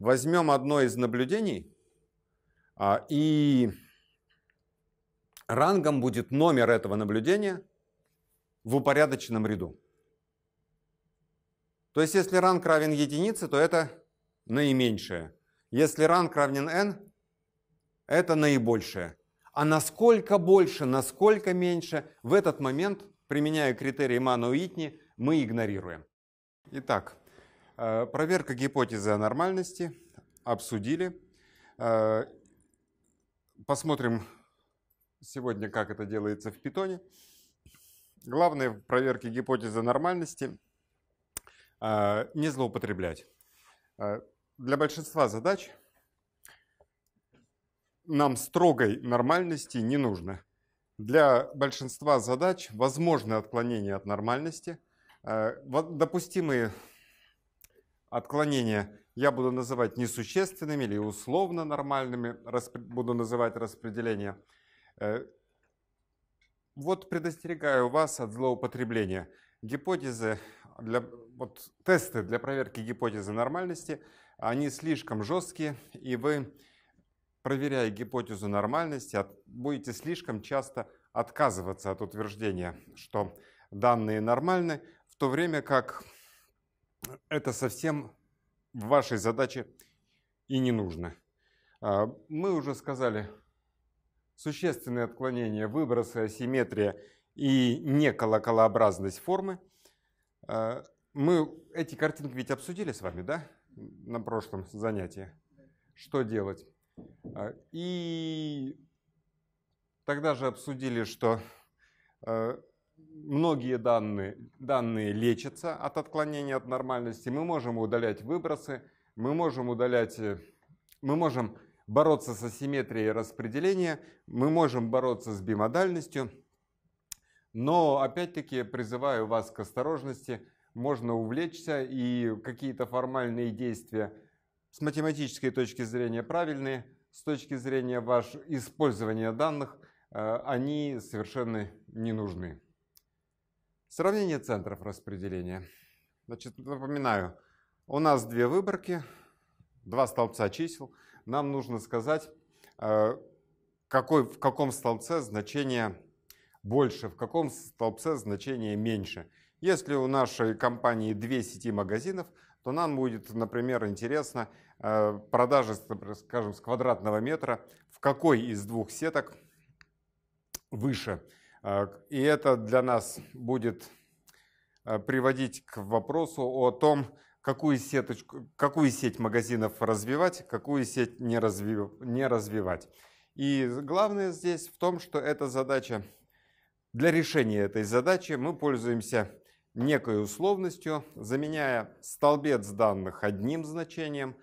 возьмем одно из наблюдений, а, и рангом будет номер этого наблюдения в упорядоченном ряду. То есть, если ранг равен единице, то это наименьшее. Если ранг равен n, это наибольшее. А насколько больше, насколько меньше, в этот момент, применяя критерии Мана Уитни, мы игнорируем. Итак, Э, проверка гипотезы о нормальности. Обсудили. Э, посмотрим сегодня, как это делается в питоне. Главное в проверке гипотезы нормальности э, не злоупотреблять. Для большинства задач нам строгой нормальности не нужно. Для большинства задач возможны отклонения от нормальности. Допустимые отклонения я буду называть несущественными или условно нормальными, буду называть распределение. Э, вот предостерегаю вас от злоупотребления. Гипотезы, для, вот тесты для проверки гипотезы нормальности, они слишком жесткие, и вы, проверяя гипотезу нормальности, будете слишком часто отказываться от утверждения, что данные нормальны, в то время как это совсем в вашей задаче и не нужно. А, мы уже сказали, существенные отклонения, выбросы, асимметрия и неколоколообразность формы. А, мы эти картинки ведь обсудили с вами, да, на прошлом занятии? Что делать? А, и тогда же обсудили, что многие данные, данные лечатся от отклонения от нормальности, мы можем удалять выбросы, мы можем удалять, э, мы можем бороться с асимметрией распределения, мы можем бороться с бимодальностью, но опять-таки призываю вас к осторожности, можно увлечься и какие-то формальные действия с математической точки зрения правильные, с точки зрения ваш использования данных, э, они совершенно не нужны. Сравнение центров распределения. Значит, напоминаю, у нас две выборки, два столбца чисел. Нам нужно сказать, э, какой, в каком столбце значение больше, в каком столбце значение меньше. Если у нашей компании две сети магазинов, то нам будет, например, интересно э, продажи, скажем, с квадратного метра, в какой из двух сеток выше – а, и это для нас будет а, приводить к вопросу о том, какую, сеточку, какую сеть магазинов развивать, какую сеть не, разви, не развивать. И главное здесь в том, что эта задача, для решения этой задачи мы пользуемся некой условностью, заменяя столбец данных одним значением,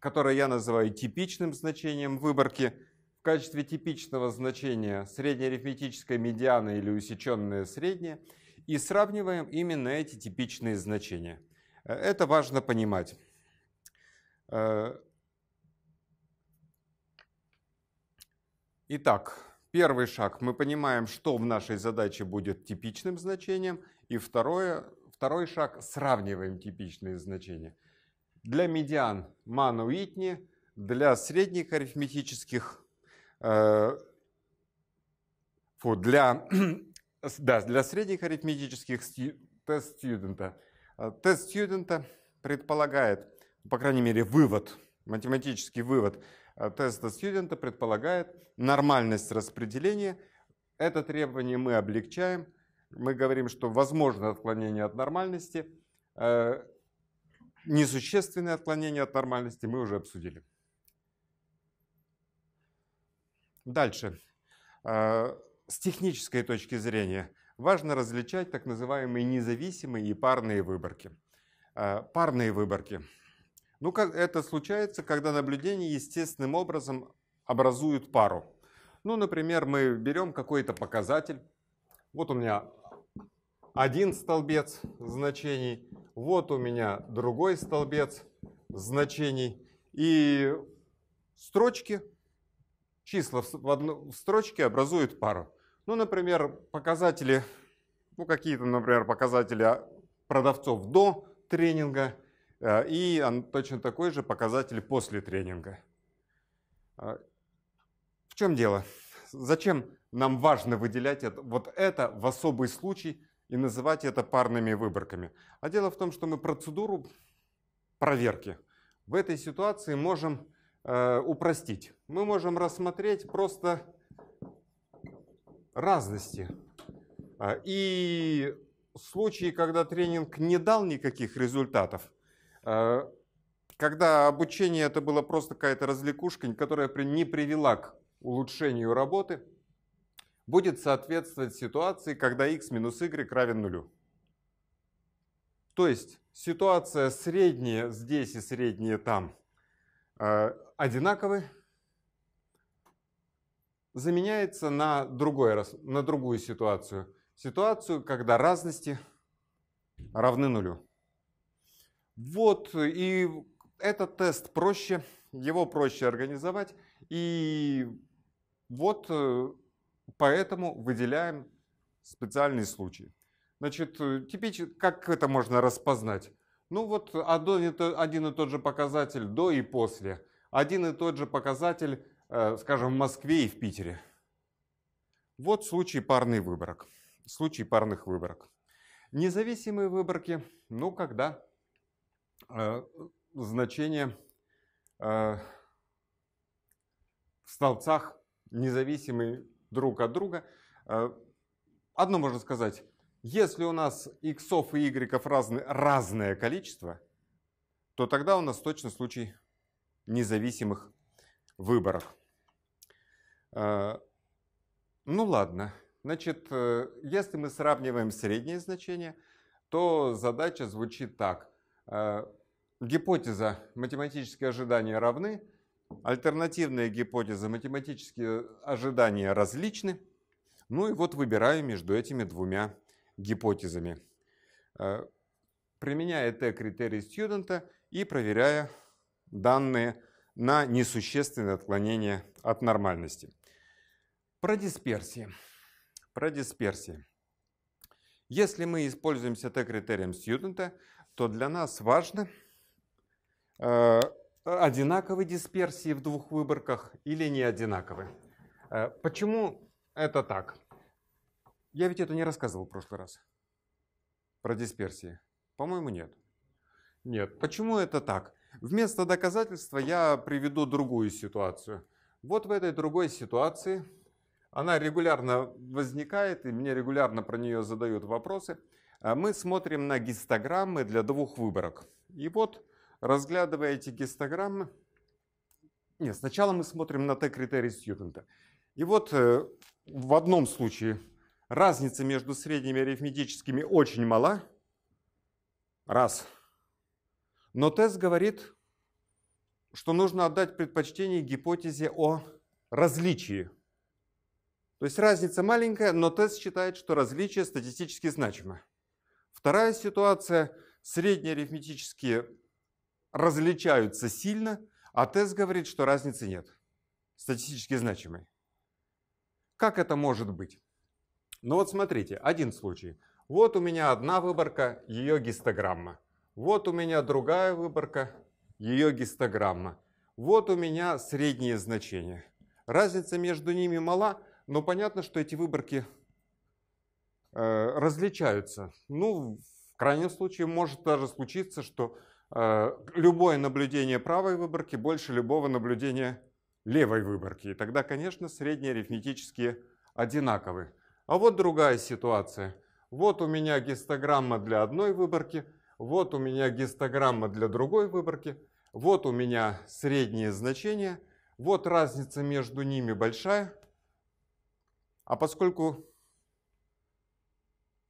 которое я называю типичным значением выборки – качестве типичного значения среднеарифметическая медиана или усеченная средняя и сравниваем именно эти типичные значения. Э, это важно понимать. Э, итак, первый шаг. Мы понимаем, что в нашей задаче будет типичным значением. И второе, второй шаг. Сравниваем типичные значения. Для медиан Мана Уитни, для средних арифметических фу, э, для, да, для средних арифметических тест студента. Э, тест студента предполагает, по крайней мере, вывод, математический вывод э, теста студента предполагает нормальность распределения. Это требование мы облегчаем. Мы говорим, что возможно отклонение от нормальности. Несущественные отклонения от нормальности мы уже обсудили. Дальше. А, с технической точки зрения важно различать так называемые независимые и парные выборки. А, парные выборки. Ну, как это случается, когда наблюдения естественным образом образуют пару. Ну, например, мы берем какой-то показатель. Вот у меня один столбец значений, вот у меня другой столбец значений. И строчки числа в, одну, в строчке образуют пару. Ну, например, показатели, ну, какие-то, например, показатели а, продавцов до тренинга э, и точно такой же показатель после тренинга. А, в чем дело? Зачем нам важно выделять это, вот это в особый случай и называть это парными выборками? А дело в том, что мы процедуру проверки в этой ситуации можем Э, упростить. Мы можем рассмотреть просто разности. А, и случаи, когда тренинг не дал никаких результатов, э, когда обучение это было просто какая-то развлекушка, которая не привела к улучшению работы, будет соответствовать ситуации, когда x минус y равен нулю. То есть ситуация средняя здесь и средняя там э, одинаковы, заменяется на, другой, на другую ситуацию. Ситуацию, когда разности равны нулю. Вот, и этот тест проще, его проще организовать. И вот э, поэтому выделяем специальный случай. Значит, э, типично, как это можно распознать? Ну вот один и тот же показатель до и после – один и тот же показатель, э, скажем, в Москве и в Питере. Вот случай парных выборок. Случай парных выборок. Независимые выборки, ну, когда э, значение э, в столбцах независимые друг от друга. Э, одно можно сказать. Если у нас иксов и игреков разные разное количество, то тогда у нас точно случай независимых выборах. Э, ну ладно, значит, э, если мы сравниваем средние значения, то задача звучит так. Э, гипотеза математические ожидания равны, альтернативные гипотезы математические ожидания различны. Ну и вот выбираю между этими двумя гипотезами, применяя Т критерий студента и проверяя данные на несущественные отклонения от нормальности. Про дисперсии. Про дисперсии. Если мы используем Т-критерием студента, то для нас важно э, одинаковы дисперсии в двух выборках или не одинаковые. Э, почему это так? Я ведь это не рассказывал в прошлый раз. Про дисперсии. По-моему, нет. Нет. Почему это так? Вместо доказательства я приведу другую ситуацию. Вот в этой другой ситуации, она регулярно возникает, и мне регулярно про нее задают вопросы, а мы смотрим на гистограммы для двух выборок. И вот, разглядывая эти гистограммы, нет, сначала мы смотрим на Т-критерий студента. И вот э, в одном случае разница между средними арифметическими очень мала. Раз – но тест говорит, что нужно отдать предпочтение гипотезе о различии. То есть разница маленькая, но тест считает, что различие статистически значимо. Вторая ситуация – средние арифметические различаются сильно, а тест говорит, что разницы нет, статистически значимой. Как это может быть? Ну вот смотрите, один случай. Вот у меня одна выборка, ее гистограмма. Вот у меня другая выборка, ее гистограмма. Вот у меня средние значения. Разница между ними мала, но понятно, что эти выборки э, различаются. Ну, в крайнем случае, может даже случиться, что э, любое наблюдение правой выборки больше любого наблюдения левой выборки. И тогда, конечно, средние арифметические одинаковы. А вот другая ситуация. Вот у меня гистограмма для одной выборки – вот у меня гистограмма для другой выборки. Вот у меня средние значения. Вот разница между ними большая. А поскольку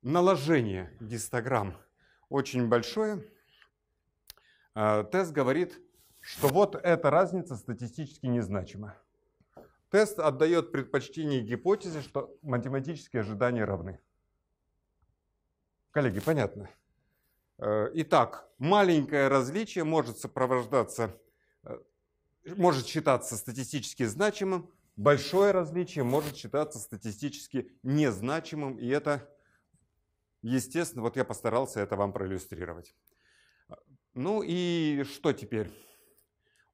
наложение гистограмм очень большое, э, тест говорит, что вот эта разница статистически незначима. Тест отдает предпочтение гипотезе, что математические ожидания равны. Коллеги, понятно? Э, итак, маленькое различие может сопровождаться, э, может считаться статистически значимым, большое различие может считаться статистически незначимым, и это, естественно, вот я постарался это вам проиллюстрировать. Ну и что теперь?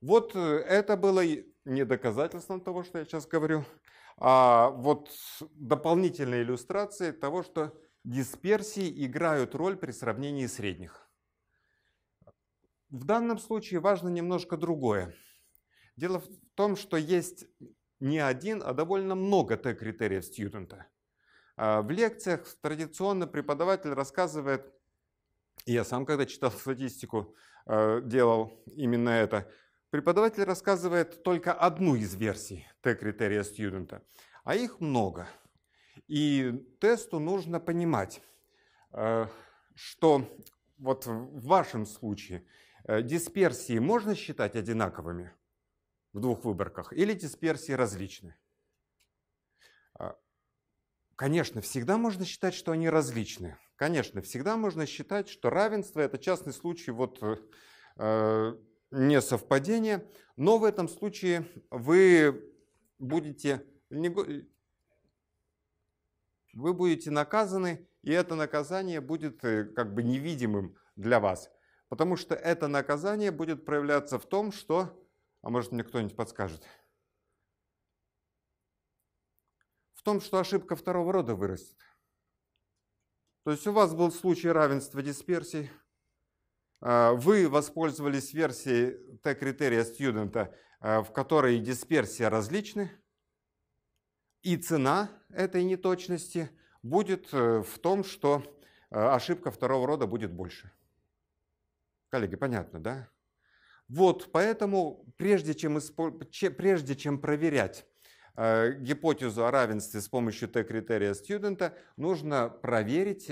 Вот э, это было не доказательством того, что я сейчас говорю, а вот дополнительной иллюстрацией того, что дисперсии играют роль при сравнении средних. В данном случае важно немножко другое. Дело в том, что есть не один, а довольно много Т-критериев студента. А, в лекциях традиционно преподаватель рассказывает, я сам когда читал статистику, а, делал именно это, преподаватель рассказывает только одну из версий Т-критерия студента, а их много – и тесту нужно понимать, э, что вот в вашем случае э, дисперсии можно считать одинаковыми в двух выборках или дисперсии различны? А, конечно, всегда можно считать, что они различны. Конечно, всегда можно считать, что равенство – это частный случай вот, э, э несовпадения, но в этом случае вы будете вы будете наказаны, и это наказание будет э, как бы невидимым для вас. Потому что это наказание будет проявляться в том, что... А может мне кто-нибудь подскажет? В том, что ошибка второго рода вырастет. То есть у вас был случай равенства дисперсий, а, вы воспользовались версией Т-критерия студента, а, в которой дисперсия различны – и цена этой неточности будет э, в том, что э, ошибка второго рода будет больше. Коллеги, понятно, да? Вот, поэтому прежде чем, испо... прежде чем проверять э, гипотезу о равенстве с помощью Т-критерия студента, нужно проверить,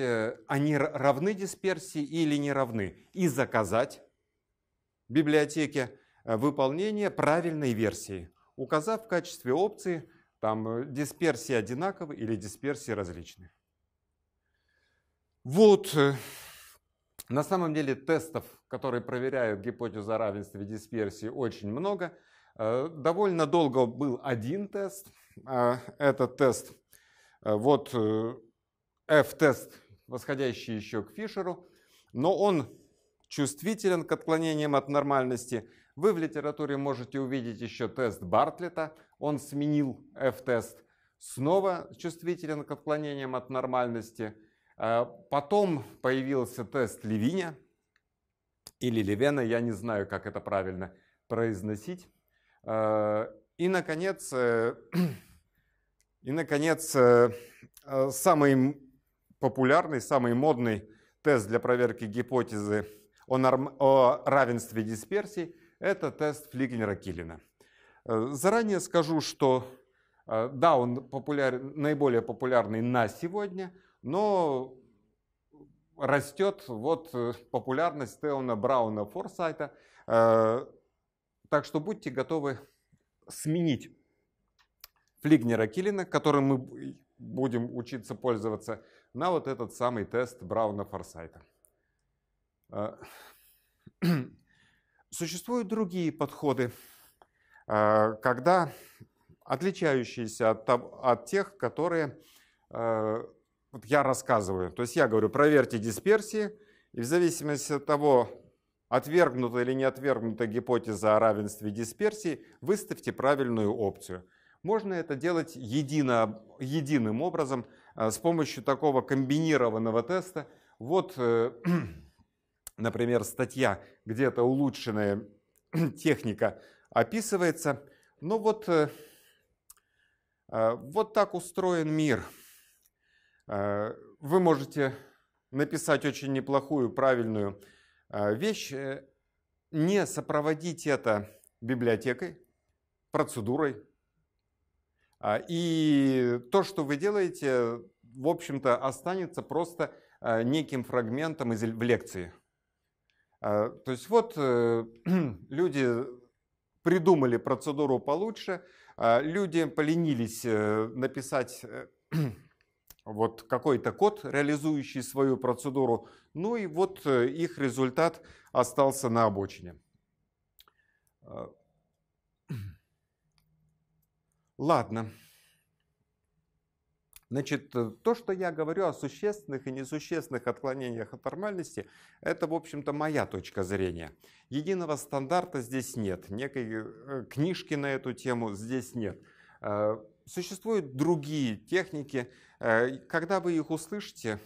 они равны дисперсии или не равны, и заказать библиотеке выполнение правильной версии, указав в качестве опции там э, дисперсии одинаковые или дисперсии различные. Вот, э, на самом деле тестов, которые проверяют гипотезу о равенстве дисперсии, очень много. Э, довольно долго был один тест. А этот тест, вот F-тест, восходящий еще к Фишеру, но он чувствителен к отклонениям от нормальности. Вы в литературе можете увидеть еще тест Бартлета – он сменил F-тест, снова чувствителен к отклонениям от нормальности. А, потом появился тест Левиня или Левена, я не знаю, как это правильно произносить. А, и, наконец, э, и, наконец, э, э, самый популярный, самый модный тест для проверки гипотезы о, норм... о равенстве дисперсий – это тест Флигнера-Киллина. Э, заранее скажу, что э, да, он популяр, наиболее популярный на сегодня, но растет вот э, популярность Теона Брауна Форсайта. Так что будьте готовы сменить Флигнера Килина, которым мы будем учиться пользоваться, на вот этот самый тест Брауна Форсайта. Существуют другие подходы Э, когда отличающиеся от, от тех, которые э, вот я рассказываю. То есть я говорю, проверьте дисперсии, и в зависимости от того, отвергнута или не отвергнута гипотеза о равенстве дисперсии, выставьте правильную опцию. Можно это делать едино, единым образом э, с помощью такого комбинированного теста. Вот, например, статья «Где-то улучшенная техника описывается. Ну вот, э, э, вот так устроен мир. Э, вы можете написать очень неплохую, правильную вещь, не сопроводить это библиотекой, процедурой. А, и то, что вы делаете, в общем-то, останется просто неким фрагментом в лекции. А, то есть вот люди придумали процедуру получше, а, люди поленились э, написать э, вот какой-то код, реализующий свою процедуру, ну и вот э, их результат остался на обочине. А, Ладно. Значит, э, то, что я говорю о существенных и несущественных отклонениях от нормальности, это, в общем-то, моя точка зрения. Единого стандарта здесь нет, некой э, книжки на эту тему здесь нет. Э, существуют другие техники. Когда вы их услышите,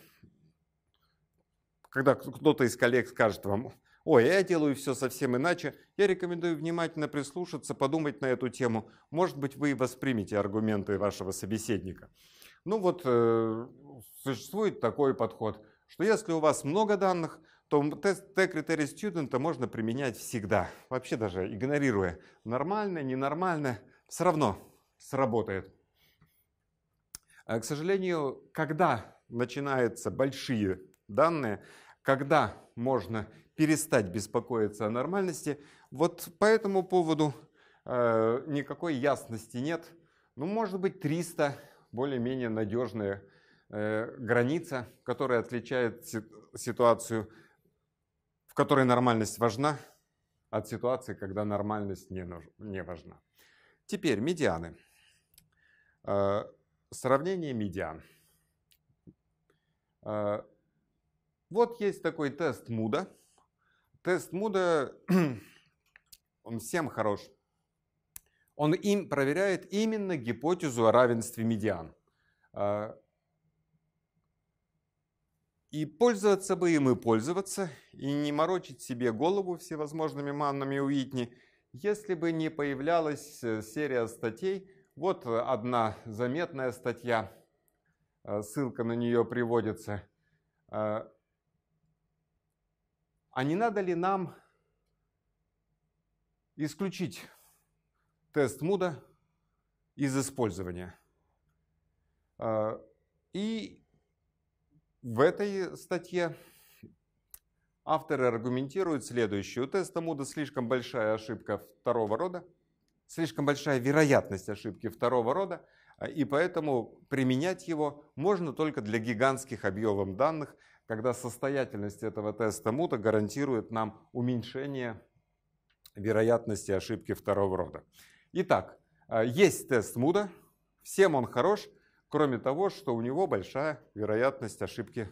когда кто-то из коллег скажет вам, ой, я делаю все совсем иначе, я рекомендую внимательно прислушаться, подумать на эту тему. Может быть, вы и воспримете аргументы вашего собеседника. Ну вот э, существует такой подход, что если у вас много данных, то тест, те критерии студента можно применять всегда, вообще даже игнорируя. нормальное, ненормальное, все равно сработает. А, к сожалению, когда начинаются большие данные, когда можно перестать беспокоиться о нормальности, вот по этому поводу э, никакой ясности нет. Ну, может быть, 300 более-менее надежная э, граница, которая отличает ситуацию, в которой нормальность важна, от ситуации, когда нормальность не, нуж- не важна. Теперь медианы. Э, сравнение медиан. Э, вот есть такой тест Муда. Тест Муда, он всем хорош – он им проверяет именно гипотезу о равенстве медиан. А, и пользоваться бы им и пользоваться, и не морочить себе голову всевозможными маннами Уитни, если бы не появлялась э, серия статей. Вот одна заметная статья, э, ссылка на нее приводится. А, а не надо ли нам исключить тест муда из использования. А, и в этой статье авторы аргументируют следующее. У теста муда слишком большая ошибка второго рода, слишком большая вероятность ошибки второго рода, а, и поэтому применять его можно только для гигантских объемов данных, когда состоятельность этого теста Муда гарантирует нам уменьшение вероятности ошибки второго рода. Итак, э, есть тест Муда, всем он хорош, кроме того, что у него большая вероятность ошибки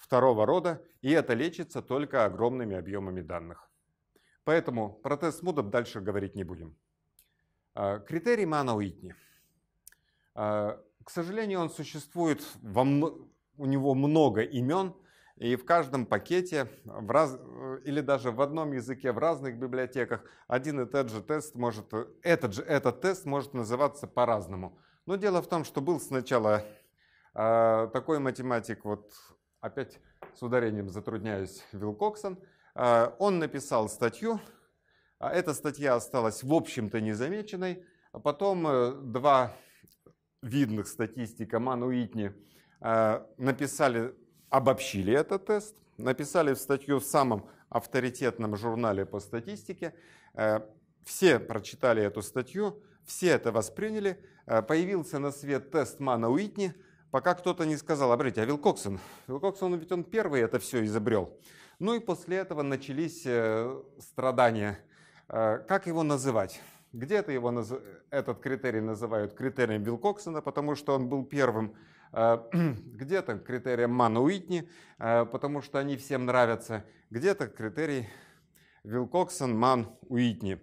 второго рода, и это лечится только огромными объемами данных. Поэтому про тест Муда дальше говорить не будем. Э, Критерий Мана Уитни. Э, к сожалению, он существует, во, у него много имен – и в каждом пакете, в раз... Э, или даже в одном языке, в разных библиотеках, один и тот же тест может, э, этот же этот тест может называться по-разному. Но дело в том, что был сначала э, такой математик, вот опять с ударением затрудняюсь, Вилкоксон, э, он написал статью, а эта статья осталась, в общем-то, незамеченной. А потом э, два видных статистика Ману Итни э, написали обобщили этот тест, написали статью в самом авторитетном журнале по статистике. Э, все прочитали эту статью, все это восприняли. Э, появился на свет тест Мана Уитни, пока кто-то не сказал, обратите, а Вилкоксон? Вилкоксон ведь он первый это все изобрел. Ну и после этого начались э, страдания. Как его называть? Где-то его, этот критерий называют критерием Вилкоксона, потому что он был первым Э, где-то критерием Ман Уитни, э, потому что они всем нравятся, где-то критерий Вилкоксон, Ман, Уитни.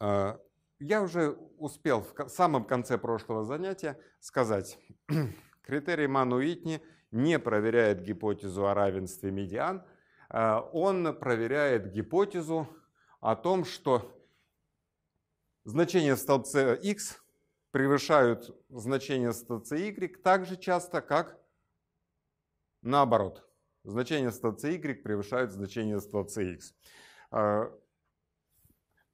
Э, я уже успел в самом конце прошлого занятия сказать, критерий Ман Уитни не проверяет гипотезу о равенстве медиан, он проверяет гипотезу о том, что значение в столбце x превышают значение стации y так же часто, как наоборот. Значение стации y превышают значение стации x. А,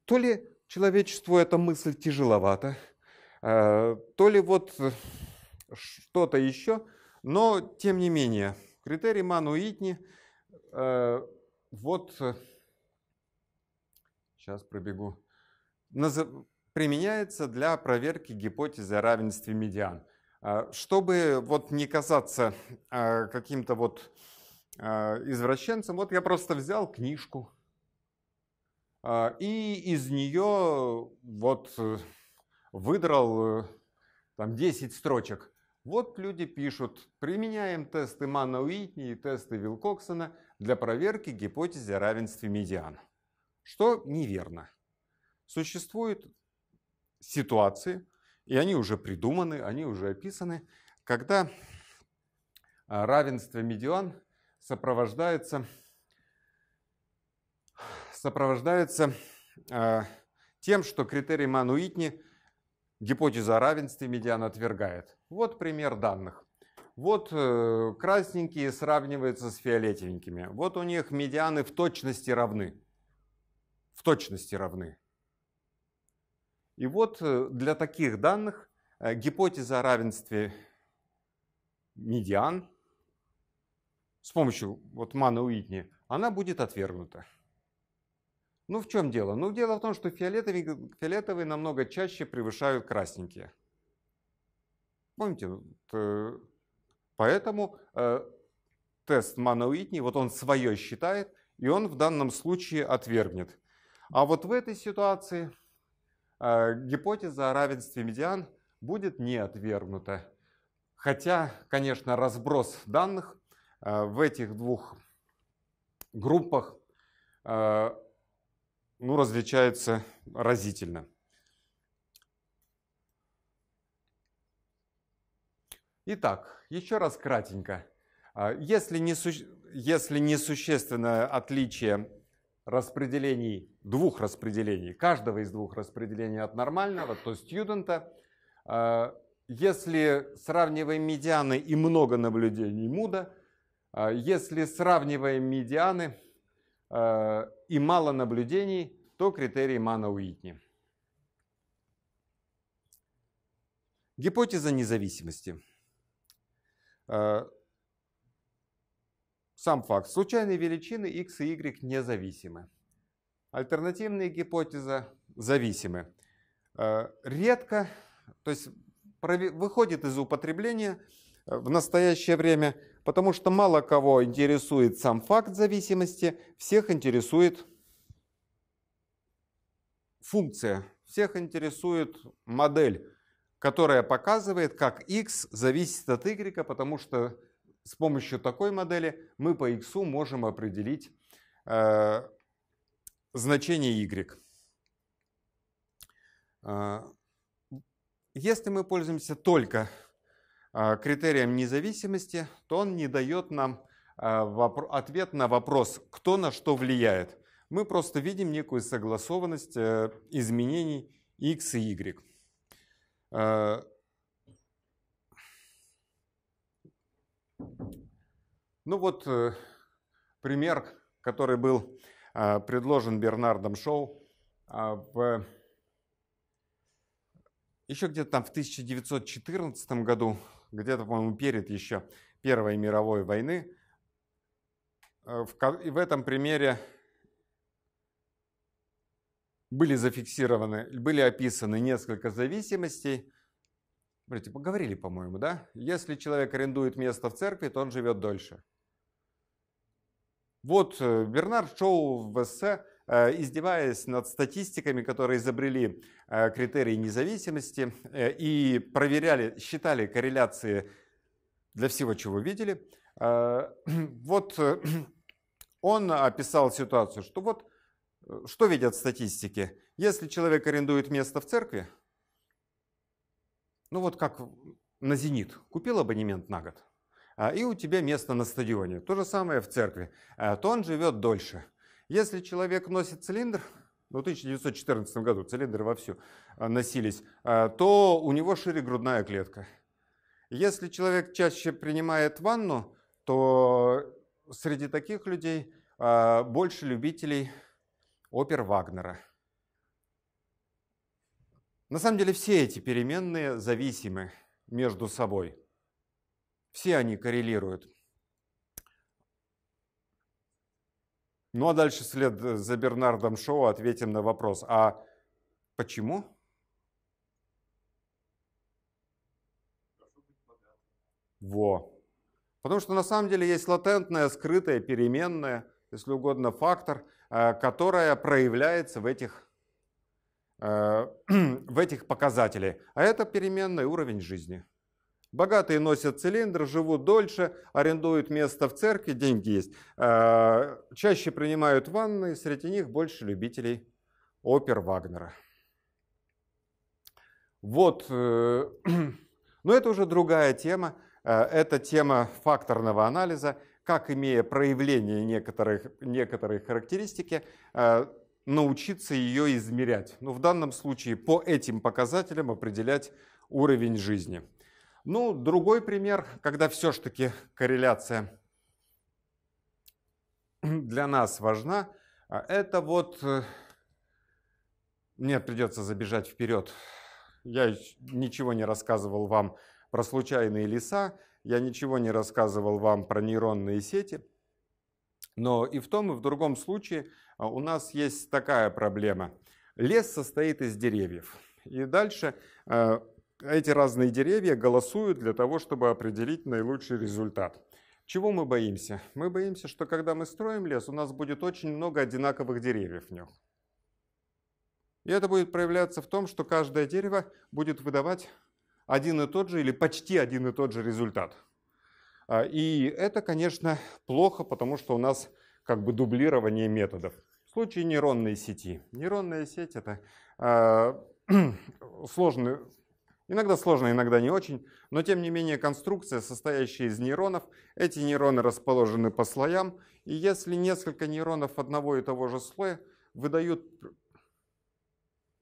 то ли человечеству эта мысль тяжеловата, а, то ли вот э, что-то еще, но тем не менее, критерий Мануитни, э, вот, э, сейчас пробегу, применяется для проверки гипотезы о равенстве медиан. А, чтобы вот не казаться а, каким-то вот а, извращенцем, вот я просто взял книжку, и из нее вот э, выдрал э, там 10 строчек. Вот люди пишут, применяем тесты Мана Уитни и тесты Вилкоксона для проверки гипотезы о равенстве медиан. Что неверно. Существует ситуации, и они уже придуманы, они уже описаны, когда а, равенство медиан сопровождается, сопровождается а, тем, что критерий Мануитни гипотеза о равенстве медиан отвергает. Вот пример данных. Вот э, красненькие сравниваются с фиолетовенькими. Вот у них медианы в точности равны. В точности равны. И вот э, для таких данных э, гипотеза о равенстве медиан с помощью вот Мана Уитни, она будет отвергнута. Ну в чем дело? Ну дело в том, что фиолетовые, фиолетовые намного чаще превышают красненькие. Помните? Э, поэтому тест Мана Уитни, вот он свое считает, и он в данном случае отвергнет. А вот в этой ситуации Э, гипотеза о равенстве медиан будет не отвергнута. Хотя, конечно, разброс данных э, в этих двух группах э, ну, различается разительно. Итак, еще раз кратенько. Если, несу... Если несущественное отличие распределений, двух распределений, каждого из двух распределений от нормального, то студента. А, если сравниваем медианы и много наблюдений Муда, а, если сравниваем медианы а, и мало наблюдений, то критерий Мана Уитни. Гипотеза независимости. Сам факт. Случайные величины x и y независимы. Альтернативные гипотезы зависимы. Э, редко, то есть выходит из употребления э, в настоящее время, потому что мало кого интересует сам факт зависимости, всех интересует функция, всех интересует модель, которая показывает, как x зависит от y, потому что с помощью такой модели мы по x можем определить э, значение y. Э, если мы пользуемся только э, критерием независимости, то он не дает нам э, ответ на вопрос, кто на что влияет. Мы просто видим некую согласованность изменений x и y. Ну вот э, пример, который был э, предложен Бернардом Шоу а, в еще где-то там в 1914 году, где-то, по-моему, перед еще Первой мировой войны, э, и в этом примере были зафиксированы, были описаны несколько зависимостей, Смотрите, поговорили, по-моему, да? Если человек арендует место в церкви, то он живет дольше. Вот э, Бернард Шоу в эссе, э, издеваясь над статистиками, которые изобрели э, критерии независимости и проверяли, считали корреляции для всего, чего видели, вот он описал ситуацию, что вот что видят статистики. Если человек арендует место в церкви, ну вот как на «Зенит» купил абонемент на год, а, и у тебя место на стадионе. То же самое в церкви, а, то он живет дольше. Если человек носит цилиндр, ну, в 1914 году цилиндры вовсю а, носились, то у него шире грудная клетка. Если человек чаще принимает ванну, то среди таких людей больше любителей опер Вагнера – на самом деле все эти переменные зависимы между собой. Все они коррелируют. Ну а дальше след за Бернардом Шоу ответим на вопрос, а почему? Во. Потому что на самом деле есть латентная, скрытая, переменная, если угодно, фактор, э, которая проявляется в этих Э, в этих показателях. А это переменный уровень жизни. Богатые носят цилиндр, живут дольше, арендуют место в церкви, деньги есть. Э, чаще принимают ванны, среди них больше любителей опер Вагнера. Вот, э, но это уже другая тема. Это тема факторного анализа, как, имея проявление некоторых, некоторых характеристики, научиться ее измерять. Ну, в данном случае по этим показателям определять уровень жизни. Ну, другой пример, когда все-таки корреляция для нас важна, а, это вот... Э, мне придется забежать вперед. Я ничего не рассказывал вам про случайные леса, я ничего не рассказывал вам про нейронные сети – но и в том, и в другом случае а, у нас есть такая проблема. Лес состоит из деревьев. И дальше а, эти разные деревья голосуют для того, чтобы определить наилучший результат. Чего мы боимся? Мы боимся, что когда мы строим лес, у нас будет очень много одинаковых деревьев в нем. И это будет проявляться в том, что каждое дерево будет выдавать один и тот же или почти один и тот же результат. А, и это, конечно, плохо, потому что у нас как бы дублирование методов. В случае нейронной сети. Нейронная сеть это а, сложный, иногда сложно, иногда не очень, но тем не менее конструкция, состоящая из нейронов. Эти нейроны расположены по слоям, и если несколько нейронов одного и того же слоя выдают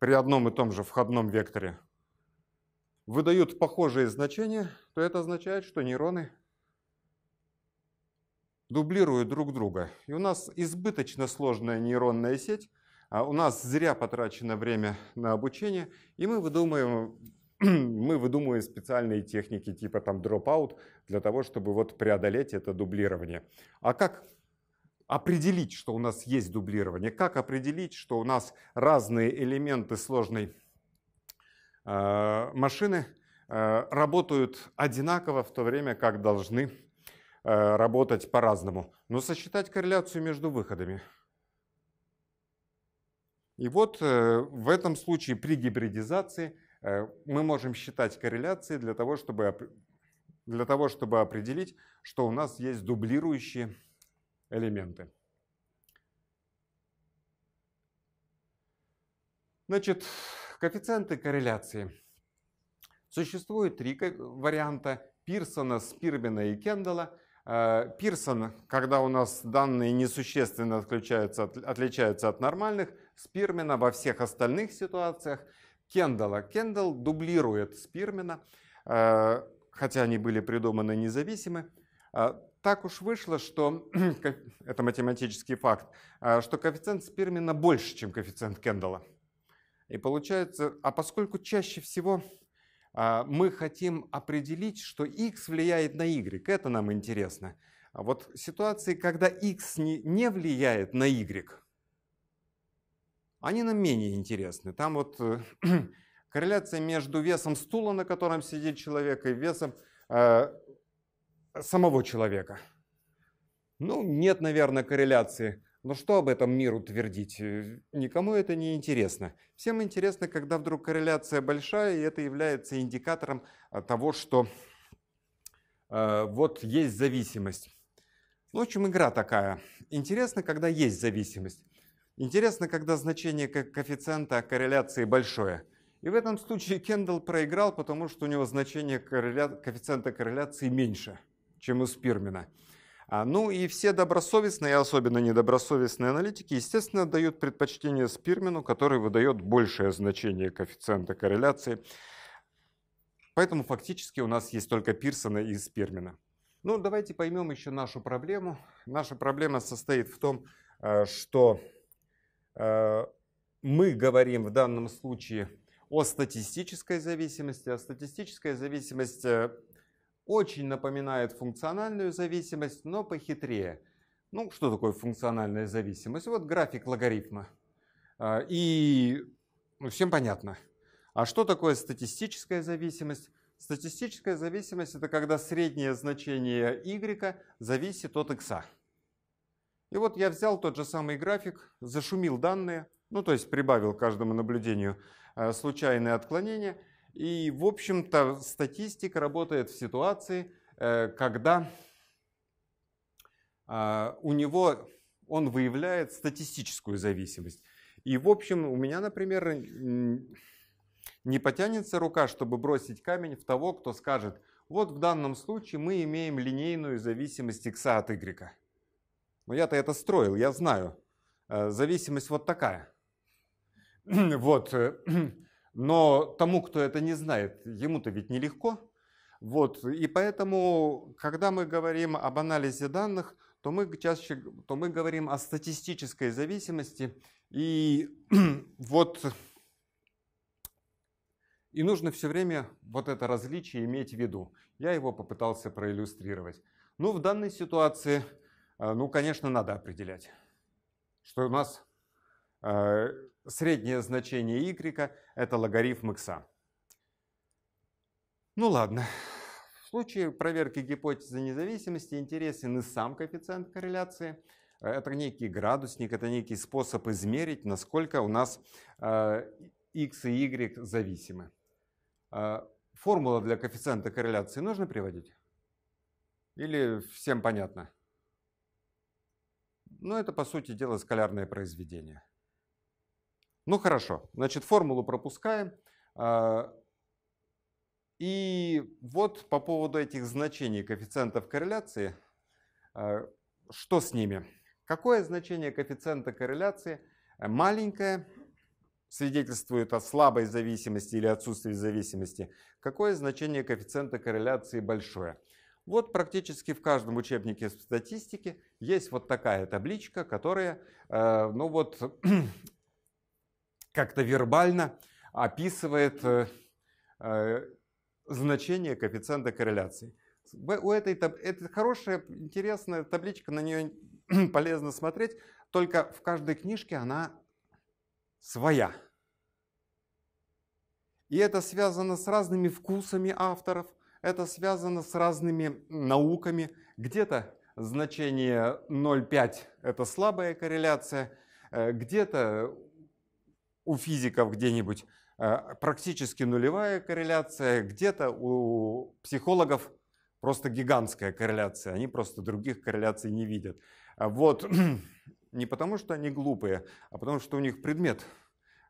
при одном и том же входном векторе выдают похожие значения, то это означает, что нейроны дублируют друг друга. И у нас избыточно сложная нейронная сеть, а у нас зря потрачено время на обучение, и мы выдумываем, мы выдумываем специальные техники типа там дропаут для того, чтобы вот преодолеть это дублирование. А как определить, что у нас есть дублирование? Как определить, что у нас разные элементы сложной э, машины э, работают одинаково в то время, как должны Э, работать по-разному, но сосчитать корреляцию между выходами. И вот э, в этом случае при гибридизации э, мы можем считать корреляции для того, чтобы, для того, чтобы определить, что у нас есть дублирующие элементы. Значит, коэффициенты корреляции. Существует три варианта Пирсона, Спирбина и Кендала – Э, Пирсон, когда у нас данные несущественно отличаются от, отличаются от нормальных, Спирмена во всех остальных ситуациях, Кендала, Кендалл дублирует Спирмена, э, хотя они были придуманы независимы. Э, так уж вышло, что, это математический факт, что коэффициент Спирмена больше, чем коэффициент Кендалла. И получается, а поскольку чаще всего а, мы хотим определить, что x влияет на y. Это нам интересно. А вот ситуации, когда x не влияет на y, они нам менее интересны. Там вот э, корреляция между весом стула, на котором сидит человек, и весом э, самого человека. Ну, нет, наверное, корреляции. Но что об этом миру твердить? Э, никому это не интересно. Всем интересно, когда вдруг корреляция большая, и это является индикатором а, того, что э, вот есть зависимость. Ну, в общем, игра такая. Интересно, когда есть зависимость. Интересно, когда значение коэффициента корреляции большое. И в этом случае Кендалл проиграл, потому что у него значение корреля... коэффициента корреляции меньше, чем у Спирмена. А, ну и все добросовестные, особенно недобросовестные аналитики, естественно, дают предпочтение Спирмену, который выдает большее значение коэффициента корреляции. Поэтому фактически у нас есть только Пирсона и Спирмена. Ну, давайте поймем еще нашу проблему. Наша проблема состоит в том, э, что э, мы говорим в данном случае о статистической зависимости, а статистическая зависимость э, очень напоминает функциональную зависимость, но похитрее. Ну, что такое функциональная зависимость? Вот график логарифма. А, и ну, всем понятно. А что такое статистическая зависимость? Статистическая зависимость – это когда среднее значение y зависит от x. И вот я взял тот же самый график, зашумил данные, ну то есть прибавил каждому наблюдению а, случайные отклонения – и, в общем-то, статистика работает в ситуации, э, когда а, у него он выявляет статистическую зависимость. И, в общем, у меня, например, не потянется рука, чтобы бросить камень в того, кто скажет, вот в данном случае мы имеем линейную зависимость x от y. Но ну, я-то это строил, я знаю. Э, зависимость вот такая. Вот, э, но тому, кто это не знает, ему-то ведь нелегко. Вот. И поэтому, когда мы говорим об анализе данных, то мы чаще то мы говорим о статистической зависимости. И вот и нужно все время вот это различие иметь в виду. Я его попытался проиллюстрировать. Ну, в данной ситуации, э, ну, конечно, надо определять, что у нас э, Среднее значение y – это логарифм x. Ну ладно. В случае проверки гипотезы независимости интересен и сам коэффициент корреляции. Это некий градусник, это некий способ измерить, насколько у нас x э, и y зависимы. Э, формула для коэффициента корреляции нужно приводить? Или всем понятно? Ну, это, по сути дела, скалярное произведение. Ну хорошо, значит, формулу пропускаем. А, и вот по поводу этих значений коэффициентов корреляции, а, что с ними? Какое значение коэффициента корреляции маленькое свидетельствует о слабой зависимости или отсутствии зависимости? Какое значение коэффициента корреляции большое? Вот практически в каждом учебнике статистики есть вот такая табличка, которая, а, ну вот, как-то вербально описывает э, э, значение коэффициента корреляции. У этой таб... Это хорошая, интересная табличка, на нее полезно смотреть, только в каждой книжке она своя. И это связано с разными вкусами авторов, это связано с разными науками. Где-то значение 0,5 – это слабая корреляция, э, где-то у физиков где-нибудь э, практически нулевая корреляция, где-то у психологов просто гигантская корреляция, они просто других корреляций не видят. А вот не потому, что они глупые, а потому, что у них предмет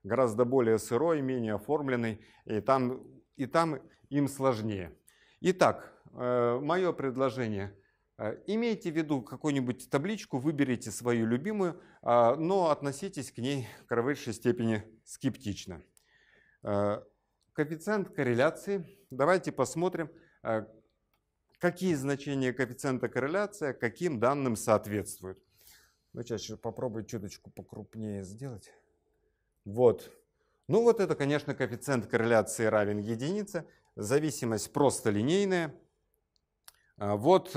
гораздо более сырой, менее оформленный, и там, и там им сложнее. Итак, э, мое предложение – Э, имейте в виду какую-нибудь табличку, выберите свою любимую, а, но относитесь к ней в высшей степени скептично. Э, коэффициент корреляции. Давайте посмотрим, э, какие значения коэффициента корреляции каким данным соответствуют. Ну, чаще попробую чуточку покрупнее сделать. Вот. Ну, вот это, конечно, коэффициент корреляции равен единице. Зависимость просто линейная. А, вот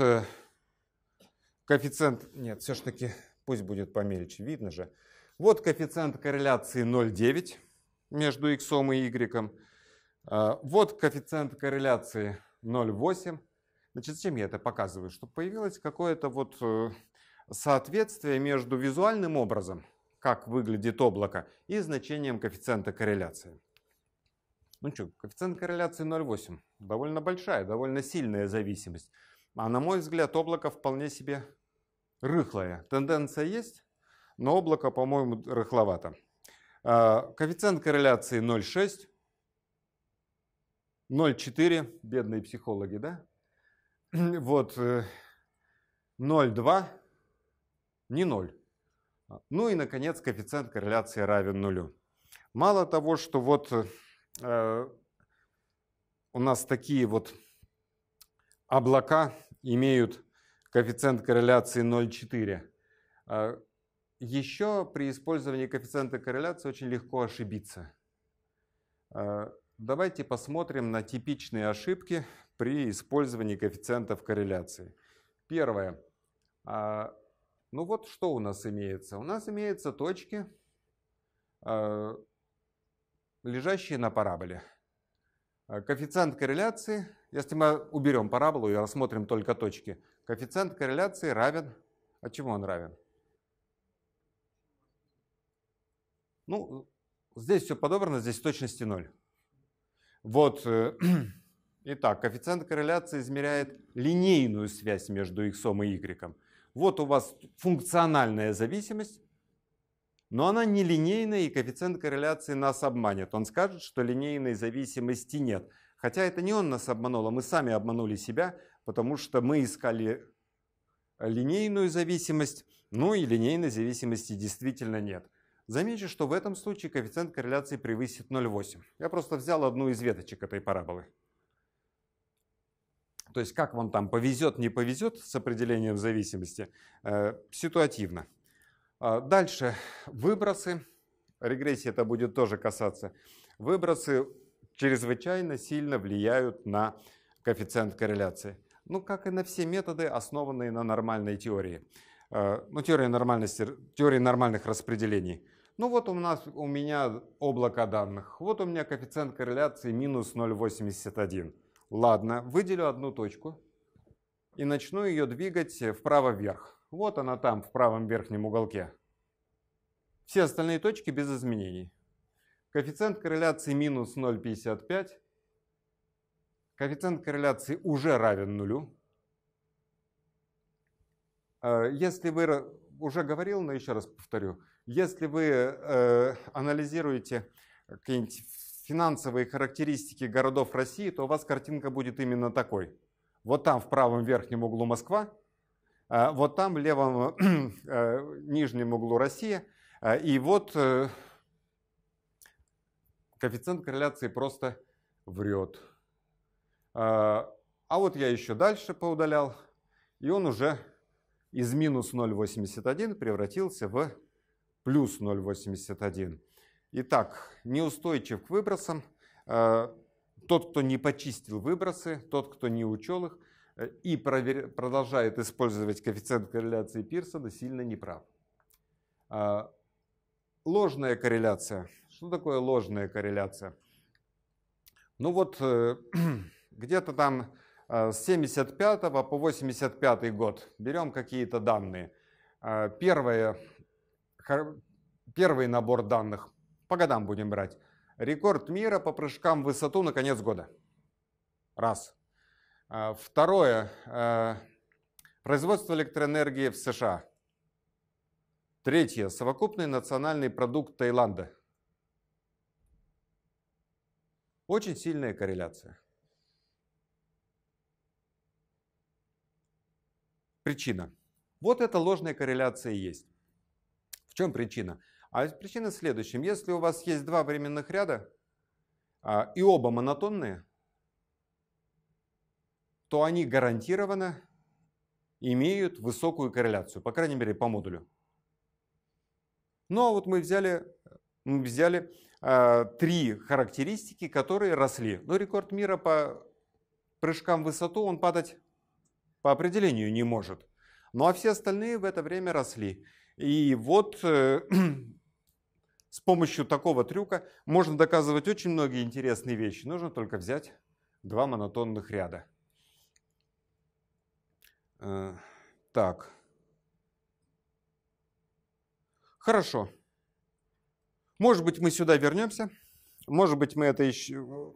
коэффициент, нет, все-таки пусть будет помельче, видно же. Вот коэффициент корреляции 0,9 между x и y. А, вот коэффициент корреляции 0,8. Значит, зачем я это показываю? Чтобы появилось какое-то вот э, соответствие между визуальным образом, как выглядит облако, и значением коэффициента корреляции. Ну что, коэффициент корреляции 0,8. Довольно большая, довольно сильная зависимость. А на мой взгляд, облако вполне себе рыхлое. Тенденция есть, но облако, по-моему, рыхловато. А, коэффициент корреляции 0,6, 0,4, бедные психологи, да? Вот, 0,2, э, не 0. Ну и, наконец, коэффициент корреляции равен нулю. Мало того, что вот э, э, у нас такие вот облака имеют коэффициент корреляции 0,4. А, Еще при использовании коэффициента корреляции очень легко ошибиться. А, давайте посмотрим на типичные ошибки при использовании коэффициентов корреляции. Первое. А, ну вот что у нас имеется? У нас имеются точки, лежащие на параболе. Коэффициент корреляции если мы уберем параболу и рассмотрим только точки, коэффициент корреляции равен... А чему он равен? Ну, здесь все подобрано, здесь точности 0. Вот, э, итак, коэффициент корреляции измеряет линейную связь между x и y. Вот у вас функциональная зависимость, но она не линейная, и коэффициент корреляции нас обманет. Он скажет, что линейной зависимости нет – Хотя это не он нас обманул, а мы сами обманули себя, потому что мы искали линейную зависимость, ну и линейной зависимости действительно нет. Замечу, что в этом случае коэффициент корреляции превысит 0,8. Я просто взял одну из веточек этой параболы. То есть как вам там повезет, не повезет с определением зависимости, э, ситуативно. А дальше выбросы. Регрессия это будет тоже касаться. Выбросы чрезвычайно сильно влияют на коэффициент корреляции. Ну, как и на все методы, основанные на нормальной теории. Э, ну, теории нормальности, теории нормальных распределений. Ну вот у, нас, у меня облако данных. Вот у меня коэффициент корреляции минус 0,81. Ладно, выделю одну точку и начну ее двигать вправо-вверх. Вот она там, в правом верхнем уголке. Все остальные точки без изменений. Коэффициент корреляции минус 0,55. Коэффициент корреляции уже равен нулю. Э, если вы, уже говорил, но еще раз повторю, если вы э, анализируете какие-нибудь финансовые характеристики городов России, то у вас картинка будет именно такой. Вот там в правом верхнем углу Москва, э, вот там в левом нижнем углу Россия, и вот Коэффициент корреляции просто врет. А, а вот я еще дальше поудалял, и он уже из минус 0,81 превратился в плюс 0,81. Итак, неустойчив к выбросам. А, тот, кто не почистил выбросы, тот, кто не учел их э, и провер... продолжает использовать коэффициент корреляции Пирсона, сильно неправ. А, ложная корреляция – что такое ложная корреляция? Ну вот э, где-то там э, с 75 по 85 год берем какие-то данные. Э, первое, первый набор данных, по годам будем брать. Рекорд мира по прыжкам в высоту на конец года. Раз. Второе. Производство электроэнергии в США. Третье. Совокупный национальный продукт Таиланда – очень сильная корреляция. Причина. Вот эта ложная корреляция есть. В чем причина? А причина в следующем. Если у вас есть два временных ряда, а, и оба монотонные, то они гарантированно имеют высокую корреляцию, по крайней мере, по модулю. Ну а вот мы взяли, мы взяли Э, три характеристики, которые росли. Но ну, рекорд мира по прыжкам в высоту он падать по определению не может. Ну а все остальные в это время росли. И вот э, с помощью такого трюка можно доказывать очень многие интересные вещи. Нужно только взять два монотонных ряда. Э, так. Хорошо. Может быть, мы сюда вернемся, может быть, мы это еще...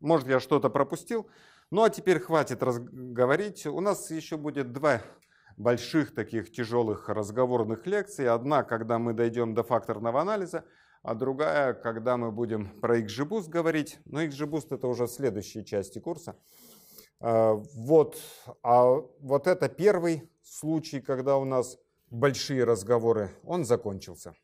Может, я что-то пропустил. Ну, а теперь хватит говорить. У нас еще будет два больших таких тяжелых разговорных лекций. Одна, когда мы дойдем до факторного анализа, а другая, когда мы будем про XGBoost говорить. Но XGBoost это уже следующие части курса. А, вот, а вот это первый случай, когда у нас большие разговоры, он закончился.